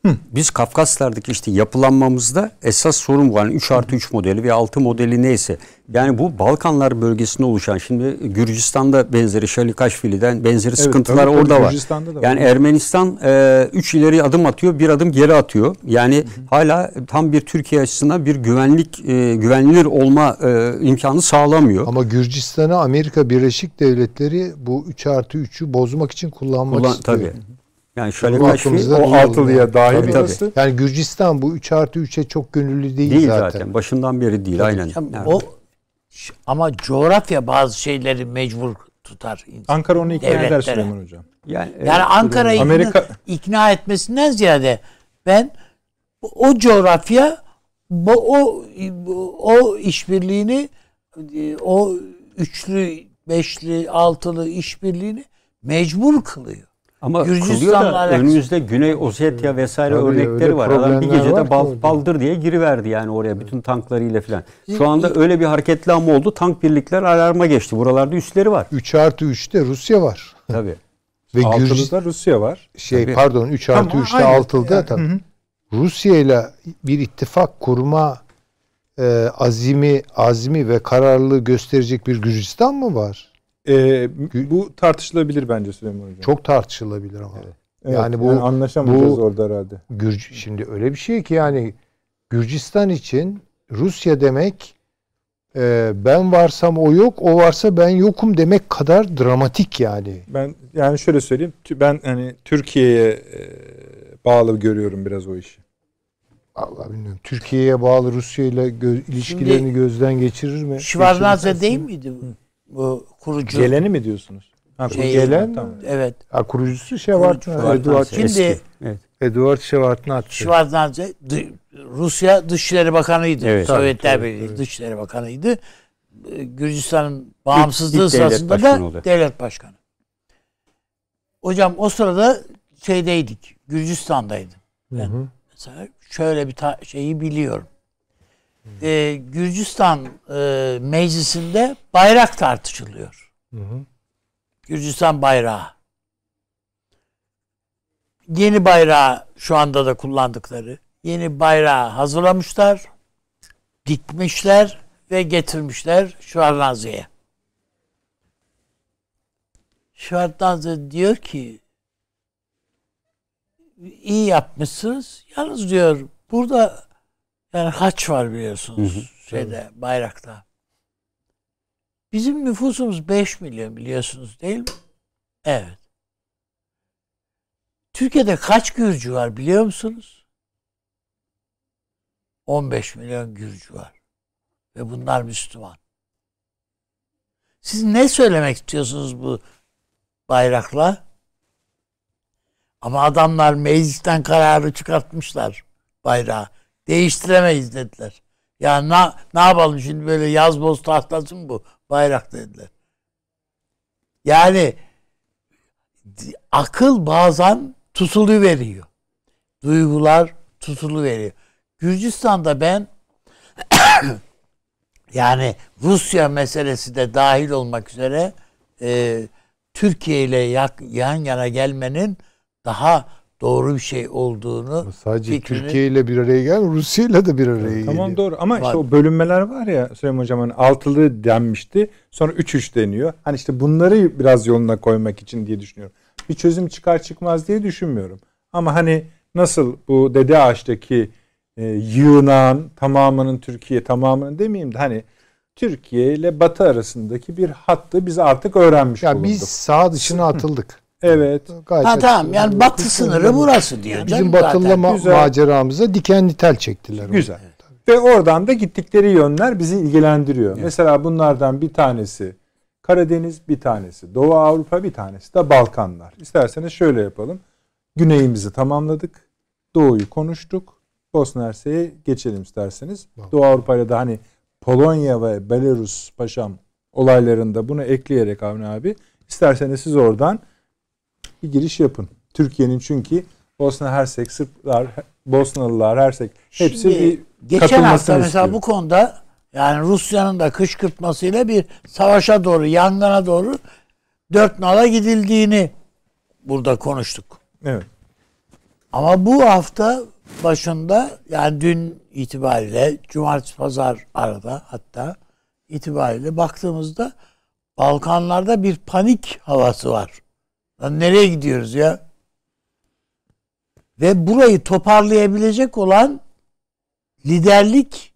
Hı. Biz Kafkaslardaki işte yapılanmamızda esas sorun var. Yani 3 artı 3 modeli veya 6 modeli neyse. Yani bu Balkanlar bölgesinde oluşan şimdi Gürcistan'da benzeri Şalikaşvili'den benzeri evet, sıkıntılar tabii, orada var. Da var. Yani Ermenistan 3 e, ileri adım atıyor, bir adım geri atıyor. Yani hı hı. hala tam bir Türkiye açısından bir güvenlik e, güvenilir olma e, imkanı sağlamıyor. Ama Gürcistan'a Amerika Birleşik Devletleri bu 3 artı 3'ü bozmak için kullanmak Kullan, istiyor. Tabii. Yani şöyle bir şey o altılıya dahil tabii, tabii. Yani Gürcistan bu 3 artı 3'e çok gönüllü değil, değil zaten. zaten. Başından beri değil tabii. aynen. Yani. O, ama coğrafya bazı şeyleri mecbur tutar. Ankara onu ikna devletlere. eder Süleyman Hocam. Yani, e, yani evet, Ankara'yı Amerika... ikna, ikna etmesinden ziyade ben o coğrafya bu, o o işbirliğini e, o üçlü, beşli, altılı işbirliğini mecbur kılıyor. Ama kılıyor da önümüzde Güney Ossetya vesaire Tabii örnekleri var. Adam bir gecede var bal, baldır diye giriverdi yani oraya bütün tanklarıyla falan. Şu anda öyle bir hareketli hareketlenme oldu. Tank birlikler alarma geçti. Buralarda üsleri var. 3 artı 3'te Rusya var. Tabii. Ve Altılı'da Rusya var. Şey tabii. pardon 3 artı tamam, 3'te Altılı'da yani. Rusya ile bir ittifak kurma e, azimi, azmi ve kararlılığı gösterecek bir Gürcistan mı var? E, bu tartışılabilir bence Süleyman Hocam. Çok tartışılabilir ama. Evet. Evet, yani bu yani anlaşamayacağız bu, orada herhalde. Gürc şimdi öyle bir şey ki yani Gürcistan için Rusya demek e, ben varsam o yok, o varsa ben yokum demek kadar dramatik yani. Ben yani şöyle söyleyeyim, ben hani Türkiye'ye e, bağlı görüyorum biraz o işi. Allah bilmiyorum. Türkiye'ye bağlı Rusya ile ilişkilerini Şimdi, gözden geçirir mi? Şivaznaz'da değil miydi bu? bu kurucu. Geleni mi diyorsunuz? Ha, şey, gelen tamam. evet. Ha, kurucusu Şevart Eduard Şimdi evet. Eduard Şevartnadze. Şevartnadze Rusya Dışişleri Bakanıydı. Evet, Sovyetler Birliği evet, Dışişleri Bakanıydı. Ee, Gürcistan'ın bağımsızlığı ilk, ilk sırasında devlet da oldu. devlet başkanı. Hocam o sırada şeydeydik. Gürcistan'daydım. Ben hı hı. mesela şöyle bir ta- şeyi biliyorum e, Gürcistan e, meclisinde bayrak tartışılıyor. Hı hı. Gürcistan bayrağı. Yeni bayrağı şu anda da kullandıkları. Yeni bayrağı hazırlamışlar, dikmişler ve getirmişler Şuarnazi'ye. Şuarnazi diyor ki iyi yapmışsınız. Yalnız diyor burada yani haç var biliyorsunuz hı hı. şeyde evet. bayrakta. Bizim nüfusumuz 5 milyon biliyorsunuz değil mi? Evet. Türkiye'de kaç Gürcü var biliyor musunuz? 15 milyon Gürcü var. Ve bunlar Müslüman. Siz ne söylemek istiyorsunuz bu bayrakla? Ama adamlar meclisten kararı çıkartmışlar bayrağı. Değiştiremeyiz dediler. Ya ne, ne yapalım şimdi böyle yaz boz tahtası mı bu bayrak dediler. Yani akıl bazen tutulu veriyor. Duygular tutulu veriyor. Gürcistan'da ben yani Rusya meselesi de dahil olmak üzere e, Türkiye ile yan yana gelmenin daha doğru bir şey olduğunu sadece fikrini... Türkiye ile bir araya gel Rusya ile de bir araya tamam, Tamam doğru ama var. işte o bölünmeler var ya Süleyman Hocam hani altılı denmişti sonra üç üç deniyor. Hani işte bunları biraz yoluna koymak için diye düşünüyorum. Bir çözüm çıkar çıkmaz diye düşünmüyorum. Ama hani nasıl bu Dede Ağaç'taki e, yığınan tamamının Türkiye tamamının demeyeyim de hani Türkiye ile Batı arasındaki bir hattı biz artık öğrenmiş ya bulunduk. Biz sağ dışına atıldık. Evet. Gayet ha tamam yani batı sınırı burası diyor. Bizim batılı ma- maceramıza dikenli tel çektiler. Güzel. Onu. Ve oradan da gittikleri yönler bizi ilgilendiriyor. Evet. Mesela bunlardan bir tanesi Karadeniz, bir tanesi Doğu Avrupa, bir tanesi de Balkanlar. İsterseniz şöyle yapalım. Güneyimizi tamamladık. Doğu'yu konuştuk. Bosna Hersey'e geçelim isterseniz. Tamam. Doğu Avrupa'yla da hani Polonya ve Belarus paşam olaylarında bunu ekleyerek Avni abi isterseniz siz oradan bir giriş yapın. Türkiye'nin çünkü Bosna Hersek, Sırplar, Bosnalılar, Hersek hepsi Şimdi, bir geçen hafta istiyor. mesela bu konuda yani Rusya'nın da kışkırtmasıyla bir savaşa doğru, yangına doğru dört nala gidildiğini burada konuştuk. Evet. Ama bu hafta başında yani dün itibariyle cumartesi pazar arada hatta itibariyle baktığımızda Balkanlarda bir panik havası var. Lan nereye gidiyoruz ya? Ve burayı toparlayabilecek olan liderlik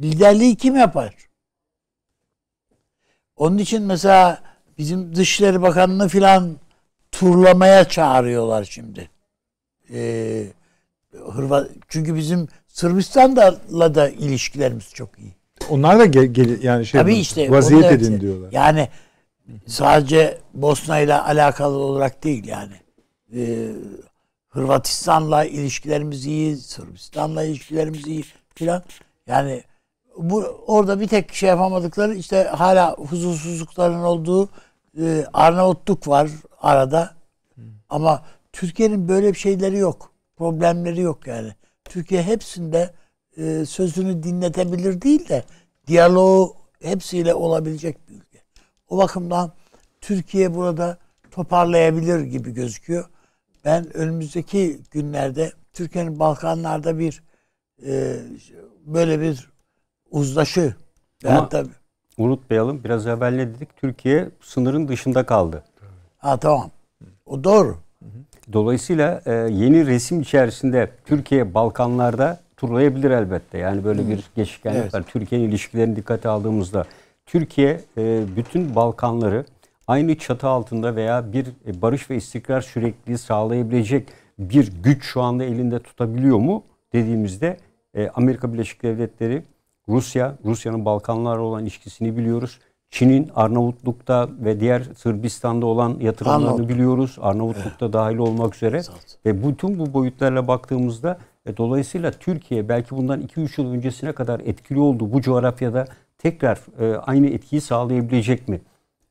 liderliği kim yapar? Onun için mesela bizim Dışişleri Bakanı'nı filan turlamaya çağırıyorlar şimdi. Ee, çünkü bizim Sırbistan'la da ilişkilerimiz çok iyi. Onlar da gel, gel yani şey Tabii işte, vaziyet edin diyorlar. Yani Sadece Bosna ile alakalı olarak değil yani. Ee, Hırvatistan'la ilişkilerimiz iyi, Sırbistan'la ilişkilerimiz iyi filan. Yani bu orada bir tek şey yapamadıkları işte hala huzursuzlukların olduğu e, Arnavutluk var arada. Ama Türkiye'nin böyle bir şeyleri yok. Problemleri yok yani. Türkiye hepsinde e, sözünü dinletebilir değil de diyaloğu hepsiyle olabilecek bir o bakımdan Türkiye burada toparlayabilir gibi gözüküyor. Ben önümüzdeki günlerde Türkiye'nin Balkanlarda bir e, böyle bir uzlaşı. Ama tabi unutmayalım biraz evvel ne dedik? Türkiye sınırın dışında kaldı. Ha tamam. O doğru. Dolayısıyla e, yeni resim içerisinde Türkiye Balkanlarda turlayabilir elbette. Yani böyle bir geçişken evet. Türkiye'nin ilişkilerini dikkate aldığımızda Türkiye e, bütün Balkanları aynı çatı altında veya bir e, barış ve istikrar sürekliliği sağlayabilecek bir güç şu anda elinde tutabiliyor mu dediğimizde e, Amerika Birleşik Devletleri, Rusya, Rusya'nın Balkanlarla olan ilişkisini biliyoruz. Çin'in Arnavutluk'ta ve diğer Sırbistan'da olan yatırımlarını Arnavut. biliyoruz. Arnavutluk'ta evet. dahil olmak üzere. Ve bütün bu boyutlarla baktığımızda e, dolayısıyla Türkiye belki bundan 2-3 yıl öncesine kadar etkili olduğu bu coğrafyada tekrar e, aynı etkiyi sağlayabilecek mi?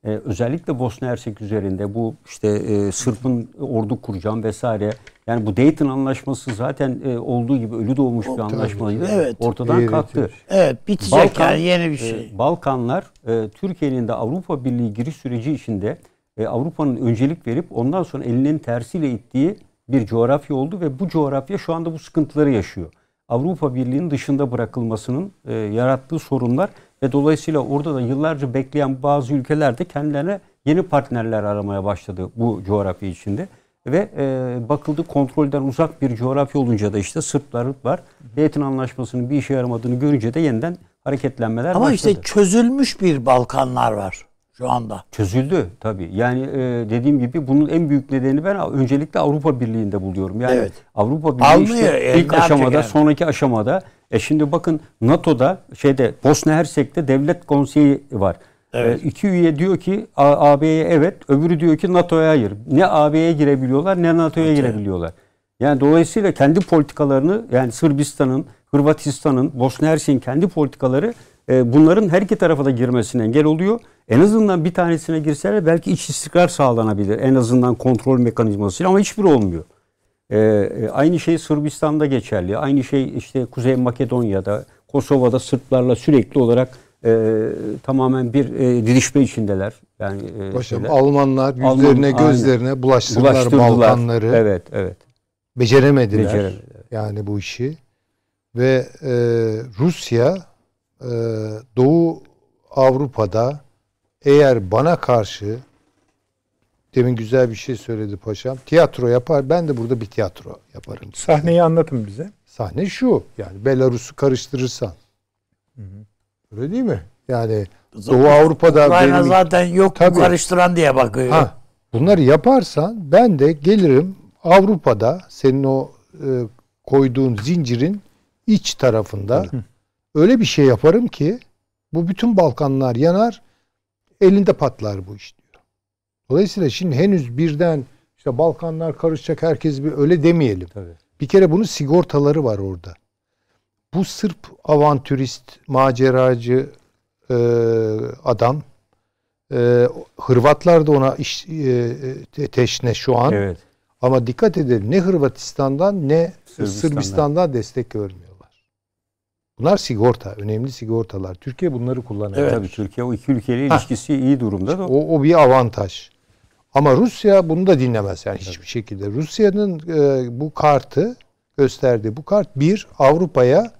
E, özellikle Bosna Hersek üzerinde bu işte e, Sırp'ın ordu kuracağım vesaire. Yani bu Dayton anlaşması zaten e, olduğu gibi ölü doğmuş o, bir anlaşmaydı. Evet. Ortadan kalktı. Evet, evet bitecek Balkan, yani yeni bir e, şey. E, Balkanlar e, Türkiye'nin de Avrupa Birliği giriş süreci içinde e, Avrupa'nın öncelik verip ondan sonra elinin tersiyle ittiği bir coğrafya oldu ve bu coğrafya şu anda bu sıkıntıları yaşıyor. Avrupa Birliği'nin dışında bırakılmasının e, yarattığı sorunlar ve dolayısıyla orada da yıllarca bekleyen bazı ülkelerde kendilerine yeni partnerler aramaya başladı bu coğrafya içinde. Ve e, bakıldı kontrolden uzak bir coğrafya olunca da işte Sırplar var. Beytin Anlaşması'nın bir işe yaramadığını görünce de yeniden hareketlenmeler Ama başladı. Ama işte çözülmüş bir Balkanlar var şu anda. Çözüldü tabii. Yani e, dediğim gibi bunun en büyük nedeni ben öncelikle Avrupa Birliği'nde buluyorum. Yani evet. Avrupa Birliği Almıyor, işte ilk aşamada, yani. sonraki aşamada e şimdi bakın NATO'da şeyde Bosna Hersek'te devlet konseyi var. E, evet. E, iki üye diyor ki AB'ye evet, öbürü diyor ki NATO'ya hayır. Ne AB'ye girebiliyorlar ne NATO'ya evet. girebiliyorlar. Yani dolayısıyla kendi politikalarını yani Sırbistan'ın, Hırvatistan'ın, Bosna Hersek'in kendi politikaları e, bunların her iki tarafa da girmesine engel oluyor. En azından bir tanesine girseler belki iç istikrar sağlanabilir. En azından kontrol mekanizmasıyla ama hiçbir olmuyor. Ee, aynı şey Sırbistan'da geçerli. Aynı şey işte Kuzey Makedonya'da, Kosova'da Sırplarla sürekli olarak e, tamamen bir e, didişme içindeler. Yani e, Başım, Almanlar yüzlerine Alman, gözlerine aynen. bulaştırdılar, bulaştırdılar Balkanları. Evet, evet. Beceremediler. Beceremediler. Evet. Yani bu işi ve e, Rusya e, Doğu Avrupa'da eğer bana karşı Demin güzel bir şey söyledi paşam. Tiyatro yapar. Ben de burada bir tiyatro yaparım. Sahneyi anlatın bize. Sahne şu. Yani Belarus'u karıştırırsan. Hı hı. Öyle değil mi? Yani zaten, Doğu Avrupa'da Ukrayna benim... zaten yok tabii, karıştıran diye bakıyor. Ha, bunları yaparsan ben de gelirim Avrupa'da senin o e, koyduğun zincirin iç tarafında hı. öyle bir şey yaparım ki bu bütün Balkanlar yanar elinde patlar bu iş Dolayısıyla şimdi henüz birden işte Balkanlar karışacak herkes bir öyle demeyelim. Tabii. Bir kere bunun sigortaları var orada. Bu Sırp avantürist, maceracı e, adam e, Hırvatlar da ona iş, e, e, teşne şu an. Evet. Ama dikkat edelim ne Hırvatistan'dan ne Sırbistan'dan, Sırbistan'dan destek görmüyorlar. Bunlar sigorta, önemli sigortalar. Türkiye bunları kullanıyor. Evet, tabii Türkiye o iki ülkeyle ilişkisi ha. iyi durumda da. O, o bir avantaj. Ama Rusya bunu da dinlemez yani hiçbir şekilde. Rusya'nın e, bu kartı gösterdiği bu kart bir Avrupa'ya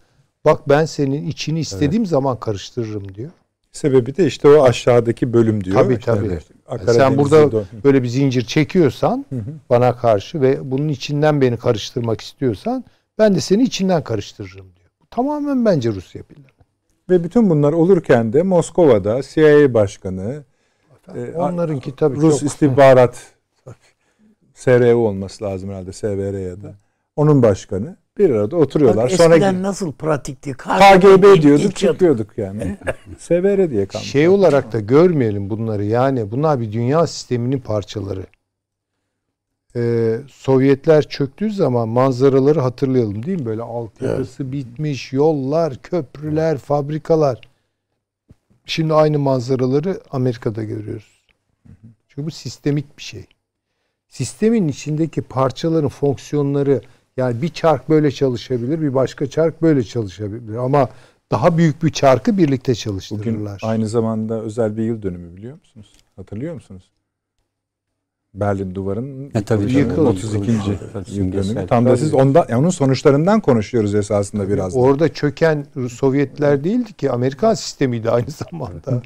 bak ben senin içini istediğim evet. zaman karıştırırım diyor. Sebebi de işte o aşağıdaki bölüm diyor. Tabii işte tabii. Işte, Sen burada böyle bir zincir çekiyorsan hı hı. bana karşı ve bunun içinden beni karıştırmak istiyorsan ben de seni içinden karıştırırım diyor. tamamen bence Rusya planı. Ve bütün bunlar olurken de Moskova'da CIA başkanı, e, Onlarınki tabii Rus çok... istihbarat SRU olması lazım herhalde SVR ya da. Onun başkanı. Bir arada oturuyorlar. Bak, Sonra eskiden nasıl pratikti? KGB, KGB diyorduk, çıkıyorduk yani. SVR diye kalmış. Şey olarak da görmeyelim bunları. Yani bunlar bir dünya sisteminin parçaları. Ee, Sovyetler çöktüğü zaman manzaraları hatırlayalım değil mi? Böyle altyapısı evet. bitmiş, yollar, köprüler, fabrikalar. Şimdi aynı manzaraları Amerika'da görüyoruz. Çünkü bu sistemik bir şey. Sistemin içindeki parçaların fonksiyonları yani bir çark böyle çalışabilir, bir başka çark böyle çalışabilir ama daha büyük bir çarkı birlikte çalıştırırlar. Bugün aynı zamanda özel bir yıl dönümü biliyor musunuz? Hatırlıyor musunuz? Berlin duvarının e, tabii yıkıldı. 32. yıl dönümü. Tam da siz onda, yani onun sonuçlarından konuşuyoruz esasında tabii, biraz. Orada çöken Sovyetler değildi ki Amerikan sistemiydi aynı zamanda.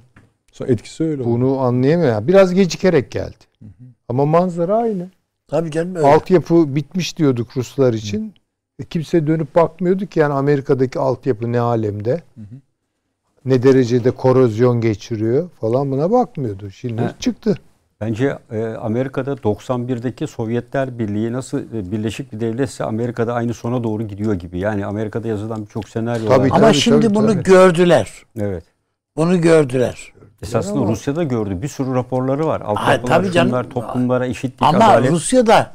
Etkisi öyle. Bunu anlayamıyor. Biraz gecikerek geldi. Hı hı. Ama manzara aynı. Tabii canım öyle. Altyapı bitmiş diyorduk Ruslar için. E, kimse dönüp bakmıyordu ki yani Amerika'daki altyapı ne alemde. Hı hı. Ne derecede korozyon geçiriyor falan buna bakmıyordu. Şimdi ha. çıktı. Bence e, Amerika'da 91'deki Sovyetler Birliği nasıl e, birleşik bir devletse Amerika'da aynı sona doğru gidiyor gibi. Yani Amerika'da yazılan birçok senaryo tabii, var. Ama tabii, şimdi tabii, bunu tabii. gördüler. Evet. Bunu gördüler. Esasında ama, Rusya'da gördü. Bir sürü raporları var. Avrupalılar, tabii canım, toplumlara eşitlik, ama adalet. Ama Rusya'da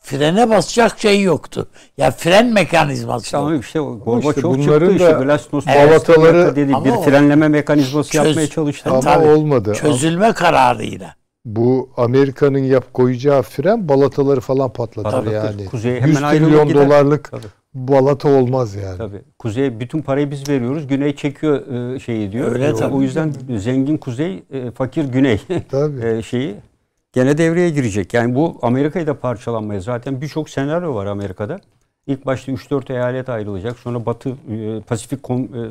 frene basacak şey yoktu. Ya fren mekanizması. İşte ama işte Gorbaçov işte bunların çıktı işte Glasnost balataları dedi bir o, trenleme mekanizması çöz, yapmaya çalıştı. Ama tabii, olmadı. Çözülme kararıyla bu Amerika'nın yap koyacağı fren balataları falan patlatır Patlatır. yani. Kuzeye 100 milyon gider. dolarlık Tabii. balata olmaz yani. Tabii. Kuzeye bütün parayı biz veriyoruz. Güney çekiyor e, şeyi diyor. Öyle e, tabii. O yüzden zengin kuzey, e, fakir güney tabii. şeyi gene devreye girecek. Yani bu Amerika'yı da parçalanmaya zaten birçok senaryo var Amerika'da. İlk başta 3-4 eyalet ayrılacak. Sonra Batı Pasifik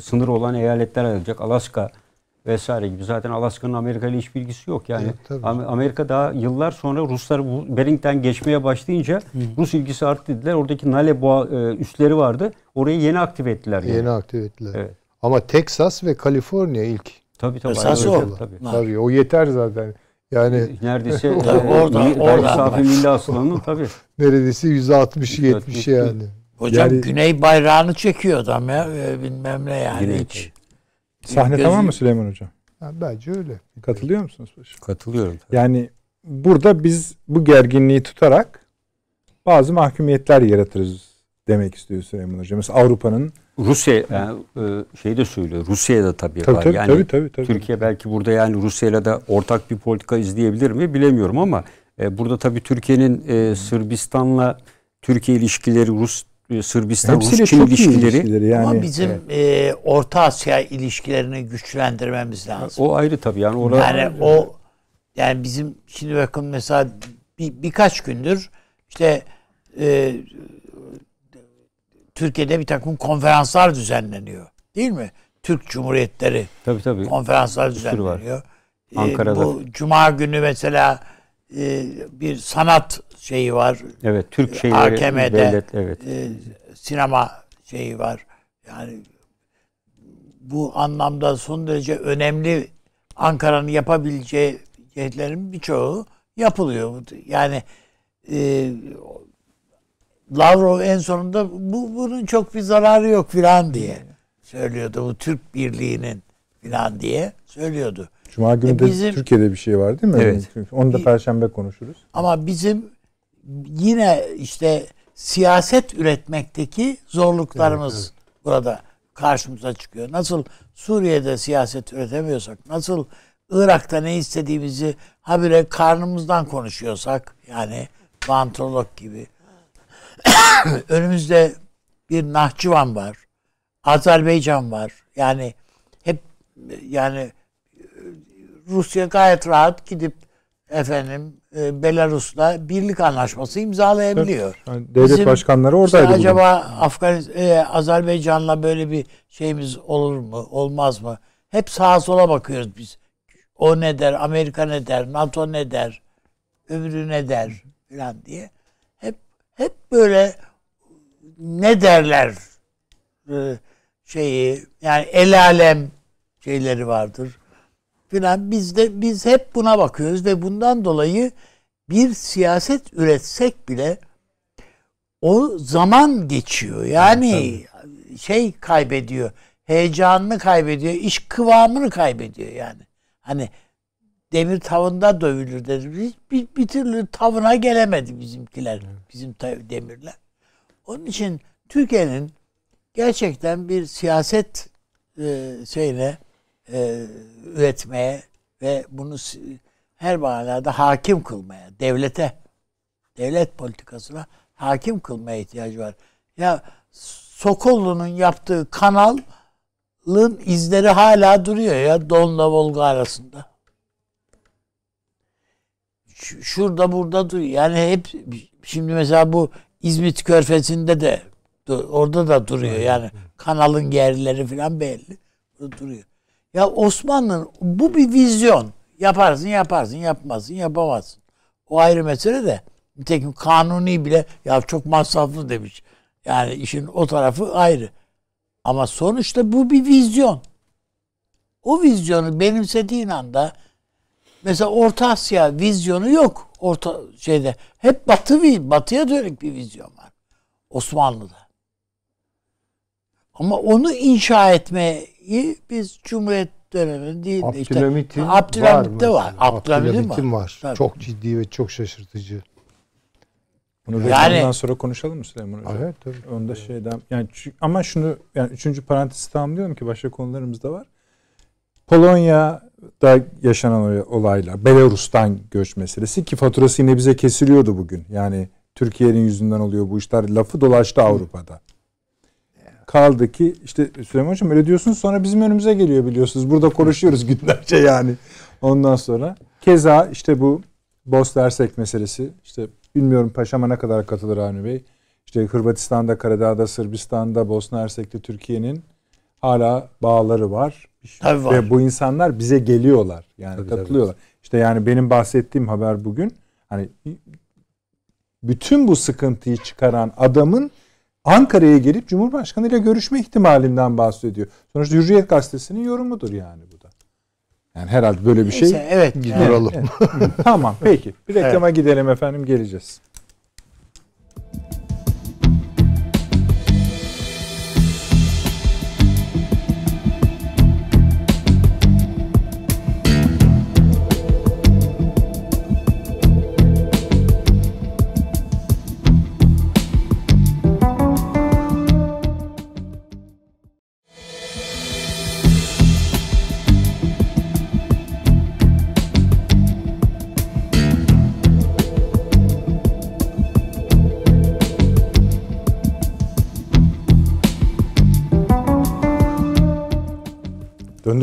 sınırı olan eyaletler ayrılacak. Alaska, vesaire gibi. Zaten Alaska'nın Amerika ile hiç bilgisi yok. Yani evet, Amerika daha yıllar sonra Ruslar Bering'den geçmeye başlayınca Hı. Rus ilgisi arttı dediler. Oradaki Nale boğa e, üsleri vardı. Orayı yeni aktive ettiler. Yani. Yeni aktive ettiler. Evet. Ama Texas ve Kaliforniya ilk. Tabii tabii. Esas o. Tabii. tabii. O yeter zaten. Yani neredeyse e, orada orada safi milli aslanın tabii. Neredeyse 160 70 yani. Hocam yani, Güney bayrağını çekiyor adam ya e, bilmem ne yani Güney, hiç. Sahne Gözü... tamam mı Süleyman Hocam? Ha, bence öyle. Katılıyor musunuz paşam? Katılıyorum. Tabii. Yani burada biz bu gerginliği tutarak bazı mahkumiyetler yaratırız demek istiyor Süleyman Hocam. Mesela Avrupa'nın Rusya yani, e, e, şey de söylüyor. Rusya'da tabii, tabii var. Tabii, yani tabii, tabii, tabii. Türkiye belki burada yani Rusya'yla da ortak bir politika izleyebilir mi bilemiyorum ama e, burada tabii Türkiye'nin e, Sırbistan'la Türkiye ilişkileri Rus e, Sırbistan Hepsiyle Rus Çin ilişkileri. ilişkileri yani. Ama bizim evet. e, Orta Asya ilişkilerini güçlendirmemiz lazım. O ayrı tabii yani orada. Yani o yani bizim şimdi bakın mesela bir, birkaç gündür işte e, Türkiye'de bir takım konferanslar düzenleniyor. Değil mi? Türk Cumhuriyetleri tabii, tabii. konferanslar düzenleniyor. Var. E, Ankara'da. E, bu Cuma günü mesela e, bir sanat şeyi var. Evet, Türk e, şeyleri, AKM'de, devlet, evet. E, sinema şeyi var. Yani bu anlamda son derece önemli Ankara'nın yapabileceği cihetlerin birçoğu yapılıyor. Yani e, Lavrov en sonunda bu bunun çok bir zararı yok filan diye söylüyordu. Bu Türk Birliği'nin filan diye söylüyordu. Cuma e, günü de bizim, Türkiye'de bir şey var değil mi? Evet. Onu da e, perşembe konuşuruz. Ama bizim yine işte siyaset üretmekteki zorluklarımız evet, evet. burada karşımıza çıkıyor. Nasıl Suriye'de siyaset üretemiyorsak, nasıl Irak'ta ne istediğimizi habire karnımızdan konuşuyorsak yani vantrolog gibi. Önümüzde bir Nahçıvan var. Azerbaycan var. Yani hep yani Rusya gayet rahat gidip efendim e, Belarus'la birlik anlaşması imzalayabiliyor. Evet. Yani devlet Bizim, başkanları oradaydı. acaba Afganistan e, Azerbaycan'la böyle bir şeyimiz olur mu, olmaz mı? Hep sağa sola bakıyoruz biz. O ne der, Amerika ne der, NATO ne der, öbürü ne der falan diye. Hep hep böyle ne derler e, şeyi yani el alem şeyleri vardır filan biz de biz hep buna bakıyoruz ve bundan dolayı bir siyaset üretsek bile o zaman geçiyor. Yani evet, şey kaybediyor. Heyecanını kaybediyor. iş kıvamını kaybediyor yani. Hani demir tavında dövülür dedi. Bir, bir türlü tavına gelemedi bizimkiler. Bizim demirler. Onun için Türkiye'nin gerçekten bir siyaset e, şeyine e, üretmeye ve bunu her manada hakim kılmaya, devlete, devlet politikasına hakim kılmaya ihtiyacı var. Ya Sokollu'nun yaptığı kanalın izleri hala duruyor ya Don'la Volga arasında. Ş- şurada burada duruyor. Yani hep şimdi mesela bu İzmit Körfezi'nde de orada da duruyor. Yani kanalın yerleri falan belli. Duruyor. Ya Osmanlı'nın bu bir vizyon. Yaparsın, yaparsın, yapmazsın, yapamazsın. O ayrı mesele de. Nitekim kanuni bile ya çok masraflı demiş. Yani işin o tarafı ayrı. Ama sonuçta bu bir vizyon. O vizyonu benimsediğin anda mesela Orta Asya vizyonu yok. Orta şeyde hep batı batıya dönük bir vizyon var. Osmanlı'da. Ama onu inşa etmeyi biz Cumhuriyet dönemi değil de işte Abdülhamit'te var. var. Abdülhamit'in var. var. Çok ciddi ve çok şaşırtıcı. Bunu yani, ondan sonra konuşalım mı Süleyman Hocam? Evet tabii. Onda tabii. şeyden yani ama şunu yani üçüncü parantezi tamamlıyorum ki başka konularımız da var. Polonya'da yaşanan olaylar, Belarus'tan göç meselesi ki faturası yine bize kesiliyordu bugün. Yani Türkiye'nin yüzünden oluyor bu işler. Lafı dolaştı Avrupa'da. Kaldı ki işte Süleyman Hocam öyle diyorsunuz sonra bizim önümüze geliyor biliyorsunuz. Burada konuşuyoruz günlerce yani ondan sonra. Keza işte bu Bosna Dersek meselesi işte bilmiyorum paşama ne kadar katılır Avni Bey. İşte Hırvatistan'da, Karadağ'da, Sırbistan'da, Bosna Hersek'te Türkiye'nin hala bağları var. Tabii var. Ve bu insanlar bize geliyorlar. Yani tabii, katılıyorlar. Tabii. İşte yani benim bahsettiğim haber bugün hani bütün bu sıkıntıyı çıkaran adamın Ankara'ya gelip Cumhurbaşkanı ile görüşme ihtimalinden bahsediyor. Sonuçta Hürriyet Gazetesi'nin yorumudur yani bu da. Yani herhalde böyle bir şey. Neyse, evet gidelim. Evet, evet. tamam peki. Bir reklama evet. gidelim efendim geleceğiz.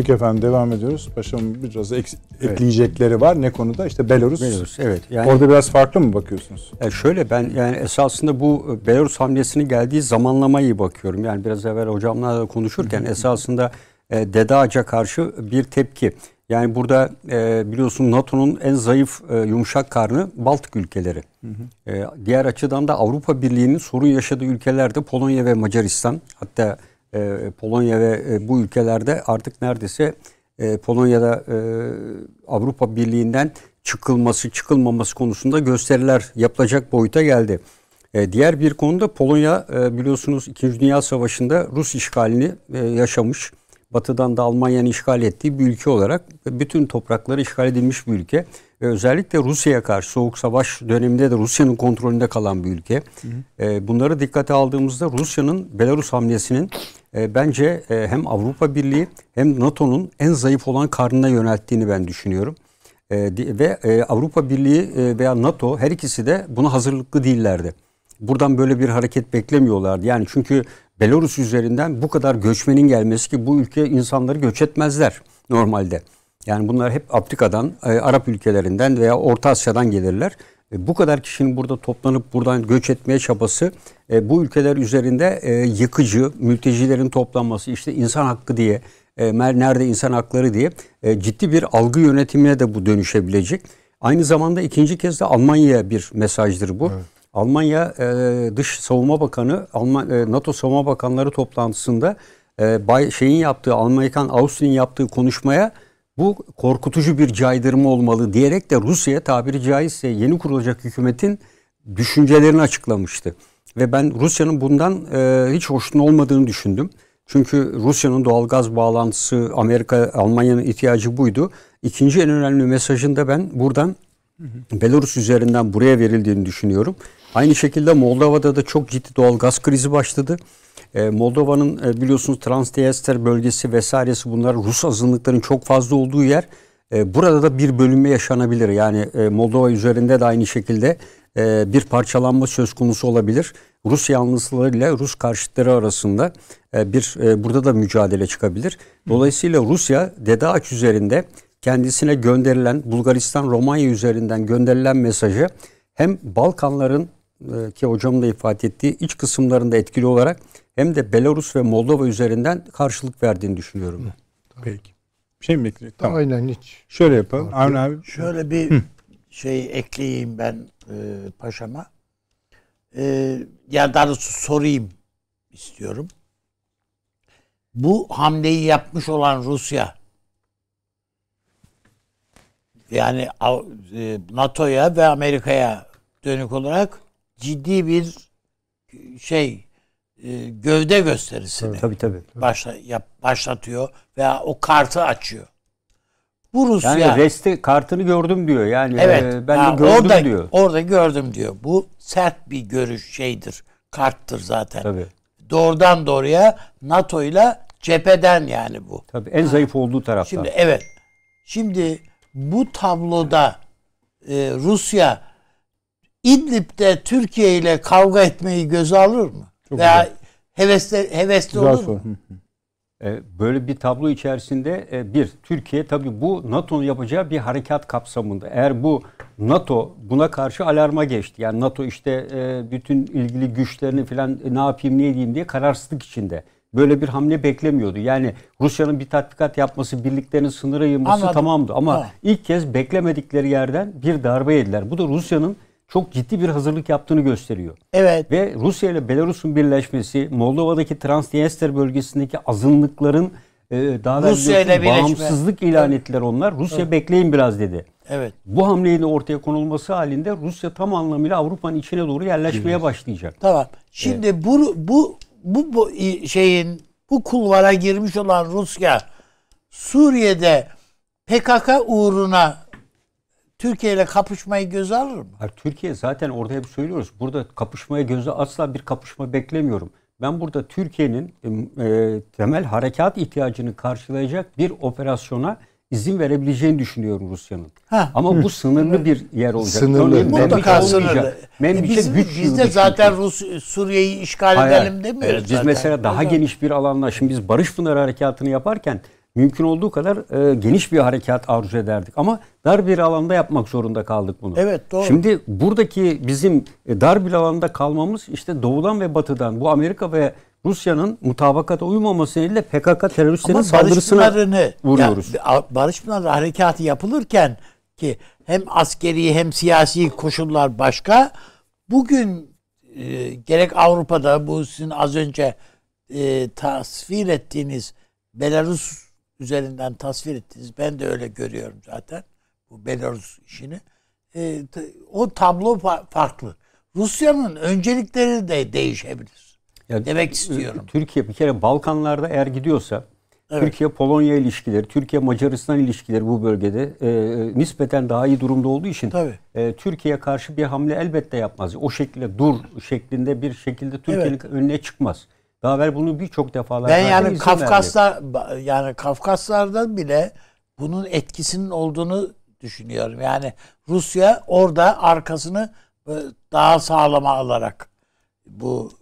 Peki efendim devam ediyoruz. başım biraz ek, evet. ekleyecekleri var. Ne konuda? İşte Belarus. Belarus evet. Yani, Orada biraz farklı mı bakıyorsunuz? E şöyle ben yani esasında bu e, Belarus hamlesinin geldiği zamanlamayı bakıyorum. Yani biraz evvel hocamla konuşurken esasında e, DEDAC'a karşı bir tepki. Yani burada e, biliyorsun NATO'nun en zayıf e, yumuşak karnı Baltık ülkeleri. Hı hı. E, diğer açıdan da Avrupa Birliği'nin sorun yaşadığı ülkelerde Polonya ve Macaristan hatta e, Polonya ve e, bu ülkelerde artık neredeyse e, Polonya'da e, Avrupa Birliği'nden çıkılması çıkılmaması konusunda gösteriler yapılacak boyuta geldi. E, diğer bir konuda Polonya e, biliyorsunuz 2. Dünya Savaşı'nda Rus işgalini e, yaşamış. Batı'dan da Almanya'nın işgal ettiği bir ülke olarak bütün toprakları işgal edilmiş bir ülke. Ve özellikle Rusya'ya karşı soğuk savaş döneminde de Rusya'nın kontrolünde kalan bir ülke. Hı hı. E, bunları dikkate aldığımızda Rusya'nın Belarus hamlesinin e, bence e, hem Avrupa Birliği hem NATO'nun en zayıf olan karnına yönelttiğini ben düşünüyorum. E, ve Avrupa Birliği veya NATO her ikisi de buna hazırlıklı değillerdi. Buradan böyle bir hareket beklemiyorlardı. Yani çünkü Belarus üzerinden bu kadar göçmenin gelmesi ki bu ülke insanları göç etmezler normalde. Yani bunlar hep Afrika'dan, Arap ülkelerinden veya Orta Asya'dan gelirler. E, bu kadar kişinin burada toplanıp buradan göç etmeye çabası e, bu ülkeler üzerinde e, yıkıcı, mültecilerin toplanması, işte insan hakkı diye, nerede insan hakları diye ciddi bir algı yönetimine de bu dönüşebilecek. Aynı zamanda ikinci kez de Almanya'ya bir mesajdır bu. Evet. Almanya Dış Savunma Bakanı, NATO Savunma Bakanları toplantısında şeyin yaptığı, Almanya'nın Avusturya'nın yaptığı konuşmaya bu korkutucu bir caydırma olmalı diyerek de Rusya tabiri caizse yeni kurulacak hükümetin düşüncelerini açıklamıştı. Ve ben Rusya'nın bundan e, hiç hoşnut olmadığını düşündüm. Çünkü Rusya'nın doğalgaz bağlantısı Amerika, Almanya'nın ihtiyacı buydu. İkinci en önemli mesajında ben buradan Belarus üzerinden buraya verildiğini düşünüyorum. Aynı şekilde Moldova'da da çok ciddi doğal gaz krizi başladı. Ee, Moldova'nın e, biliyorsunuz Transdiyester bölgesi vesairesi bunlar Rus azınlıkların çok fazla olduğu yer. E, burada da bir bölünme yaşanabilir. Yani e, Moldova üzerinde de aynı şekilde e, bir parçalanma söz konusu olabilir. Rus yanlıslarıyla Rus karşıtları arasında e, bir e, burada da mücadele çıkabilir. Dolayısıyla Rusya Dede üzerinde kendisine gönderilen Bulgaristan Romanya üzerinden gönderilen mesajı hem Balkanların e, ki hocam da ifade ettiği iç kısımlarında etkili olarak hem de Belarus ve Moldova üzerinden karşılık verdiğini düşünüyorum. Hı, tamam. Peki. Bir şey mi bekliyor? Tamam. Aynen hiç. Şöyle yapalım. Arun abi. Şöyle bir Hı. şey ekleyeyim ben e, paşama. E, yani daha doğrusu sorayım istiyorum. Bu hamleyi yapmış olan Rusya yani e, NATO'ya ve Amerika'ya dönük olarak ciddi bir şey e, gövde gösterisini tabii, tabii, tabii, Başla, yap, başlatıyor veya o kartı açıyor. Bu Rusya yani reste kartını gördüm diyor. Yani e, evet, e, ben ha, de gördüm orada, diyor. Orada gördüm diyor. Bu sert bir görüş şeydir. Karttır zaten. Tabii. Doğrudan doğruya NATO ile cepheden yani bu. Tabii en zayıf olduğu taraftan. Şimdi evet. Şimdi bu tabloda e, Rusya İdlib'de Türkiye ile kavga etmeyi göze alır mı? Çok Veya güzel. hevesli, hevesli güzel olur soru. mu? E, böyle bir tablo içerisinde e, bir, Türkiye tabii bu NATO'nun yapacağı bir harekat kapsamında. Eğer bu NATO buna karşı alarma geçti. Yani NATO işte e, bütün ilgili güçlerini falan ne yapayım ne edeyim diye kararsızlık içinde. Böyle bir hamle beklemiyordu. Yani Rusya'nın bir tatbikat yapması, birliklerin sınıra yığması Anladım. tamamdı. Ama evet. ilk kez beklemedikleri yerden bir darbe yediler. Bu da Rusya'nın çok ciddi bir hazırlık yaptığını gösteriyor. Evet. Ve Rusya ile Belarus'un birleşmesi, Moldova'daki Transdniester bölgesindeki azınlıkların e, daha Rusya ile bağımsızlık ilan evet. ettiler onlar. Rusya evet. bekleyin biraz dedi. Evet. Bu hamleyle ortaya konulması halinde Rusya tam anlamıyla Avrupa'nın içine doğru yerleşmeye evet. başlayacak. Tamam. Şimdi evet. bu, bu bu bu şeyin bu kulvara girmiş olan Rusya Suriye'de PKK uğruna Türkiye ile kapışmayı göze alır mı? Hayır, Türkiye zaten orada hep söylüyoruz. Burada kapışmaya göze asla bir kapışma beklemiyorum. Ben burada Türkiye'nin e, temel harekat ihtiyacını karşılayacak bir operasyona izin verebileceğini düşünüyorum Rusya'nın. Ama bu sınırlı bir yer olacak. Sınırlı. Örneğin, Mutlaka şey sınırlı. Membiç'e bizim, şey güç biz de zaten Rus, Suriye'yi işgal Hayır, edelim demiyoruz. E, biz zaten. mesela daha geniş bir alanla şimdi biz Barış Pınarı Harekatı'nı yaparken mümkün olduğu kadar e, geniş bir harekat arzu ederdik. Ama dar bir alanda yapmak zorunda kaldık bunu. Evet doğru. Şimdi buradaki bizim e, dar bir alanda kalmamız işte doğudan ve batıdan bu Amerika ve Rusya'nın mutabakata uymaması ile PKK teröristlerin saldırısına vuruyoruz. Ya, barış Pınarı harekatı yapılırken ki hem askeri hem siyasi koşullar başka. Bugün e, gerek Avrupa'da bu sizin az önce e, tasvir ettiğiniz Belarus üzerinden tasvir ettiniz. Ben de öyle görüyorum zaten bu Belarus işini. E, o tablo fa- farklı. Rusya'nın öncelikleri de değişebilir. Ya, Demek e, istiyorum. Türkiye bir kere Balkanlarda eğer gidiyorsa evet. Türkiye-Polonya ilişkileri, Türkiye-Macaristan ilişkileri bu bölgede e, nispeten daha iyi durumda olduğu için Tabii. e, Türkiye'ye karşı bir hamle elbette yapmaz. O şekilde dur şeklinde bir şekilde Türkiye'nin evet. önüne çıkmaz. Daha evvel bunu birçok defalar Ben yani Kafkaslar vermek. yani Kafkaslardan bile bunun etkisinin olduğunu düşünüyorum. Yani Rusya orada arkasını e, daha sağlama alarak bu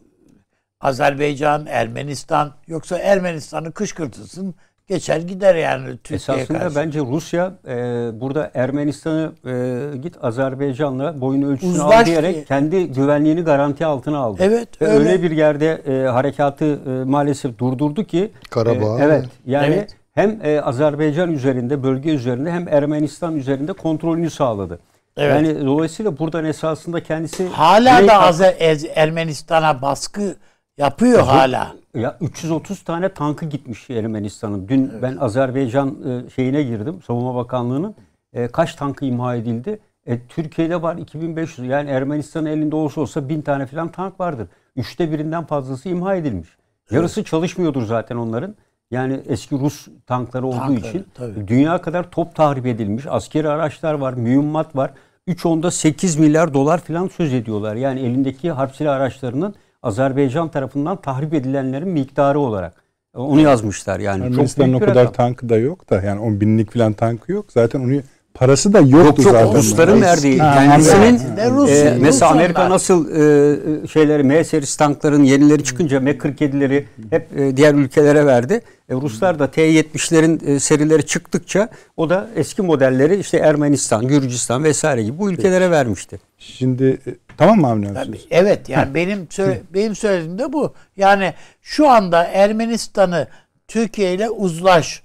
Azerbaycan, Ermenistan yoksa Ermenistan'ın kışkırtısının geçer gider yani Türkiye Esasında karşı. bence Rusya e, burada Ermenistan'ı e, git Azerbaycan'la boyun ölçüsünü Uzlaş al diyerek kendi güvenliğini garanti altına aldı. Evet. Ve öyle. öyle bir yerde e, harekatı e, maalesef durdurdu ki e, Karabağ. E, evet. Yani evet. hem e, Azerbaycan üzerinde, bölge üzerinde hem Ermenistan üzerinde kontrolünü sağladı. Evet. Yani dolayısıyla buradan esasında kendisi hala da Azer Ermenistan'a baskı yapıyor e, hala. Ya 330 tane tankı gitmiş Ermenistan'ın. Dün evet. ben Azerbaycan e, şeyine girdim. Savunma Bakanlığı'nın e, kaç tankı imha edildi? E, Türkiye'de var 2500. Yani Ermenistan'ın elinde olsa olsa 1000 tane falan tank vardır. Üçte birinden fazlası imha edilmiş. Yarısı evet. çalışmıyordur zaten onların. Yani eski Rus tankları olduğu tankları, için tabii. dünya kadar top tahrip edilmiş. Askeri araçlar var, mühimmat var. 3 onda 8 milyar dolar falan söz ediyorlar. Yani elindeki harp silah araçlarının Azerbaycan tarafından tahrip edilenlerin miktarı olarak. E, onu yazmışlar yani. Ermenistan'ın o kadar rakam. tankı da yok da yani 10 binlik falan tankı yok. Zaten onu parası da yoktu yok, zaten. Rusların verdiği. Kendisinin ha, Rus, e, mesela Amerika nasıl e, e, şeyleri M serisi tankların yenileri çıkınca M47'leri hep e, diğer ülkelere verdi. E, Ruslar da T70'lerin e, serileri çıktıkça o da eski modelleri işte Ermenistan, Gürcistan vesaire gibi bu ülkelere vermişti. Şimdi e, Tamam mı Avni Tabii, Evet yani benim benim söylediğim de bu. Yani şu anda Ermenistan'ı Türkiye ile uzlaş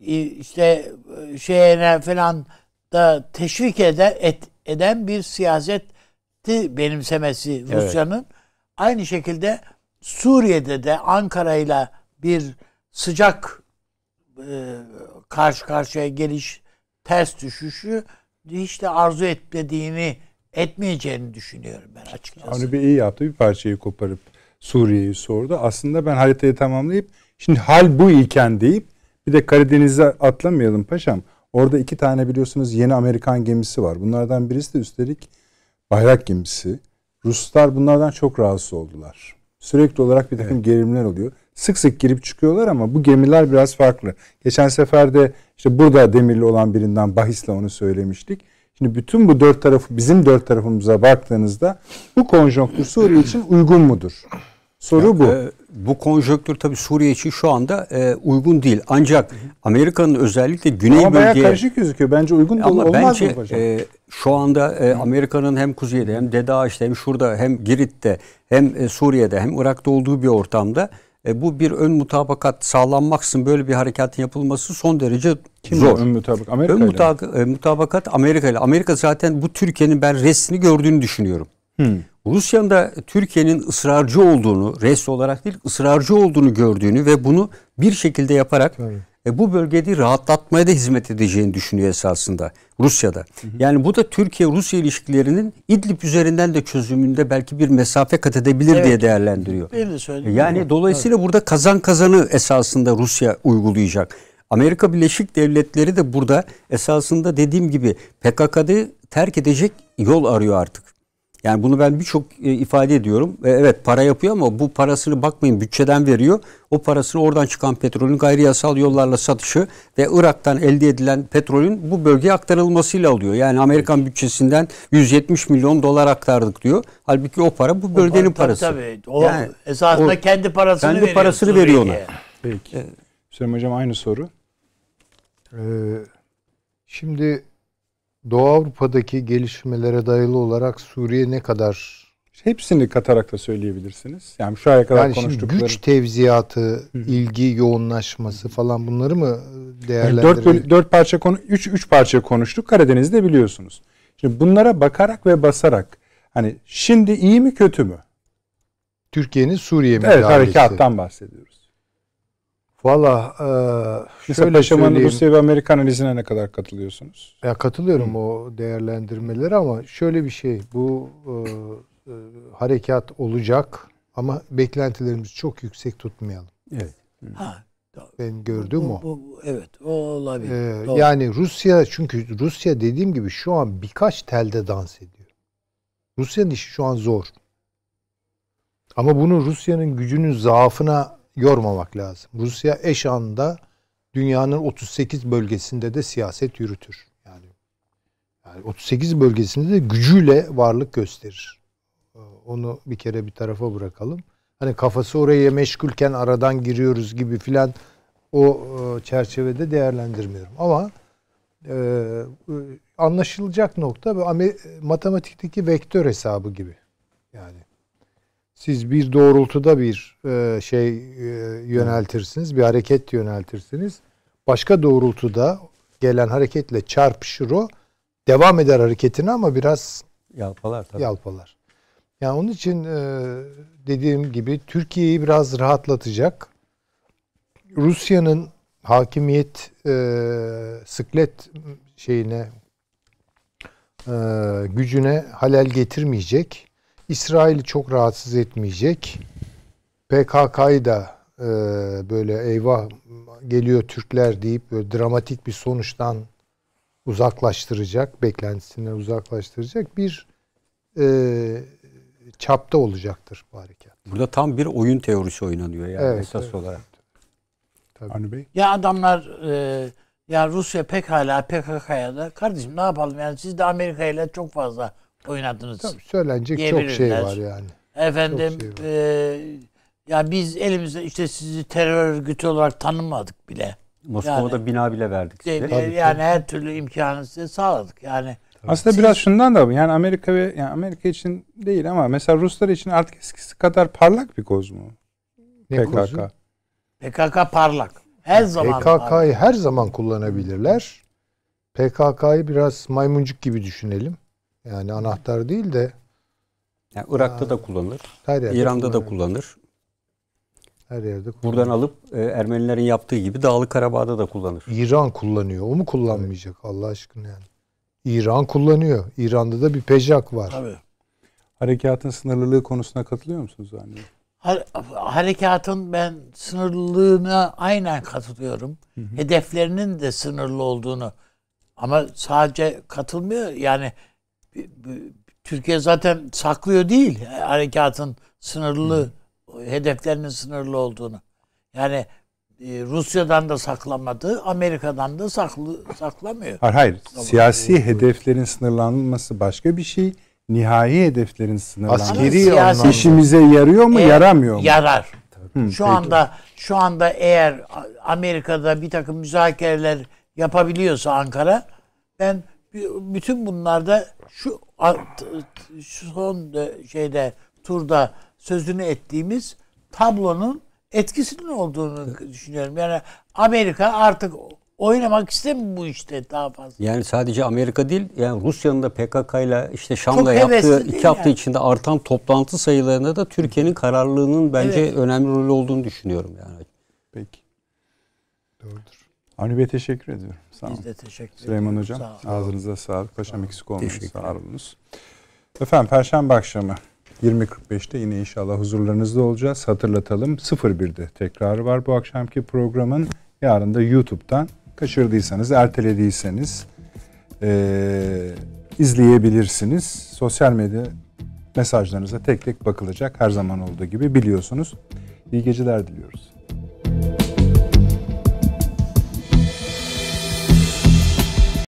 işte ıı, şeyine falan da teşvik eder et, eden bir siyaseti benimsemesi Rusya'nın evet. aynı şekilde Suriye'de de Ankara'yla bir sıcak e, karşı karşıya geliş ters düşüşü hiç de arzu etmediğini etmeyeceğini düşünüyorum ben açıkçası. Hani bir iyi yaptı. Bir parçayı koparıp Suriye'yi sordu. Aslında ben haritayı tamamlayıp şimdi hal bu iken deyip bir de Karadeniz'e atlamayalım paşam. Orada iki tane biliyorsunuz yeni Amerikan gemisi var. Bunlardan birisi de üstelik bayrak gemisi. Ruslar bunlardan çok rahatsız oldular. Sürekli olarak bir takım evet. gerilimler oluyor. Sık sık girip çıkıyorlar ama bu gemiler biraz farklı. Geçen sefer de işte burada demirli olan birinden bahisle onu söylemiştik. Şimdi bütün bu dört tarafı bizim dört tarafımıza baktığınızda bu konjonktür Suriye için uygun mudur? Soru ya, bu. E, bu konjonktür tabii Suriye için şu anda e, uygun değil. Ancak Amerika'nın özellikle güney ama bölgeye... Ama karışık gözüküyor. Bence uygun değil. Ama olmaz bence, mı hocam? E, şu anda e, Amerika'nın hem kuzeyde hem Dedaiş'te hem şurada hem Girit'te hem e, Suriye'de hem Irak'ta olduğu bir ortamda e, bu bir ön mutabakat sağlanmaksın böyle bir hareketin yapılması son derece Kim zor. Ön mutabak Amerika ön mutabak, ile. E, mutabakat Amerika ile. Amerika zaten bu Türkiye'nin ben resmini gördüğünü düşünüyorum. Hmm. Rusya'nın da Türkiye'nin ısrarcı olduğunu, res olarak değil ısrarcı olduğunu gördüğünü ve bunu bir şekilde yaparak e, bu bölgede rahatlatmaya da hizmet edeceğini düşünüyor esasında. Rusya'da. Hı hı. Yani bu da Türkiye-Rusya ilişkilerinin İdlib üzerinden de çözümünde belki bir mesafe kat edebilir evet. diye değerlendiriyor. Benim de söylediğim yani gibi. dolayısıyla evet. burada kazan kazanı esasında Rusya uygulayacak. Amerika Birleşik Devletleri de burada esasında dediğim gibi PKK'yı terk edecek yol arıyor artık. Yani bunu ben birçok e, ifade ediyorum. E, evet para yapıyor ama bu parasını bakmayın bütçeden veriyor. O parasını oradan çıkan petrolün gayri yasal yollarla satışı ve Irak'tan elde edilen petrolün bu bölgeye aktarılmasıyla alıyor. Yani Amerikan bütçesinden 170 milyon dolar aktardık diyor. Halbuki o para bu bölgenin o, parası. Tabii tabii. O yani, esasında o, kendi parasını kendi veriyor. parasını veriyor ona. Peki. Ee, Hüseyin Hocam aynı soru. Ee, şimdi Doğu Avrupa'daki gelişmelere dayalı olarak Suriye ne kadar Hepsini katarak da söyleyebilirsiniz. Yani şu aya kadar yani konuştukları... Güç tevziyatı, ilgi yoğunlaşması falan bunları mı değerlendirebiliriz? Yani dört, parça konu, üç, üç parça konuştuk. Karadeniz'de biliyorsunuz. Şimdi bunlara bakarak ve basarak hani şimdi iyi mi kötü mü? Türkiye'nin Suriye müdahalesi. Evet harekattan bahsediyoruz. Valla e, şöyle Paşaman'ın Rusya ve Amerika analizine ne kadar katılıyorsunuz? Ya katılıyorum Hı. o değerlendirmelere ama şöyle bir şey bu e, e, harekat olacak ama beklentilerimizi çok yüksek tutmayalım. Evet. Hı. Ha, ben gördüğüm bu, bu, evet o olabilir. Ee, Doğru. yani Rusya çünkü Rusya dediğim gibi şu an birkaç telde dans ediyor. Rusya'nın işi şu an zor. Ama bunu Rusya'nın gücünün zaafına yormamak lazım. Rusya eş anda dünyanın 38 bölgesinde de siyaset yürütür. Yani, yani 38 bölgesinde de gücüyle varlık gösterir. Ee, onu bir kere bir tarafa bırakalım. Hani kafası oraya meşgulken aradan giriyoruz gibi filan o e, çerçevede değerlendirmiyorum. Ama e, e anlaşılacak nokta e, matematikteki vektör hesabı gibi. Yani siz bir doğrultuda bir e, şey e, yöneltirsiniz, bir hareket yöneltirsiniz. Başka doğrultuda gelen hareketle çarpışır o. Devam eder hareketini ama biraz yalpalar tabii. Yalpalar. Yani onun için e, dediğim gibi Türkiye'yi biraz rahatlatacak. Rusya'nın hakimiyet e, sıklet şeyine e, gücüne halel getirmeyecek İsrail'i çok rahatsız etmeyecek. PKK'yı da e, böyle eyvah geliyor Türkler deyip böyle dramatik bir sonuçtan uzaklaştıracak, beklentisinden uzaklaştıracak bir e, çapta olacaktır bu harekat. Burada tam bir oyun teorisi oynanıyor yani evet, esas evet. olarak. Tabii. Bey. Ya adamlar e, ya Rusya pek hala PKK'ya da kardeşim ne yapalım yani siz de Amerika ile çok fazla oynadınız. Tabii söylenecek çok şey var yani. Efendim şey var. E, yani biz elimizde işte sizi terör örgütü olarak tanımadık bile. Moskova'da yani, bina bile verdik size. Tabii, yani tabii. her türlü imkanı size sağladık. Yani aslında siz, biraz şundan da yani Amerika ve yani Amerika için değil ama mesela Ruslar için artık eskisi kadar parlak bir koz mu? Ne PKK. Kozu? PKK parlak. Her zaman PKK'yı her zaman kullanabilirler. PKK'yı biraz maymuncuk gibi düşünelim. Yani anahtar değil de yani Irak'ta aa, da kullanılır. İran'da da kullanılır. Her yerde kullanır. Buradan alıp e, Ermenilerin yaptığı gibi Dağlı Karabağ'da da kullanır. İran kullanıyor. O mu kullanmayacak evet. Allah aşkına yani? İran kullanıyor. İran'da da bir pejak var. Tabii. Harekatın sınırlılığı konusuna katılıyor musunuz anne? Harekatın ben sınırlılığına aynen katılıyorum. Hı hı. Hedeflerinin de sınırlı olduğunu ama sadece katılmıyor yani Türkiye zaten saklıyor değil harekatın sınırlı hmm. hedeflerinin sınırlı olduğunu. Yani e, Rusya'dan da saklamadı, Amerika'dan da saklı, saklamıyor. Hayır, hayır. siyasi Doğru. hedeflerin sınırlanması başka bir şey. Nihai hedeflerin sınırlanması Askeri siyasi, işimize yarıyor mu, e, yaramıyor mu? Yarar. Hı, şu peki. anda şu anda eğer Amerika'da bir takım müzakereler yapabiliyorsa Ankara ben bütün bunlarda şu, son şeyde turda sözünü ettiğimiz tablonun etkisinin olduğunu düşünüyorum. Yani Amerika artık oynamak istemiyor bu işte daha fazla. Yani sadece Amerika değil, yani Rusya'nın da PKK ile işte Şam'la yaptığı iki yani. hafta içinde artan toplantı sayılarında da Türkiye'nin kararlılığının bence evet. önemli rol olduğunu düşünüyorum yani. Peki. Doğrudur. Avni Bey teşekkür ediyorum. Sağ olun. Biz de teşekkür Süleyman ediyoruz. Hocam sağ ağzınıza sağlık. Paşam sağ eksik olmayın. Sağ olunuz. Efendim Perşembe akşamı 20.45'te yine inşallah huzurlarınızda olacağız. Hatırlatalım 01'de tekrarı var bu akşamki programın. Yarın da YouTube'dan kaçırdıysanız, ertelediyseniz ee, izleyebilirsiniz. Sosyal medya mesajlarınıza tek tek bakılacak her zaman olduğu gibi biliyorsunuz. İyi geceler diliyoruz.